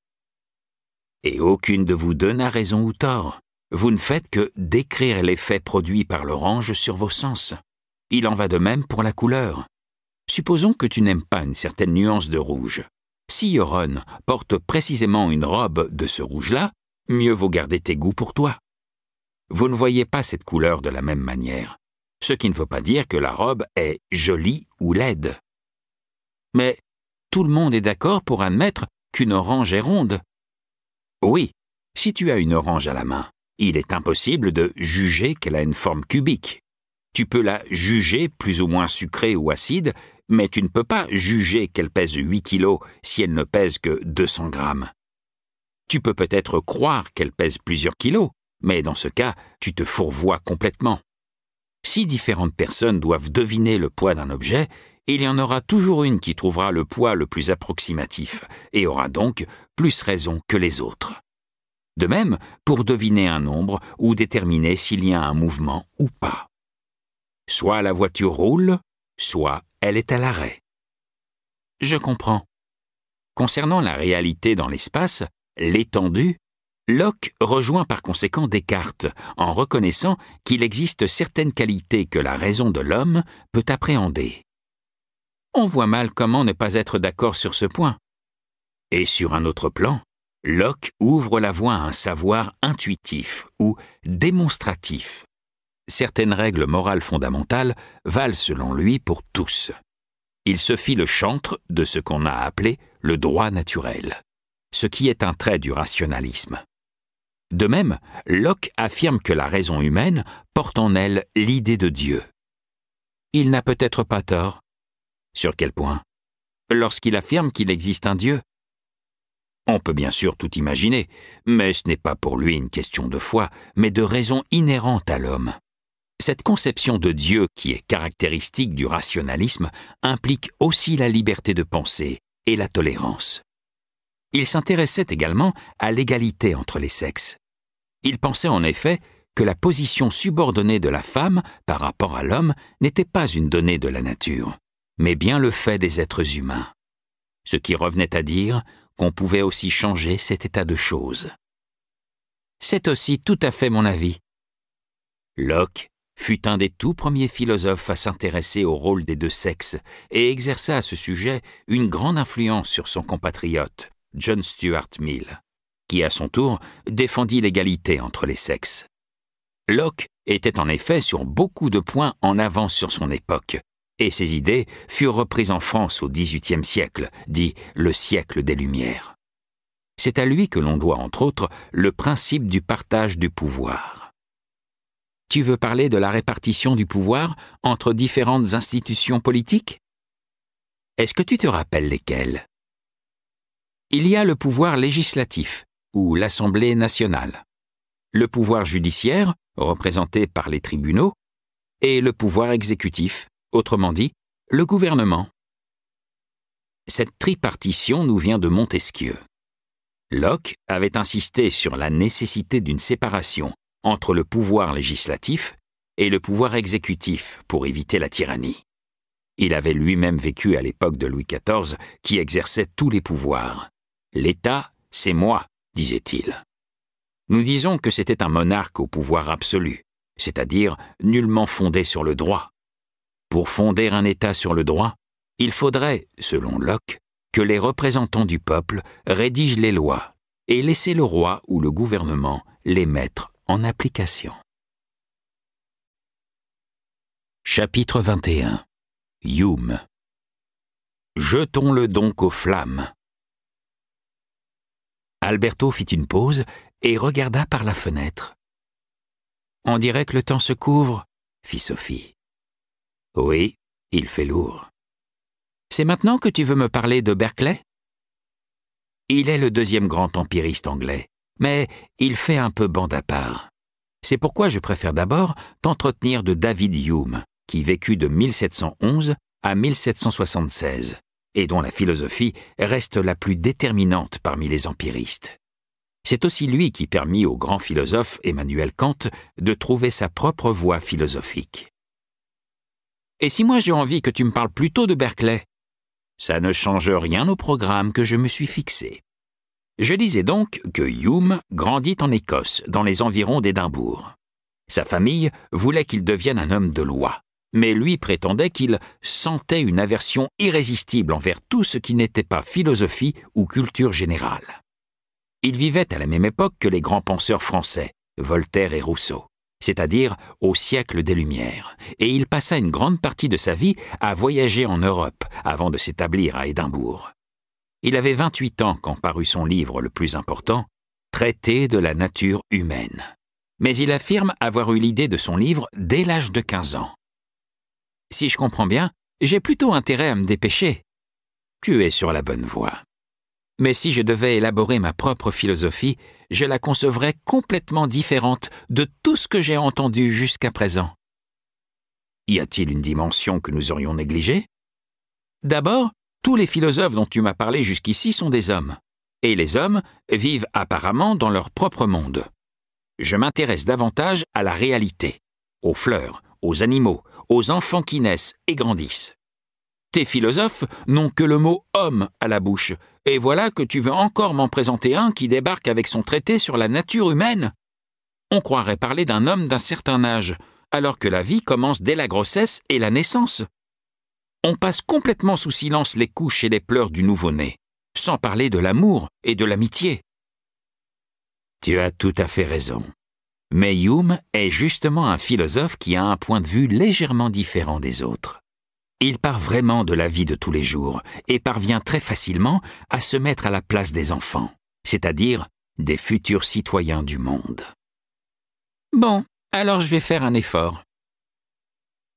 Et aucune de vous deux n'a raison ou tort. Vous ne faites que décrire l'effet produit par l'orange sur vos sens. Il en va de même pour la couleur. Supposons que tu n'aimes pas une certaine nuance de rouge. Si Yoron porte précisément une robe de ce rouge-là, mieux vaut garder tes goûts pour toi. Vous ne voyez pas cette couleur de la même manière, ce qui ne veut pas dire que la robe est jolie ou laide. Mais tout le monde est d'accord pour admettre qu'une orange est ronde. Oui, si tu as une orange à la main, il est impossible de juger qu'elle a une forme cubique. Tu peux la juger plus ou moins sucrée ou acide, mais tu ne peux pas juger qu'elle pèse 8 kilos si elle ne pèse que 200 grammes. Tu peux peut-être croire qu'elle pèse plusieurs kilos, mais dans ce cas, tu te fourvoies complètement. Si différentes personnes doivent deviner le poids d'un objet, il y en aura toujours une qui trouvera le poids le plus approximatif et aura donc plus raison que les autres. De même, pour deviner un nombre ou déterminer s'il y a un mouvement ou pas. Soit la voiture roule, soit elle est à l'arrêt. Je comprends. Concernant la réalité dans l'espace, l'étendue, Locke rejoint par conséquent Descartes en reconnaissant qu'il existe certaines qualités que la raison de l'homme peut appréhender. On voit mal comment ne pas être d'accord sur ce point. Et sur un autre plan, Locke ouvre la voie à un savoir intuitif ou démonstratif. Certaines règles morales fondamentales valent selon lui pour tous. Il se fit le chantre de ce qu'on a appelé le droit naturel ce qui est un trait du rationalisme. De même, Locke affirme que la raison humaine porte en elle l'idée de Dieu. Il n'a peut-être pas tort. Sur quel point Lorsqu'il affirme qu'il existe un Dieu. On peut bien sûr tout imaginer, mais ce n'est pas pour lui une question de foi, mais de raison inhérente à l'homme. Cette conception de Dieu qui est caractéristique du rationalisme implique aussi la liberté de penser et la tolérance il s'intéressait également à l'égalité entre les sexes. Il pensait en effet que la position subordonnée de la femme par rapport à l'homme n'était pas une donnée de la nature, mais bien le fait des êtres humains. Ce qui revenait à dire qu'on pouvait aussi changer cet état de choses. C'est aussi tout à fait mon avis. Locke fut un des tout premiers philosophes à s'intéresser au rôle des deux sexes et exerça à ce sujet une grande influence sur son compatriote, John Stuart Mill, qui à son tour défendit l'égalité entre les sexes. Locke était en effet sur beaucoup de points en avance sur son époque, et ses idées furent reprises en France au XVIIIe siècle, dit le siècle des Lumières. C'est à lui que l'on doit, entre autres, le principe du partage du pouvoir. Tu veux parler de la répartition du pouvoir entre différentes institutions politiques Est-ce que tu te rappelles lesquelles il y a le pouvoir législatif, ou l'Assemblée nationale, le pouvoir judiciaire, représenté par les tribunaux, et le pouvoir exécutif, autrement dit, le gouvernement. Cette tripartition nous vient de Montesquieu. Locke avait insisté sur la nécessité d'une séparation entre le pouvoir législatif et le pouvoir exécutif pour éviter la tyrannie. Il avait lui-même vécu à l'époque de Louis XIV qui exerçait tous les pouvoirs. L'État, c'est moi, disait-il. Nous disons que c'était un monarque au pouvoir absolu, c'est-à-dire nullement fondé sur le droit. Pour fonder un État sur le droit, il faudrait, selon Locke, que les représentants du peuple rédigent les lois et laisser le roi ou le gouvernement les mettre en application. Chapitre 21 Hume Jetons-le donc aux flammes, Alberto fit une pause et regarda par la fenêtre. On dirait que le temps se couvre, fit Sophie. Oui, il fait lourd. C'est maintenant que tu veux me parler de Berkeley Il est le deuxième grand empiriste anglais, mais il fait un peu bande à part. C'est pourquoi je préfère d'abord t'entretenir de David Hume, qui vécut de 1711 à 1776 et dont la philosophie reste la plus déterminante parmi les empiristes. C'est aussi lui qui permit au grand philosophe Emmanuel Kant de trouver sa propre voie philosophique. Et si moi j'ai envie que tu me parles plutôt de Berkeley Ça ne change rien au programme que je me suis fixé. Je disais donc que Hume grandit en Écosse, dans les environs d'Édimbourg. Sa famille voulait qu'il devienne un homme de loi mais lui prétendait qu'il sentait une aversion irrésistible envers tout ce qui n'était pas philosophie ou culture générale. Il vivait à la même époque que les grands penseurs français, Voltaire et Rousseau, c'est-à-dire au siècle des Lumières, et il passa une grande partie de sa vie à voyager en Europe avant de s'établir à Édimbourg. Il avait 28 ans quand parut son livre le plus important, Traité de la nature humaine. Mais il affirme avoir eu l'idée de son livre dès l'âge de 15 ans. Si je comprends bien, j'ai plutôt intérêt à me dépêcher. Tu es sur la bonne voie. Mais si je devais élaborer ma propre philosophie, je la concevrais complètement différente de tout ce que j'ai entendu jusqu'à présent. Y a-t-il une dimension que nous aurions négligée D'abord, tous les philosophes dont tu m'as parlé jusqu'ici sont des hommes, et les hommes vivent apparemment dans leur propre monde. Je m'intéresse davantage à la réalité, aux fleurs, aux animaux, aux enfants qui naissent et grandissent. Tes philosophes n'ont que le mot homme à la bouche, et voilà que tu veux encore m'en présenter un qui débarque avec son traité sur la nature humaine. On croirait parler d'un homme d'un certain âge, alors que la vie commence dès la grossesse et la naissance. On passe complètement sous silence les couches et les pleurs du nouveau-né, sans parler de l'amour et de l'amitié. Tu as tout à fait raison, mais Hume est justement un philosophe qui a un point de vue légèrement différent des autres. Il part vraiment de la vie de tous les jours et parvient très facilement à se mettre à la place des enfants, c'est-à-dire des futurs citoyens du monde. Bon, alors je vais faire un effort.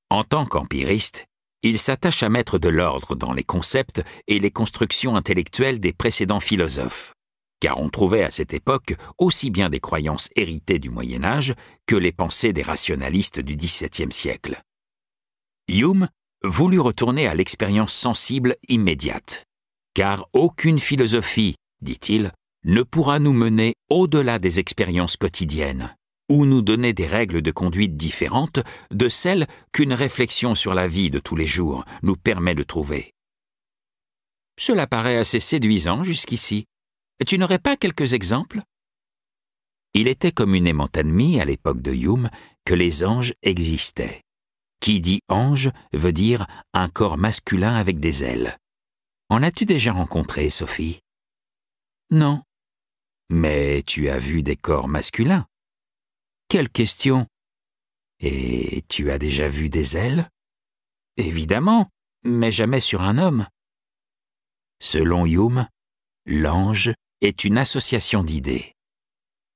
En tant qu'empiriste, il s'attache à mettre de l'ordre dans les concepts et les constructions intellectuelles des précédents philosophes car on trouvait à cette époque aussi bien des croyances héritées du Moyen Âge que les pensées des rationalistes du XVIIe siècle. Hume voulut retourner à l'expérience sensible immédiate, car aucune philosophie, dit-il, ne pourra nous mener au-delà des expériences quotidiennes, ou nous donner des règles de conduite différentes de celles qu'une réflexion sur la vie de tous les jours nous permet de trouver. Cela paraît assez séduisant jusqu'ici, tu n'aurais pas quelques exemples Il était communément admis à l'époque de Hume que les anges existaient. Qui dit ange veut dire un corps masculin avec des ailes. En as-tu déjà rencontré, Sophie Non. Mais tu as vu des corps masculins Quelle question Et tu as déjà vu des ailes Évidemment, mais jamais sur un homme. Selon Hume, l'ange est une association d'idées.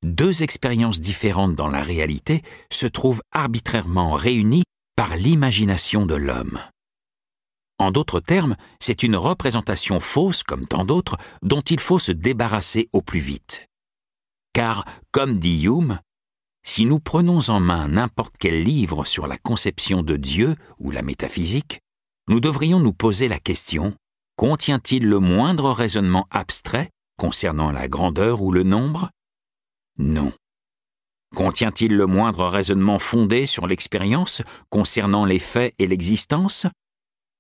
Deux expériences différentes dans la réalité se trouvent arbitrairement réunies par l'imagination de l'homme. En d'autres termes, c'est une représentation fausse, comme tant d'autres, dont il faut se débarrasser au plus vite. Car, comme dit Hume, si nous prenons en main n'importe quel livre sur la conception de Dieu ou la métaphysique, nous devrions nous poser la question contient-il le moindre raisonnement abstrait concernant la grandeur ou le nombre Non. Contient-il le moindre raisonnement fondé sur l'expérience concernant les faits et l'existence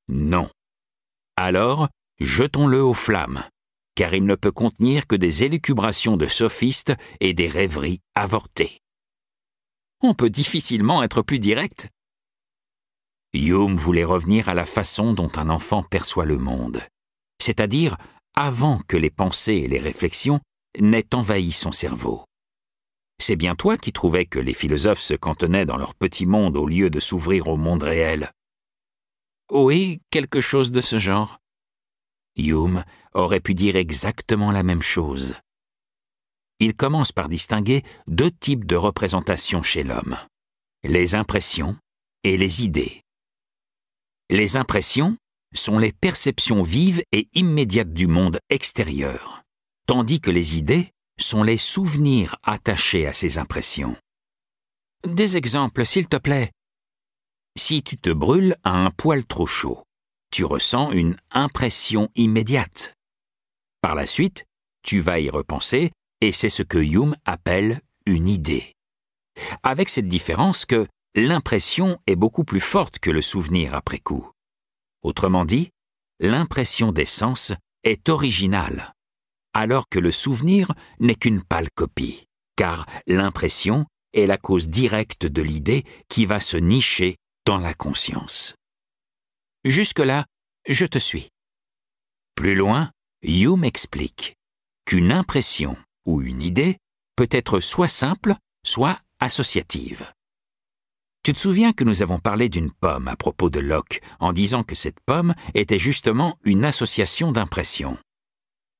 Non. Alors, jetons-le aux flammes, car il ne peut contenir que des élucubrations de sophistes et des rêveries avortées. On peut difficilement être plus direct. Hume voulait revenir à la façon dont un enfant perçoit le monde, c'est-à-dire avant que les pensées et les réflexions n'aient envahi son cerveau. C'est bien toi qui trouvais que les philosophes se cantonnaient dans leur petit monde au lieu de s'ouvrir au monde réel. Oui, quelque chose de ce genre. Hume aurait pu dire exactement la même chose. Il commence par distinguer deux types de représentations chez l'homme, les impressions et les idées. Les impressions sont les perceptions vives et immédiates du monde extérieur, tandis que les idées sont les souvenirs attachés à ces impressions. Des exemples, s'il te plaît. Si tu te brûles à un poil trop chaud, tu ressens une impression immédiate. Par la suite, tu vas y repenser et c'est ce que Hume appelle une idée. Avec cette différence que l'impression est beaucoup plus forte que le souvenir après coup. Autrement dit, l'impression des sens est originale, alors que le souvenir n'est qu'une pâle copie, car l'impression est la cause directe de l'idée qui va se nicher dans la conscience. Jusque-là, je te suis. Plus loin, Hume explique qu'une impression ou une idée peut être soit simple, soit associative. Tu te souviens que nous avons parlé d'une pomme à propos de Locke en disant que cette pomme était justement une association d'impressions.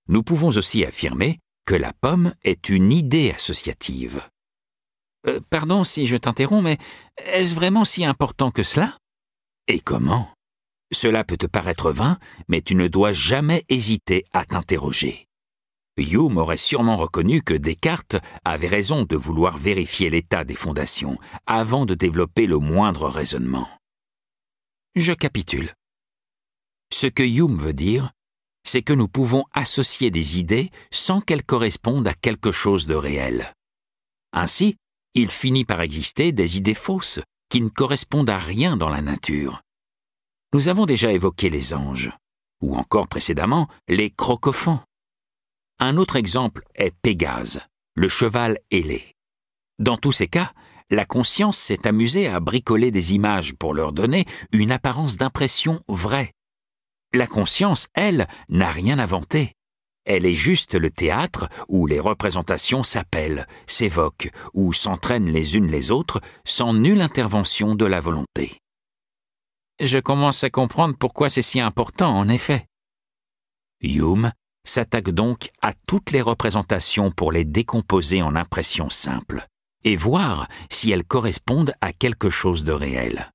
Nous pouvons aussi affirmer que la pomme est une idée associative. Euh, pardon si je t'interromps, mais est-ce vraiment si important que cela Et comment Cela peut te paraître vain, mais tu ne dois jamais hésiter à t'interroger. Hume aurait sûrement reconnu que Descartes avait raison de vouloir vérifier l'état des fondations avant de développer le moindre raisonnement. Je capitule. Ce que Hume veut dire, c'est que nous pouvons associer des idées sans qu'elles correspondent à quelque chose de réel. Ainsi, il finit par exister des idées fausses qui ne correspondent à rien dans la nature. Nous avons déjà évoqué les anges, ou encore précédemment les crocophants. Un autre exemple est Pégase, le cheval ailé. Dans tous ces cas, la conscience s'est amusée à bricoler des images pour leur donner une apparence d'impression vraie. La conscience, elle, n'a rien inventé. Elle est juste le théâtre où les représentations s'appellent, s'évoquent ou s'entraînent les unes les autres sans nulle intervention de la volonté. Je commence à comprendre pourquoi c'est si important en effet. Hume s'attaque donc à toutes les représentations pour les décomposer en impressions simples et voir si elles correspondent à quelque chose de réel.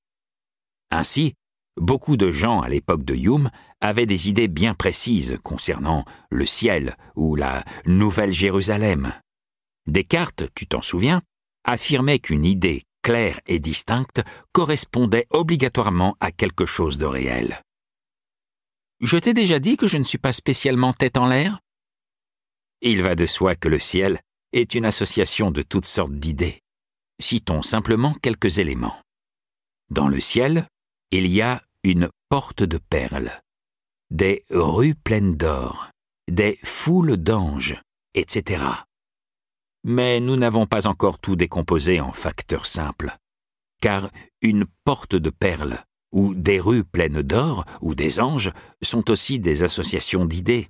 Ainsi, beaucoup de gens à l'époque de Hume avaient des idées bien précises concernant le ciel ou la Nouvelle Jérusalem. Descartes, tu t'en souviens, affirmait qu'une idée claire et distincte correspondait obligatoirement à quelque chose de réel. Je t'ai déjà dit que je ne suis pas spécialement tête en l'air Il va de soi que le ciel est une association de toutes sortes d'idées. Citons simplement quelques éléments. Dans le ciel, il y a une porte de perles, des rues pleines d'or, des foules d'anges, etc. Mais nous n'avons pas encore tout décomposé en facteurs simples, car une porte de perles ou des rues pleines d'or, ou des anges, sont aussi des associations d'idées.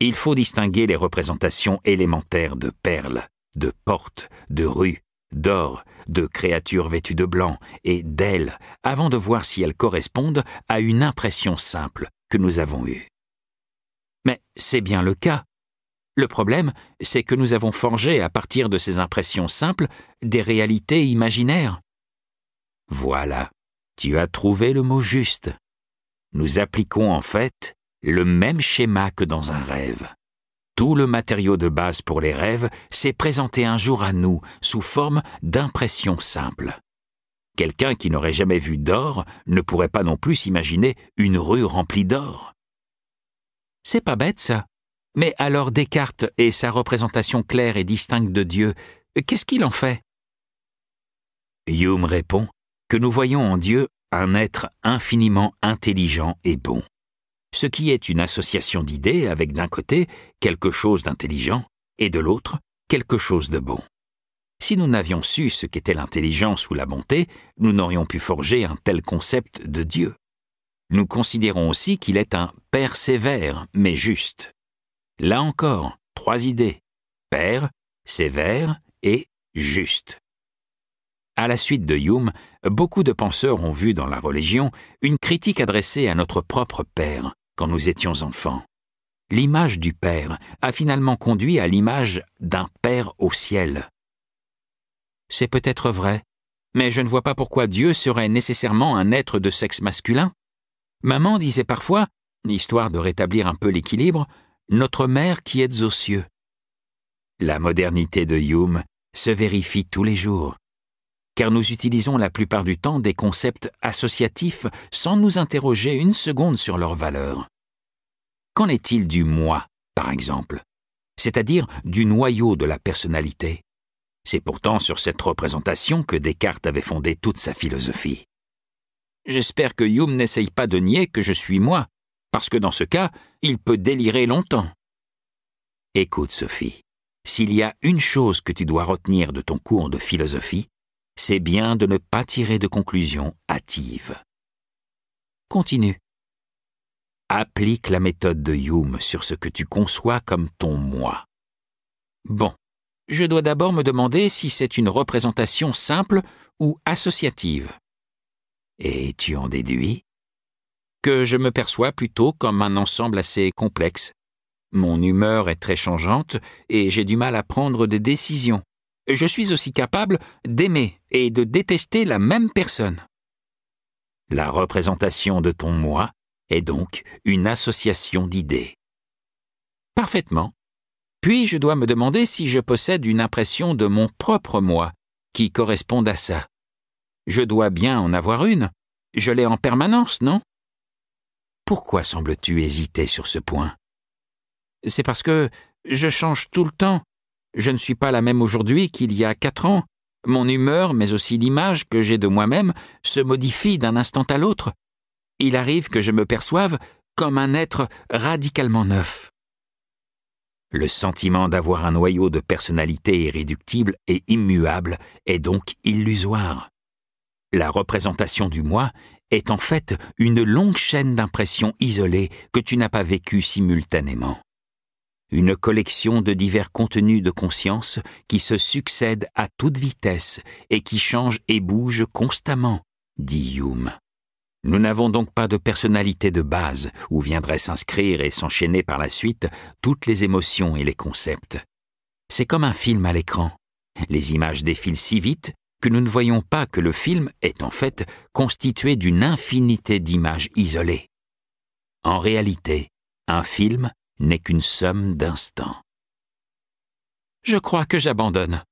Il faut distinguer les représentations élémentaires de perles, de portes, de rues, d'or, de créatures vêtues de blanc et d'ailes, avant de voir si elles correspondent à une impression simple que nous avons eue. Mais c'est bien le cas. Le problème, c'est que nous avons forgé à partir de ces impressions simples des réalités imaginaires. Voilà tu as trouvé le mot juste. Nous appliquons en fait le même schéma que dans un rêve. Tout le matériau de base pour les rêves s'est présenté un jour à nous sous forme d'impressions simples. Quelqu'un qui n'aurait jamais vu d'or ne pourrait pas non plus s'imaginer une rue remplie d'or. C'est pas bête ça. Mais alors Descartes et sa représentation claire et distincte de Dieu, qu'est-ce qu'il en fait Hume répond que nous voyons en Dieu un être infiniment intelligent et bon, ce qui est une association d'idées avec d'un côté quelque chose d'intelligent et de l'autre quelque chose de bon. Si nous n'avions su ce qu'était l'intelligence ou la bonté, nous n'aurions pu forger un tel concept de Dieu. Nous considérons aussi qu'il est un Père sévère mais juste. Là encore, trois idées. Père, sévère et juste. À la suite de Hume, beaucoup de penseurs ont vu dans la religion une critique adressée à notre propre Père quand nous étions enfants. L'image du Père a finalement conduit à l'image d'un Père au ciel. C'est peut-être vrai, mais je ne vois pas pourquoi Dieu serait nécessairement un être de sexe masculin. Maman disait parfois, histoire de rétablir un peu l'équilibre, Notre Mère qui êtes aux cieux. La modernité de Hume se vérifie tous les jours car nous utilisons la plupart du temps des concepts associatifs sans nous interroger une seconde sur leur valeur. Qu'en est-il du moi, par exemple, c'est-à-dire du noyau de la personnalité C'est pourtant sur cette représentation que Descartes avait fondé toute sa philosophie. J'espère que Hume n'essaye pas de nier que je suis moi, parce que dans ce cas, il peut délirer longtemps. Écoute, Sophie, s'il y a une chose que tu dois retenir de ton cours de philosophie, c'est bien de ne pas tirer de conclusions hâtives. Continue. Applique la méthode de Hume sur ce que tu conçois comme ton moi. Bon, je dois d'abord me demander si c'est une représentation simple ou associative. Et tu en déduis Que je me perçois plutôt comme un ensemble assez complexe. Mon humeur est très changeante et j'ai du mal à prendre des décisions je suis aussi capable d'aimer et de détester la même personne. La représentation de ton moi est donc une association d'idées. Parfaitement. Puis je dois me demander si je possède une impression de mon propre moi qui corresponde à ça. Je dois bien en avoir une. Je l'ai en permanence, non Pourquoi sembles-tu hésiter sur ce point C'est parce que je change tout le temps je ne suis pas la même aujourd'hui qu'il y a quatre ans. Mon humeur, mais aussi l'image que j'ai de moi-même, se modifie d'un instant à l'autre. Il arrive que je me perçoive comme un être radicalement neuf. Le sentiment d'avoir un noyau de personnalité irréductible et immuable est donc illusoire. La représentation du moi est en fait une longue chaîne d'impressions isolées que tu n'as pas vécues simultanément une collection de divers contenus de conscience qui se succèdent à toute vitesse et qui changent et bougent constamment, dit Hume. Nous n'avons donc pas de personnalité de base où viendraient s'inscrire et s'enchaîner par la suite toutes les émotions et les concepts. C'est comme un film à l'écran. Les images défilent si vite que nous ne voyons pas que le film est en fait constitué d'une infinité d'images isolées. En réalité, un film n'est qu'une somme d'instants. Je crois que j'abandonne.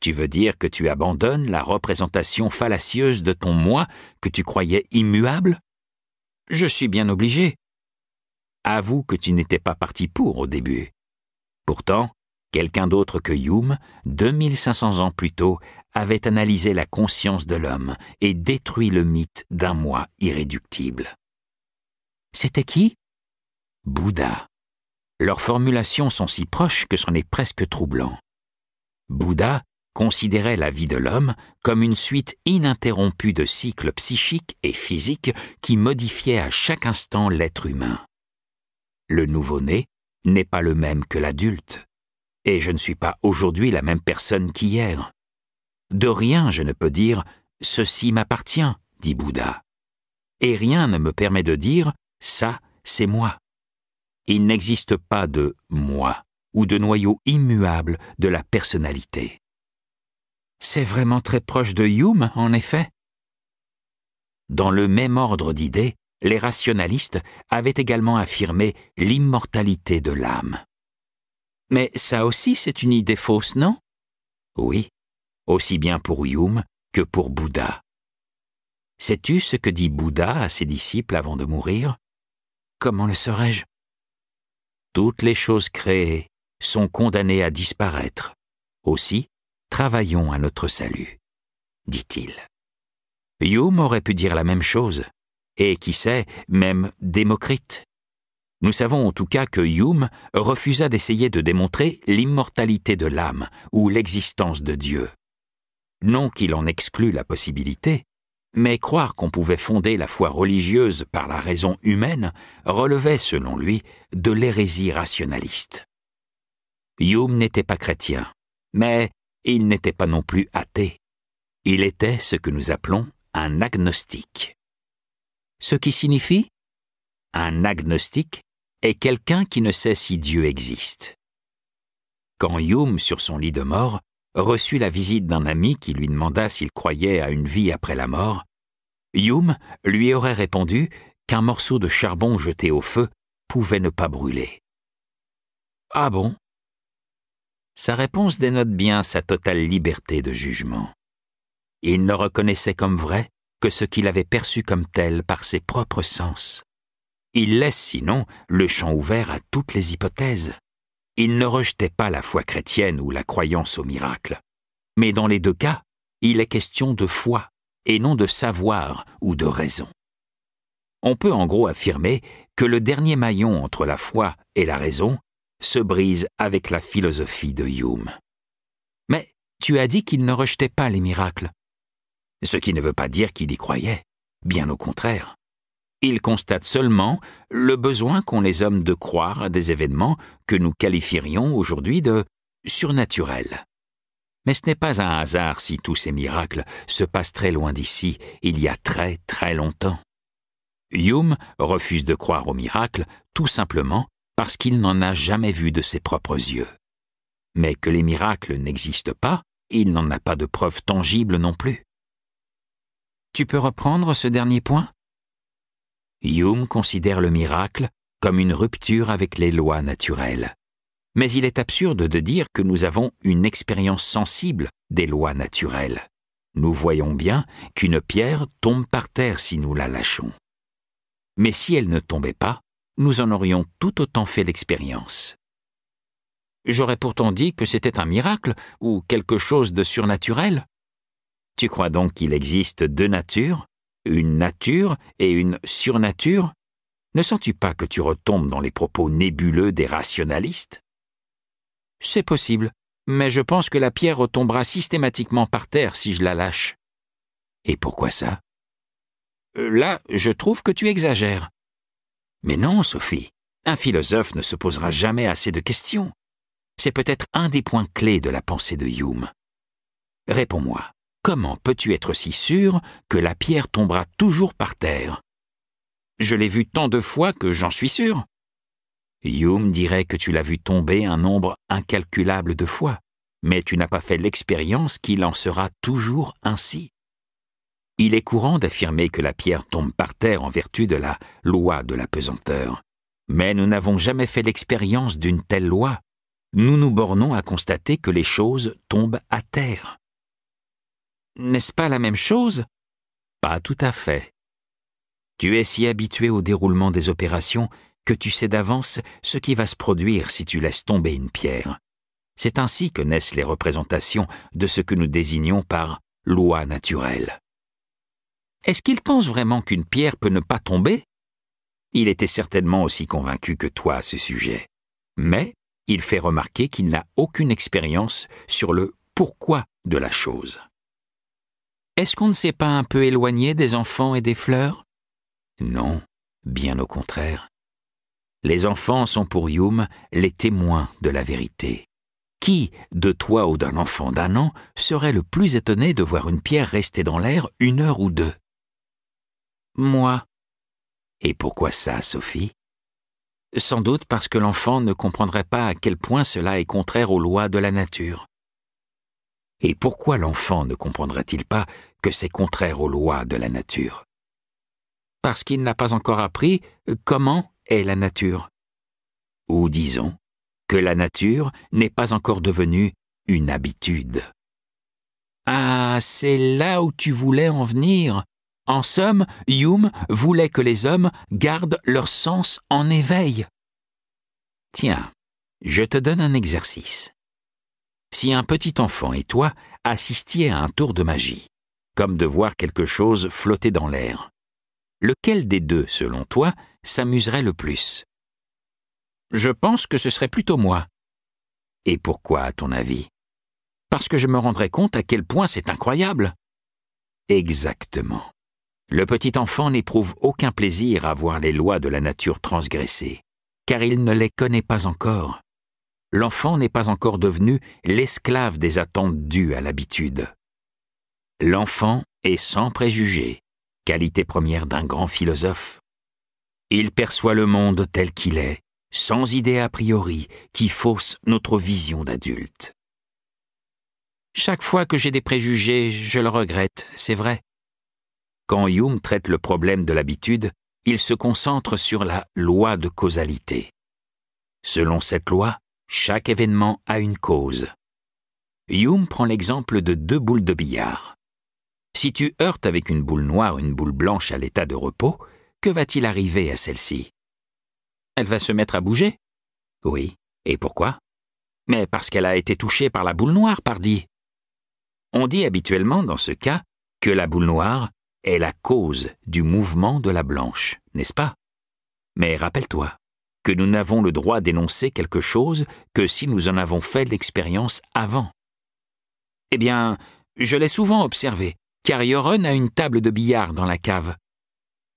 Tu veux dire que tu abandonnes la représentation fallacieuse de ton moi que tu croyais immuable Je suis bien obligé. Avoue que tu n'étais pas parti pour au début. Pourtant, quelqu'un d'autre que Hume, 2500 ans plus tôt, avait analysé la conscience de l'homme et détruit le mythe d'un moi irréductible. C'était qui Bouddha leurs formulations sont si proches que c'en est presque troublant. Bouddha considérait la vie de l'homme comme une suite ininterrompue de cycles psychiques et physiques qui modifiaient à chaque instant l'être humain. Le nouveau-né n'est pas le même que l'adulte, et je ne suis pas aujourd'hui la même personne qu'hier. De rien je ne peux dire Ceci m'appartient, dit Bouddha, et rien ne me permet de dire Ça, c'est moi. Il n'existe pas de moi ou de noyau immuable de la personnalité. C'est vraiment très proche de Hume, en effet. Dans le même ordre d'idées, les rationalistes avaient également affirmé l'immortalité de l'âme. Mais ça aussi, c'est une idée fausse, non Oui, aussi bien pour Hume que pour Bouddha. Sais-tu ce que dit Bouddha à ses disciples avant de mourir Comment le serais je toutes les choses créées sont condamnées à disparaître. Aussi, travaillons à notre salut, dit-il. Hume aurait pu dire la même chose, et qui sait, même Démocrite. Nous savons en tout cas que Hume refusa d'essayer de démontrer l'immortalité de l'âme ou l'existence de Dieu. Non qu'il en exclut la possibilité, mais croire qu'on pouvait fonder la foi religieuse par la raison humaine relevait, selon lui, de l'hérésie rationaliste. Hume n'était pas chrétien, mais il n'était pas non plus athée. Il était ce que nous appelons un agnostique. Ce qui signifie Un agnostique est quelqu'un qui ne sait si Dieu existe. Quand Hume, sur son lit de mort, reçut la visite d'un ami qui lui demanda s'il croyait à une vie après la mort, Hume lui aurait répondu qu'un morceau de charbon jeté au feu pouvait ne pas brûler. Ah bon Sa réponse dénote bien sa totale liberté de jugement. Il ne reconnaissait comme vrai que ce qu'il avait perçu comme tel par ses propres sens. Il laisse sinon le champ ouvert à toutes les hypothèses il ne rejetait pas la foi chrétienne ou la croyance au miracle. Mais dans les deux cas, il est question de foi et non de savoir ou de raison. On peut en gros affirmer que le dernier maillon entre la foi et la raison se brise avec la philosophie de Hume. Mais tu as dit qu'il ne rejetait pas les miracles. Ce qui ne veut pas dire qu'il y croyait, bien au contraire. Il constatent seulement le besoin qu'ont les hommes de croire à des événements que nous qualifierions aujourd'hui de surnaturels. Mais ce n'est pas un hasard si tous ces miracles se passent très loin d'ici, il y a très très longtemps. Hume refuse de croire aux miracles tout simplement parce qu'il n'en a jamais vu de ses propres yeux. Mais que les miracles n'existent pas, il n'en a pas de preuves tangibles non plus. Tu peux reprendre ce dernier point Hume considère le miracle comme une rupture avec les lois naturelles. Mais il est absurde de dire que nous avons une expérience sensible des lois naturelles. Nous voyons bien qu'une pierre tombe par terre si nous la lâchons. Mais si elle ne tombait pas, nous en aurions tout autant fait l'expérience. J'aurais pourtant dit que c'était un miracle ou quelque chose de surnaturel. Tu crois donc qu'il existe deux natures une nature et une surnature, ne sens-tu pas que tu retombes dans les propos nébuleux des rationalistes C'est possible, mais je pense que la pierre retombera systématiquement par terre si je la lâche. Et pourquoi ça euh, Là, je trouve que tu exagères. Mais non, Sophie, un philosophe ne se posera jamais assez de questions. C'est peut-être un des points clés de la pensée de Hume. Réponds-moi, Comment peux-tu être si sûr que la pierre tombera toujours par terre Je l'ai vu tant de fois que j'en suis sûr. Hume dirait que tu l'as vu tomber un nombre incalculable de fois, mais tu n'as pas fait l'expérience qu'il en sera toujours ainsi. Il est courant d'affirmer que la pierre tombe par terre en vertu de la loi de la pesanteur, mais nous n'avons jamais fait l'expérience d'une telle loi. Nous nous bornons à constater que les choses tombent à terre. N'est-ce pas la même chose Pas tout à fait. Tu es si habitué au déroulement des opérations que tu sais d'avance ce qui va se produire si tu laisses tomber une pierre. C'est ainsi que naissent les représentations de ce que nous désignons par loi naturelle. Est-ce qu'il pense vraiment qu'une pierre peut ne pas tomber Il était certainement aussi convaincu que toi à ce sujet. Mais il fait remarquer qu'il n'a aucune expérience sur le pourquoi de la chose. Est-ce qu'on ne s'est pas un peu éloigné des enfants et des fleurs Non, bien au contraire. Les enfants sont pour Hume les témoins de la vérité. Qui, de toi ou d'un enfant d'un an, serait le plus étonné de voir une pierre rester dans l'air une heure ou deux Moi. Et pourquoi ça, Sophie Sans doute parce que l'enfant ne comprendrait pas à quel point cela est contraire aux lois de la nature. Et pourquoi l'enfant ne comprendrait il pas que c'est contraire aux lois de la nature Parce qu'il n'a pas encore appris comment est la nature. Ou disons que la nature n'est pas encore devenue une habitude. Ah, c'est là où tu voulais en venir. En somme, Hume voulait que les hommes gardent leur sens en éveil. Tiens, je te donne un exercice si un petit enfant et toi assistiez à un tour de magie, comme de voir quelque chose flotter dans l'air. Lequel des deux, selon toi, s'amuserait le plus Je pense que ce serait plutôt moi. Et pourquoi, à ton avis Parce que je me rendrais compte à quel point c'est incroyable. Exactement. Le petit enfant n'éprouve aucun plaisir à voir les lois de la nature transgressées, car il ne les connaît pas encore l'enfant n'est pas encore devenu l'esclave des attentes dues à l'habitude. L'enfant est sans préjugés, qualité première d'un grand philosophe. Il perçoit le monde tel qu'il est, sans idées a priori qui faussent notre vision d'adulte. Chaque fois que j'ai des préjugés, je le regrette, c'est vrai. Quand Hume traite le problème de l'habitude, il se concentre sur la loi de causalité. Selon cette loi, chaque événement a une cause. Hume prend l'exemple de deux boules de billard. Si tu heurtes avec une boule noire une boule blanche à l'état de repos, que va-t-il arriver à celle-ci Elle va se mettre à bouger Oui. Et pourquoi Mais parce qu'elle a été touchée par la boule noire, pardi. On dit habituellement, dans ce cas, que la boule noire est la cause du mouvement de la blanche, n'est-ce pas Mais rappelle-toi, que nous n'avons le droit d'énoncer quelque chose que si nous en avons fait l'expérience avant. Eh bien, je l'ai souvent observé, car Yoren a une table de billard dans la cave.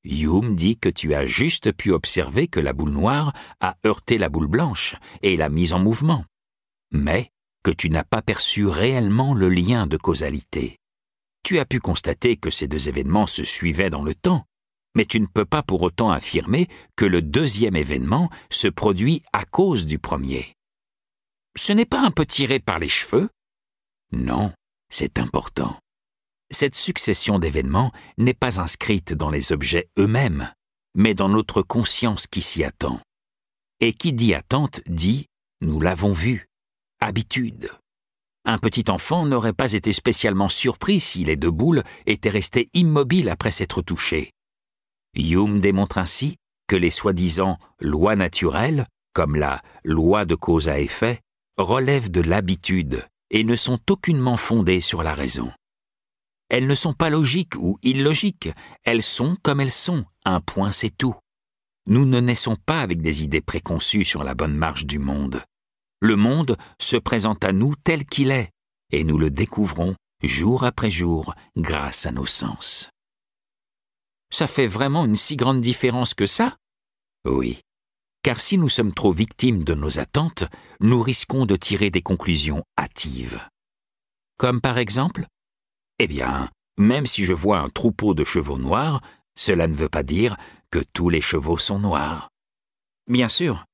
Hume dit que tu as juste pu observer que la boule noire a heurté la boule blanche et l'a mise en mouvement, mais que tu n'as pas perçu réellement le lien de causalité. Tu as pu constater que ces deux événements se suivaient dans le temps, mais tu ne peux pas pour autant affirmer que le deuxième événement se produit à cause du premier. Ce n'est pas un peu tiré par les cheveux Non, c'est important. Cette succession d'événements n'est pas inscrite dans les objets eux-mêmes, mais dans notre conscience qui s'y attend. Et qui dit attente dit nous l'avons vu, habitude. Un petit enfant n'aurait pas été spécialement surpris si les deux boules étaient restées immobiles après s'être touchées. Hume démontre ainsi que les soi-disant lois naturelles, comme la loi de cause à effet, relèvent de l'habitude et ne sont aucunement fondées sur la raison. Elles ne sont pas logiques ou illogiques, elles sont comme elles sont, un point c'est tout. Nous ne naissons pas avec des idées préconçues sur la bonne marche du monde. Le monde se présente à nous tel qu'il est, et nous le découvrons jour après jour grâce à nos sens. Ça fait vraiment une si grande différence que ça Oui. Car si nous sommes trop victimes de nos attentes, nous risquons de tirer des conclusions hâtives. Comme par exemple Eh bien, même si je vois un troupeau de chevaux noirs, cela ne veut pas dire que tous les chevaux sont noirs. Bien sûr.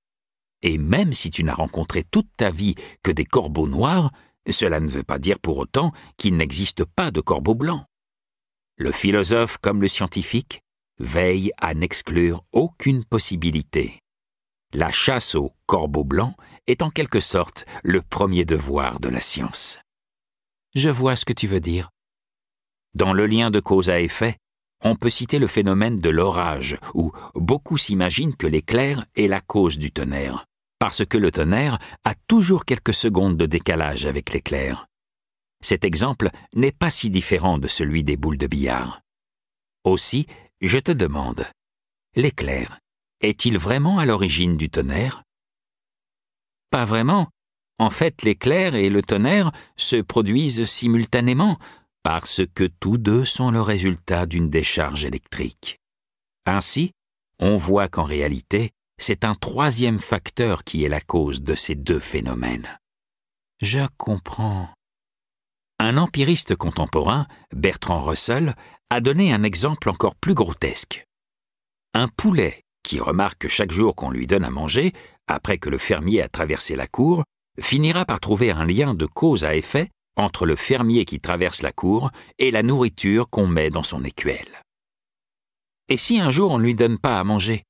Et même si tu n'as rencontré toute ta vie que des corbeaux noirs, cela ne veut pas dire pour autant qu'il n'existe pas de corbeaux blancs. Le philosophe comme le scientifique veille à n'exclure aucune possibilité. La chasse au corbeau blanc est en quelque sorte le premier devoir de la science. Je vois ce que tu veux dire. Dans le lien de cause à effet, on peut citer le phénomène de l'orage, où beaucoup s'imaginent que l'éclair est la cause du tonnerre, parce que le tonnerre a toujours quelques secondes de décalage avec l'éclair. Cet exemple n'est pas si différent de celui des boules de billard. Aussi, je te demande, l'éclair est-il vraiment à l'origine du tonnerre Pas vraiment. En fait, l'éclair et le tonnerre se produisent simultanément parce que tous deux sont le résultat d'une décharge électrique. Ainsi, on voit qu'en réalité, c'est un troisième facteur qui est la cause de ces deux phénomènes. Je comprends. Un empiriste contemporain, Bertrand Russell, a donné un exemple encore plus grotesque. Un poulet, qui remarque chaque jour qu'on lui donne à manger, après que le fermier a traversé la cour, finira par trouver un lien de cause à effet entre le fermier qui traverse la cour et la nourriture qu'on met dans son écuelle. Et si un jour on ne lui donne pas à manger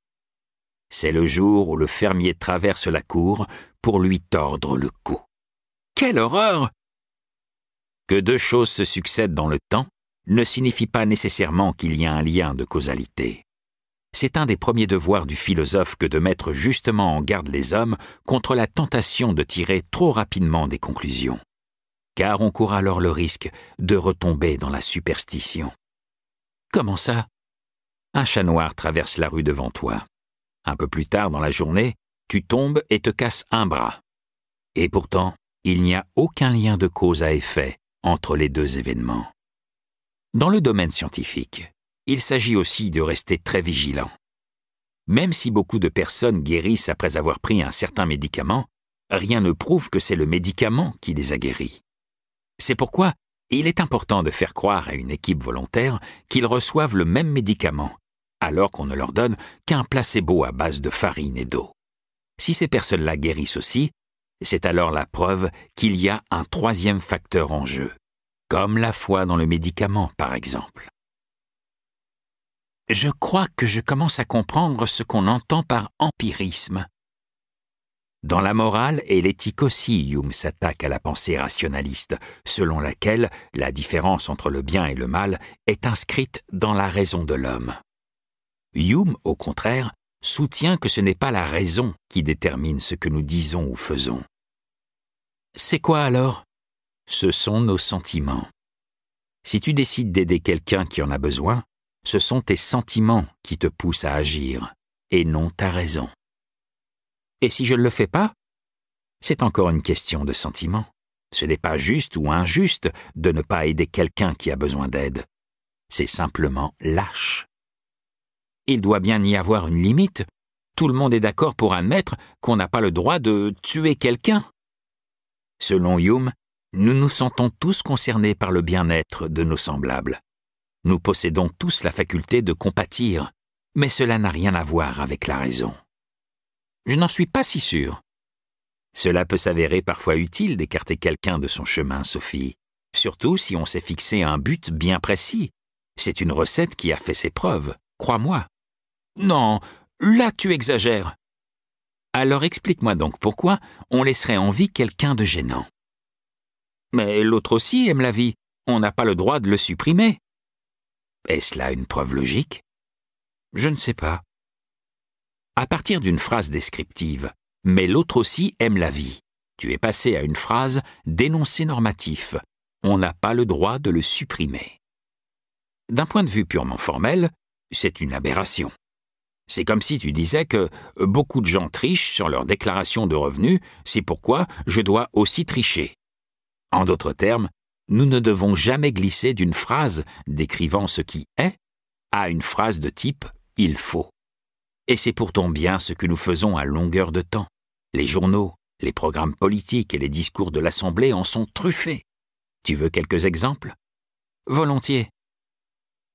C'est le jour où le fermier traverse la cour pour lui tordre le cou. Quelle horreur que deux choses se succèdent dans le temps ne signifie pas nécessairement qu'il y a un lien de causalité. C'est un des premiers devoirs du philosophe que de mettre justement en garde les hommes contre la tentation de tirer trop rapidement des conclusions. Car on court alors le risque de retomber dans la superstition. Comment ça Un chat noir traverse la rue devant toi. Un peu plus tard dans la journée, tu tombes et te casses un bras. Et pourtant, il n'y a aucun lien de cause à effet entre les deux événements. Dans le domaine scientifique, il s'agit aussi de rester très vigilant. Même si beaucoup de personnes guérissent après avoir pris un certain médicament, rien ne prouve que c'est le médicament qui les a guéris. C'est pourquoi il est important de faire croire à une équipe volontaire qu'ils reçoivent le même médicament, alors qu'on ne leur donne qu'un placebo à base de farine et d'eau. Si ces personnes-là guérissent aussi, c'est alors la preuve qu'il y a un troisième facteur en jeu, comme la foi dans le médicament par exemple. Je crois que je commence à comprendre ce qu'on entend par empirisme. Dans la morale et l'éthique aussi, Hume s'attaque à la pensée rationaliste, selon laquelle la différence entre le bien et le mal est inscrite dans la raison de l'homme. Hume, au contraire, soutient que ce n'est pas la raison qui détermine ce que nous disons ou faisons, c'est quoi alors Ce sont nos sentiments. Si tu décides d'aider quelqu'un qui en a besoin, ce sont tes sentiments qui te poussent à agir, et non ta raison. Et si je ne le fais pas C'est encore une question de sentiments. Ce n'est pas juste ou injuste de ne pas aider quelqu'un qui a besoin d'aide. C'est simplement lâche. Il doit bien y avoir une limite. Tout le monde est d'accord pour admettre qu'on n'a pas le droit de tuer quelqu'un. Selon Hume, nous nous sentons tous concernés par le bien-être de nos semblables. Nous possédons tous la faculté de compatir, mais cela n'a rien à voir avec la raison. Je n'en suis pas si sûr. Cela peut s'avérer parfois utile d'écarter quelqu'un de son chemin, Sophie, surtout si on s'est fixé un but bien précis. C'est une recette qui a fait ses preuves, crois-moi. Non, là tu exagères. Alors explique-moi donc pourquoi on laisserait en vie quelqu'un de gênant. Mais l'autre aussi aime la vie, on n'a pas le droit de le supprimer. Est-ce là une preuve logique Je ne sais pas. À partir d'une phrase descriptive, mais l'autre aussi aime la vie, tu es passé à une phrase d'énoncé normatif, on n'a pas le droit de le supprimer. D'un point de vue purement formel, c'est une aberration. C'est comme si tu disais que euh, beaucoup de gens trichent sur leur déclaration de revenus, c'est pourquoi je dois aussi tricher. En d'autres termes, nous ne devons jamais glisser d'une phrase décrivant ce qui est à une phrase de type il faut. Et c'est pourtant bien ce que nous faisons à longueur de temps. Les journaux, les programmes politiques et les discours de l'Assemblée en sont truffés. Tu veux quelques exemples Volontiers.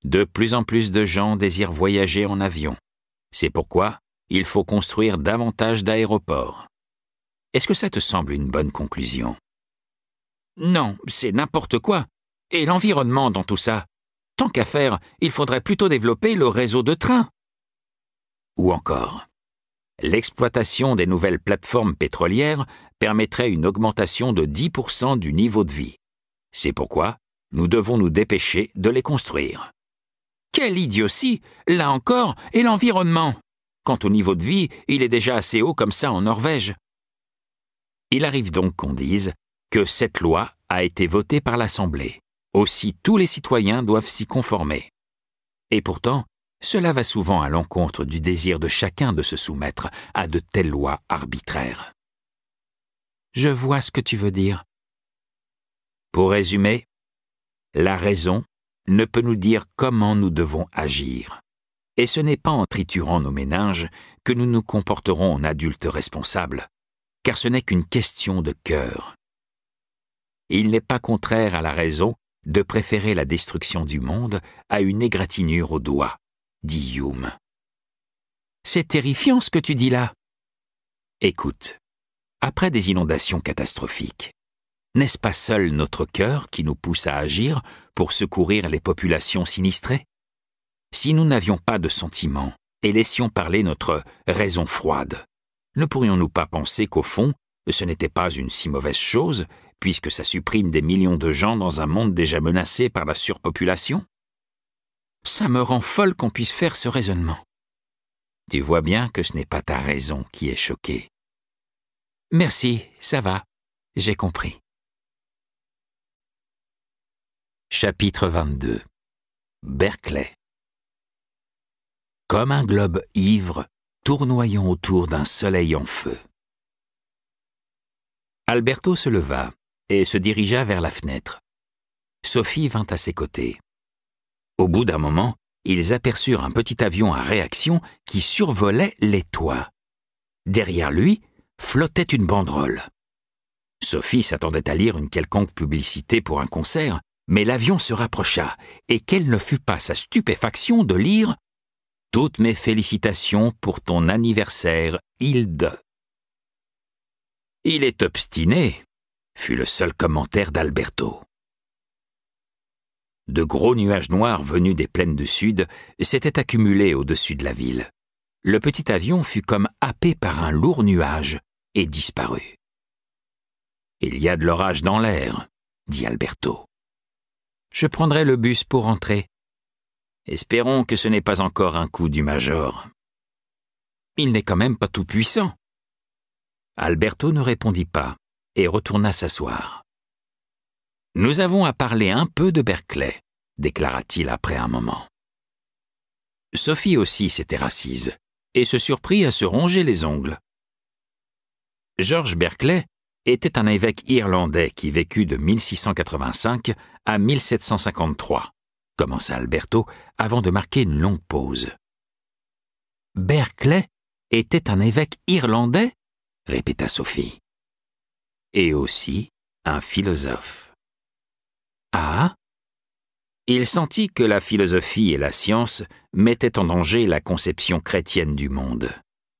De plus en plus de gens désirent voyager en avion. C'est pourquoi il faut construire davantage d'aéroports. Est-ce que ça te semble une bonne conclusion Non, c'est n'importe quoi. Et l'environnement dans tout ça Tant qu'à faire, il faudrait plutôt développer le réseau de trains. Ou encore, l'exploitation des nouvelles plateformes pétrolières permettrait une augmentation de 10% du niveau de vie. C'est pourquoi nous devons nous dépêcher de les construire. Quelle idiotie Là encore, et l'environnement Quant au niveau de vie, il est déjà assez haut comme ça en Norvège. Il arrive donc qu'on dise que cette loi a été votée par l'Assemblée. Aussi tous les citoyens doivent s'y conformer. Et pourtant, cela va souvent à l'encontre du désir de chacun de se soumettre à de telles lois arbitraires. Je vois ce que tu veux dire. Pour résumer, la raison ne peut nous dire comment nous devons agir. Et ce n'est pas en triturant nos méninges que nous nous comporterons en adultes responsables, car ce n'est qu'une question de cœur. Il n'est pas contraire à la raison de préférer la destruction du monde à une égratignure au doigt, dit Hume. C'est terrifiant ce que tu dis là. Écoute, après des inondations catastrophiques, n'est-ce pas seul notre cœur qui nous pousse à agir pour secourir les populations sinistrées Si nous n'avions pas de sentiments et laissions parler notre raison froide, ne pourrions-nous pas penser qu'au fond, ce n'était pas une si mauvaise chose, puisque ça supprime des millions de gens dans un monde déjà menacé par la surpopulation Ça me rend folle qu'on puisse faire ce raisonnement. Tu vois bien que ce n'est pas ta raison qui est choquée. Merci, ça va, j'ai compris. Chapitre 22 Berkeley Comme un globe ivre, tournoyant autour d'un soleil en feu. Alberto se leva et se dirigea vers la fenêtre. Sophie vint à ses côtés. Au bout d'un moment, ils aperçurent un petit avion à réaction qui survolait les toits. Derrière lui flottait une banderole. Sophie s'attendait à lire une quelconque publicité pour un concert, mais l'avion se rapprocha, et quelle ne fut pas sa stupéfaction de lire Toutes mes félicitations pour ton anniversaire, Hilde. Il est obstiné, fut le seul commentaire d'Alberto. De gros nuages noirs venus des plaines du sud s'étaient accumulés au-dessus de la ville. Le petit avion fut comme happé par un lourd nuage et disparut. Il y a de l'orage dans l'air, dit Alberto. Je prendrai le bus pour rentrer. Espérons que ce n'est pas encore un coup du major. Il n'est quand même pas tout puissant. Alberto ne répondit pas et retourna s'asseoir. Nous avons à parler un peu de Berkeley, déclara-t-il après un moment. Sophie aussi s'était rassise et se surprit à se ronger les ongles. Georges Berkeley était un évêque irlandais qui vécut de 1685 à 1753, commença Alberto avant de marquer une longue pause. Berkeley était un évêque irlandais répéta Sophie. Et aussi un philosophe. Ah Il sentit que la philosophie et la science mettaient en danger la conception chrétienne du monde.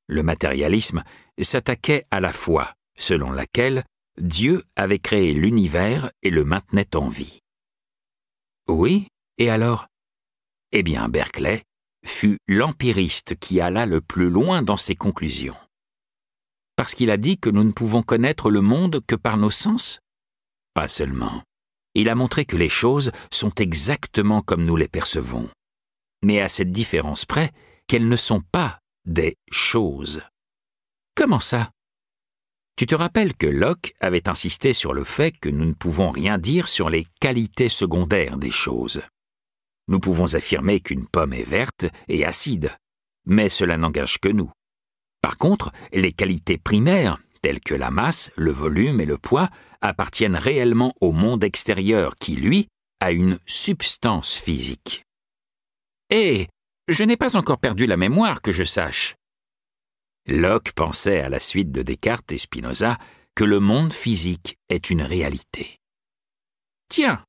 Le matérialisme s'attaquait à la foi, selon laquelle Dieu avait créé l'univers et le maintenait en vie. Oui, et alors Eh bien, Berkeley fut l'empiriste qui alla le plus loin dans ses conclusions. Parce qu'il a dit que nous ne pouvons connaître le monde que par nos sens Pas seulement. Il a montré que les choses sont exactement comme nous les percevons, mais à cette différence près qu'elles ne sont pas des choses. Comment ça tu te rappelles que Locke avait insisté sur le fait que nous ne pouvons rien dire sur les qualités secondaires des choses. Nous pouvons affirmer qu'une pomme est verte et acide, mais cela n'engage que nous. Par contre, les qualités primaires, telles que la masse, le volume et le poids, appartiennent réellement au monde extérieur qui, lui, a une substance physique. Eh, je n'ai pas encore perdu la mémoire que je sache. Locke pensait, à la suite de Descartes et Spinoza, que le monde physique est une réalité. Tiens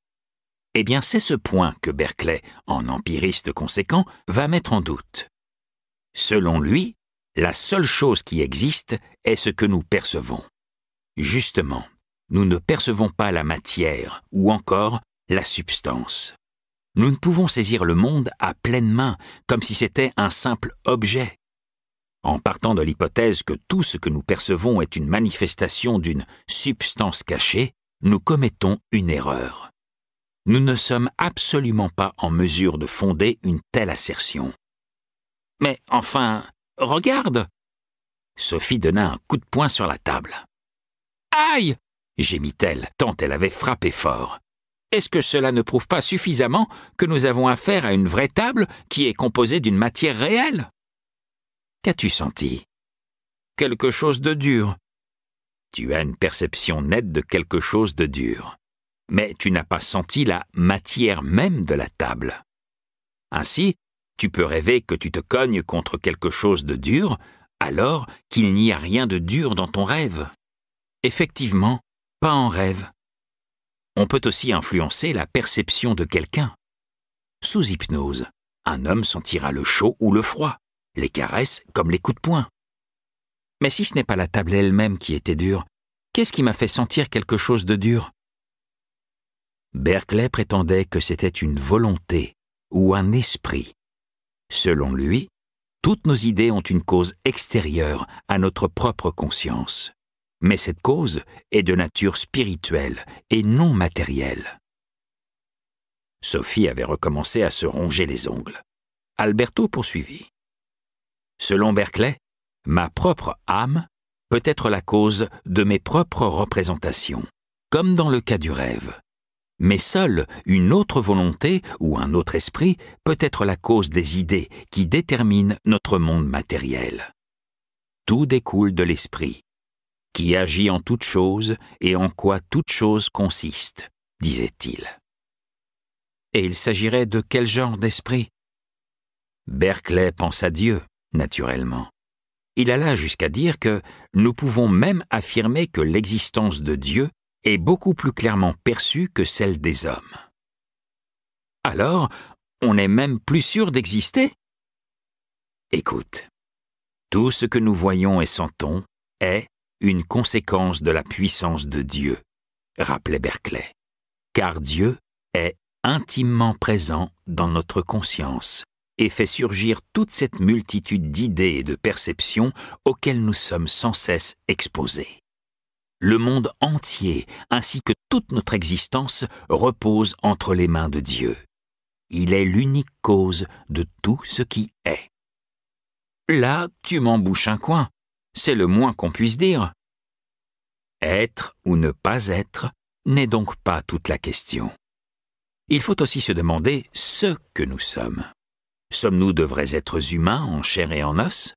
Eh bien, c'est ce point que Berkeley, en empiriste conséquent, va mettre en doute. Selon lui, la seule chose qui existe est ce que nous percevons. Justement, nous ne percevons pas la matière ou encore la substance. Nous ne pouvons saisir le monde à pleine main, comme si c'était un simple objet en partant de l'hypothèse que tout ce que nous percevons est une manifestation d'une substance cachée, nous commettons une erreur. Nous ne sommes absolument pas en mesure de fonder une telle assertion. Mais enfin, regarde Sophie donna un coup de poing sur la table. Aïe gémit-elle, tant elle avait frappé fort. Est-ce que cela ne prouve pas suffisamment que nous avons affaire à une vraie table qui est composée d'une matière réelle Qu'as-tu senti Quelque chose de dur. Tu as une perception nette de quelque chose de dur, mais tu n'as pas senti la matière même de la table. Ainsi, tu peux rêver que tu te cognes contre quelque chose de dur, alors qu'il n'y a rien de dur dans ton rêve. Effectivement, pas en rêve. On peut aussi influencer la perception de quelqu'un. Sous hypnose, un homme sentira le chaud ou le froid, les caresses comme les coups de poing. Mais si ce n'est pas la table elle-même qui était dure, qu'est-ce qui m'a fait sentir quelque chose de dur Berkeley prétendait que c'était une volonté ou un esprit. Selon lui, toutes nos idées ont une cause extérieure à notre propre conscience. Mais cette cause est de nature spirituelle et non matérielle. Sophie avait recommencé à se ronger les ongles. Alberto poursuivit. Selon Berkeley, ma propre âme peut être la cause de mes propres représentations, comme dans le cas du rêve. Mais seule une autre volonté ou un autre esprit peut être la cause des idées qui déterminent notre monde matériel. Tout découle de l'esprit, qui agit en toute chose et en quoi toute chose consiste, disait-il. Et il s'agirait de quel genre d'esprit Berkeley pense à Dieu, naturellement. Il alla jusqu'à dire que nous pouvons même affirmer que l'existence de Dieu est beaucoup plus clairement perçue que celle des hommes. Alors, on est même plus sûr d'exister Écoute, tout ce que nous voyons et sentons est une conséquence de la puissance de Dieu, rappelait Berkeley, car Dieu est intimement présent dans notre conscience, et fait surgir toute cette multitude d'idées et de perceptions auxquelles nous sommes sans cesse exposés. Le monde entier, ainsi que toute notre existence, repose entre les mains de Dieu. Il est l'unique cause de tout ce qui est. Là, tu m'embouches un coin, c'est le moins qu'on puisse dire. Être ou ne pas être n'est donc pas toute la question. Il faut aussi se demander ce que nous sommes. Sommes-nous de vrais êtres humains en chair et en os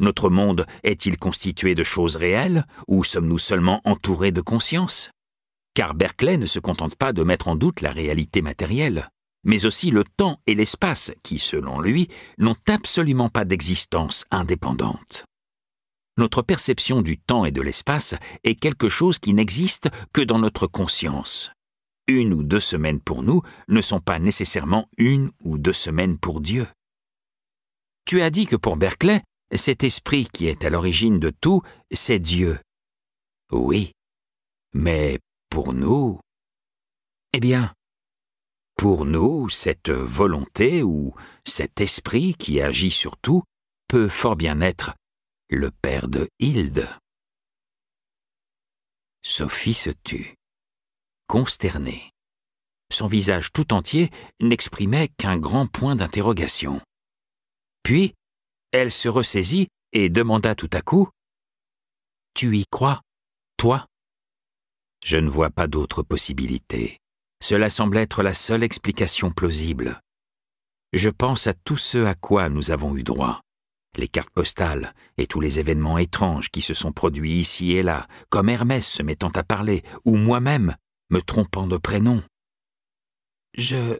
Notre monde est-il constitué de choses réelles ou sommes-nous seulement entourés de conscience Car Berkeley ne se contente pas de mettre en doute la réalité matérielle, mais aussi le temps et l'espace qui, selon lui, n'ont absolument pas d'existence indépendante. Notre perception du temps et de l'espace est quelque chose qui n'existe que dans notre conscience une ou deux semaines pour nous ne sont pas nécessairement une ou deux semaines pour Dieu. Tu as dit que pour Berkeley, cet esprit qui est à l'origine de tout, c'est Dieu. Oui, mais pour nous... Eh bien, pour nous, cette volonté ou cet esprit qui agit sur tout peut fort bien être le père de Hilde. Sophie se tut consterné. Son visage tout entier n'exprimait qu'un grand point d'interrogation. Puis, elle se ressaisit et demanda tout à coup Tu y crois, toi Je ne vois pas d'autre possibilité. Cela semble être la seule explication plausible. Je pense à tout ce à quoi nous avons eu droit les cartes postales et tous les événements étranges qui se sont produits ici et là, comme Hermès se mettant à parler, ou moi-même me trompant de prénom. Je...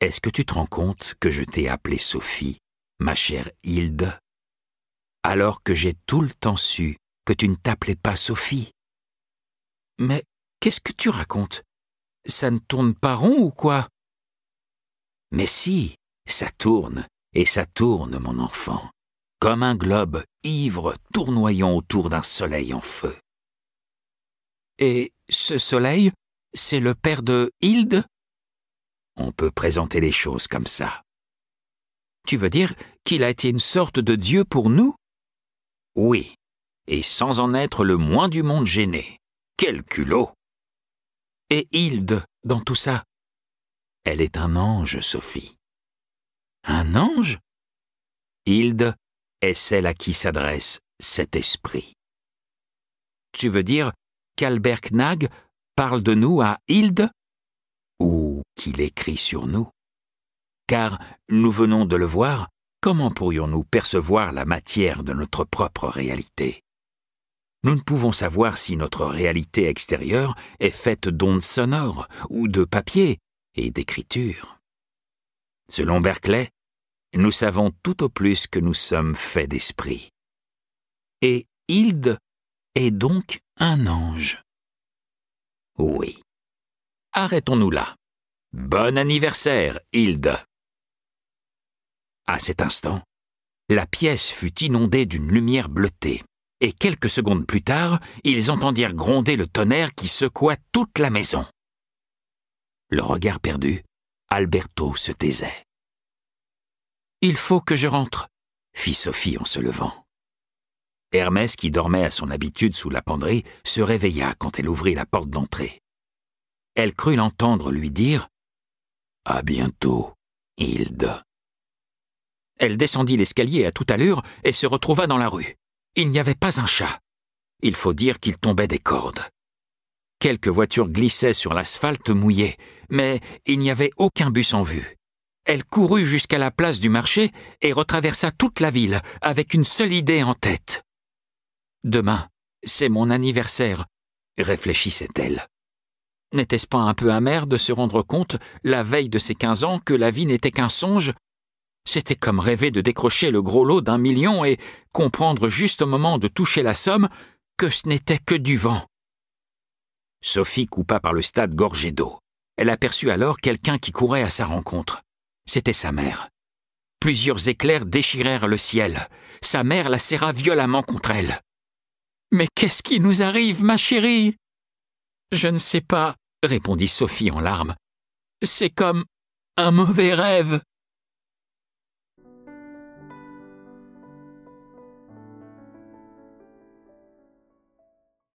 Est-ce que tu te rends compte que je t'ai appelée Sophie, ma chère Hilde, alors que j'ai tout le temps su que tu ne t'appelais pas Sophie Mais qu'est-ce que tu racontes Ça ne tourne pas rond ou quoi Mais si, ça tourne, et ça tourne, mon enfant, comme un globe ivre tournoyant autour d'un soleil en feu. Et ce soleil, c'est le père de Hilde On peut présenter les choses comme ça. Tu veux dire qu'il a été une sorte de Dieu pour nous Oui, et sans en être le moins du monde gêné. Quel culot Et Hilde, dans tout ça Elle est un ange, Sophie. Un ange Hilde est celle à qui s'adresse cet esprit. Tu veux dire qu'Albert parle de nous à Hilde ou qu'il écrit sur nous Car nous venons de le voir, comment pourrions-nous percevoir la matière de notre propre réalité Nous ne pouvons savoir si notre réalité extérieure est faite d'ondes sonores ou de papier et d'écriture. Selon Berkeley, nous savons tout au plus que nous sommes faits d'esprit. Et Hilde est donc un ange. Oui. Arrêtons-nous là. Bon anniversaire, Hilde. À cet instant, la pièce fut inondée d'une lumière bleutée, et quelques secondes plus tard, ils entendirent gronder le tonnerre qui secoua toute la maison. Le regard perdu, Alberto se taisait. Il faut que je rentre, fit Sophie en se levant. Hermès, qui dormait à son habitude sous la penderie, se réveilla quand elle ouvrit la porte d'entrée. Elle crut l'entendre lui dire À bientôt, Hilde. Elle descendit l'escalier à toute allure et se retrouva dans la rue. Il n'y avait pas un chat. Il faut dire qu'il tombait des cordes. Quelques voitures glissaient sur l'asphalte mouillé, mais il n'y avait aucun bus en vue. Elle courut jusqu'à la place du marché et retraversa toute la ville avec une seule idée en tête. Demain, c'est mon anniversaire, réfléchissait-elle. N'était-ce pas un peu amer de se rendre compte, la veille de ses quinze ans, que la vie n'était qu'un songe C'était comme rêver de décrocher le gros lot d'un million et comprendre juste au moment de toucher la somme que ce n'était que du vent. Sophie coupa par le stade gorgé d'eau. Elle aperçut alors quelqu'un qui courait à sa rencontre. C'était sa mère. Plusieurs éclairs déchirèrent le ciel. Sa mère la serra violemment contre elle. Mais qu'est-ce qui nous arrive, ma chérie Je ne sais pas, répondit Sophie en larmes. C'est comme un mauvais rêve.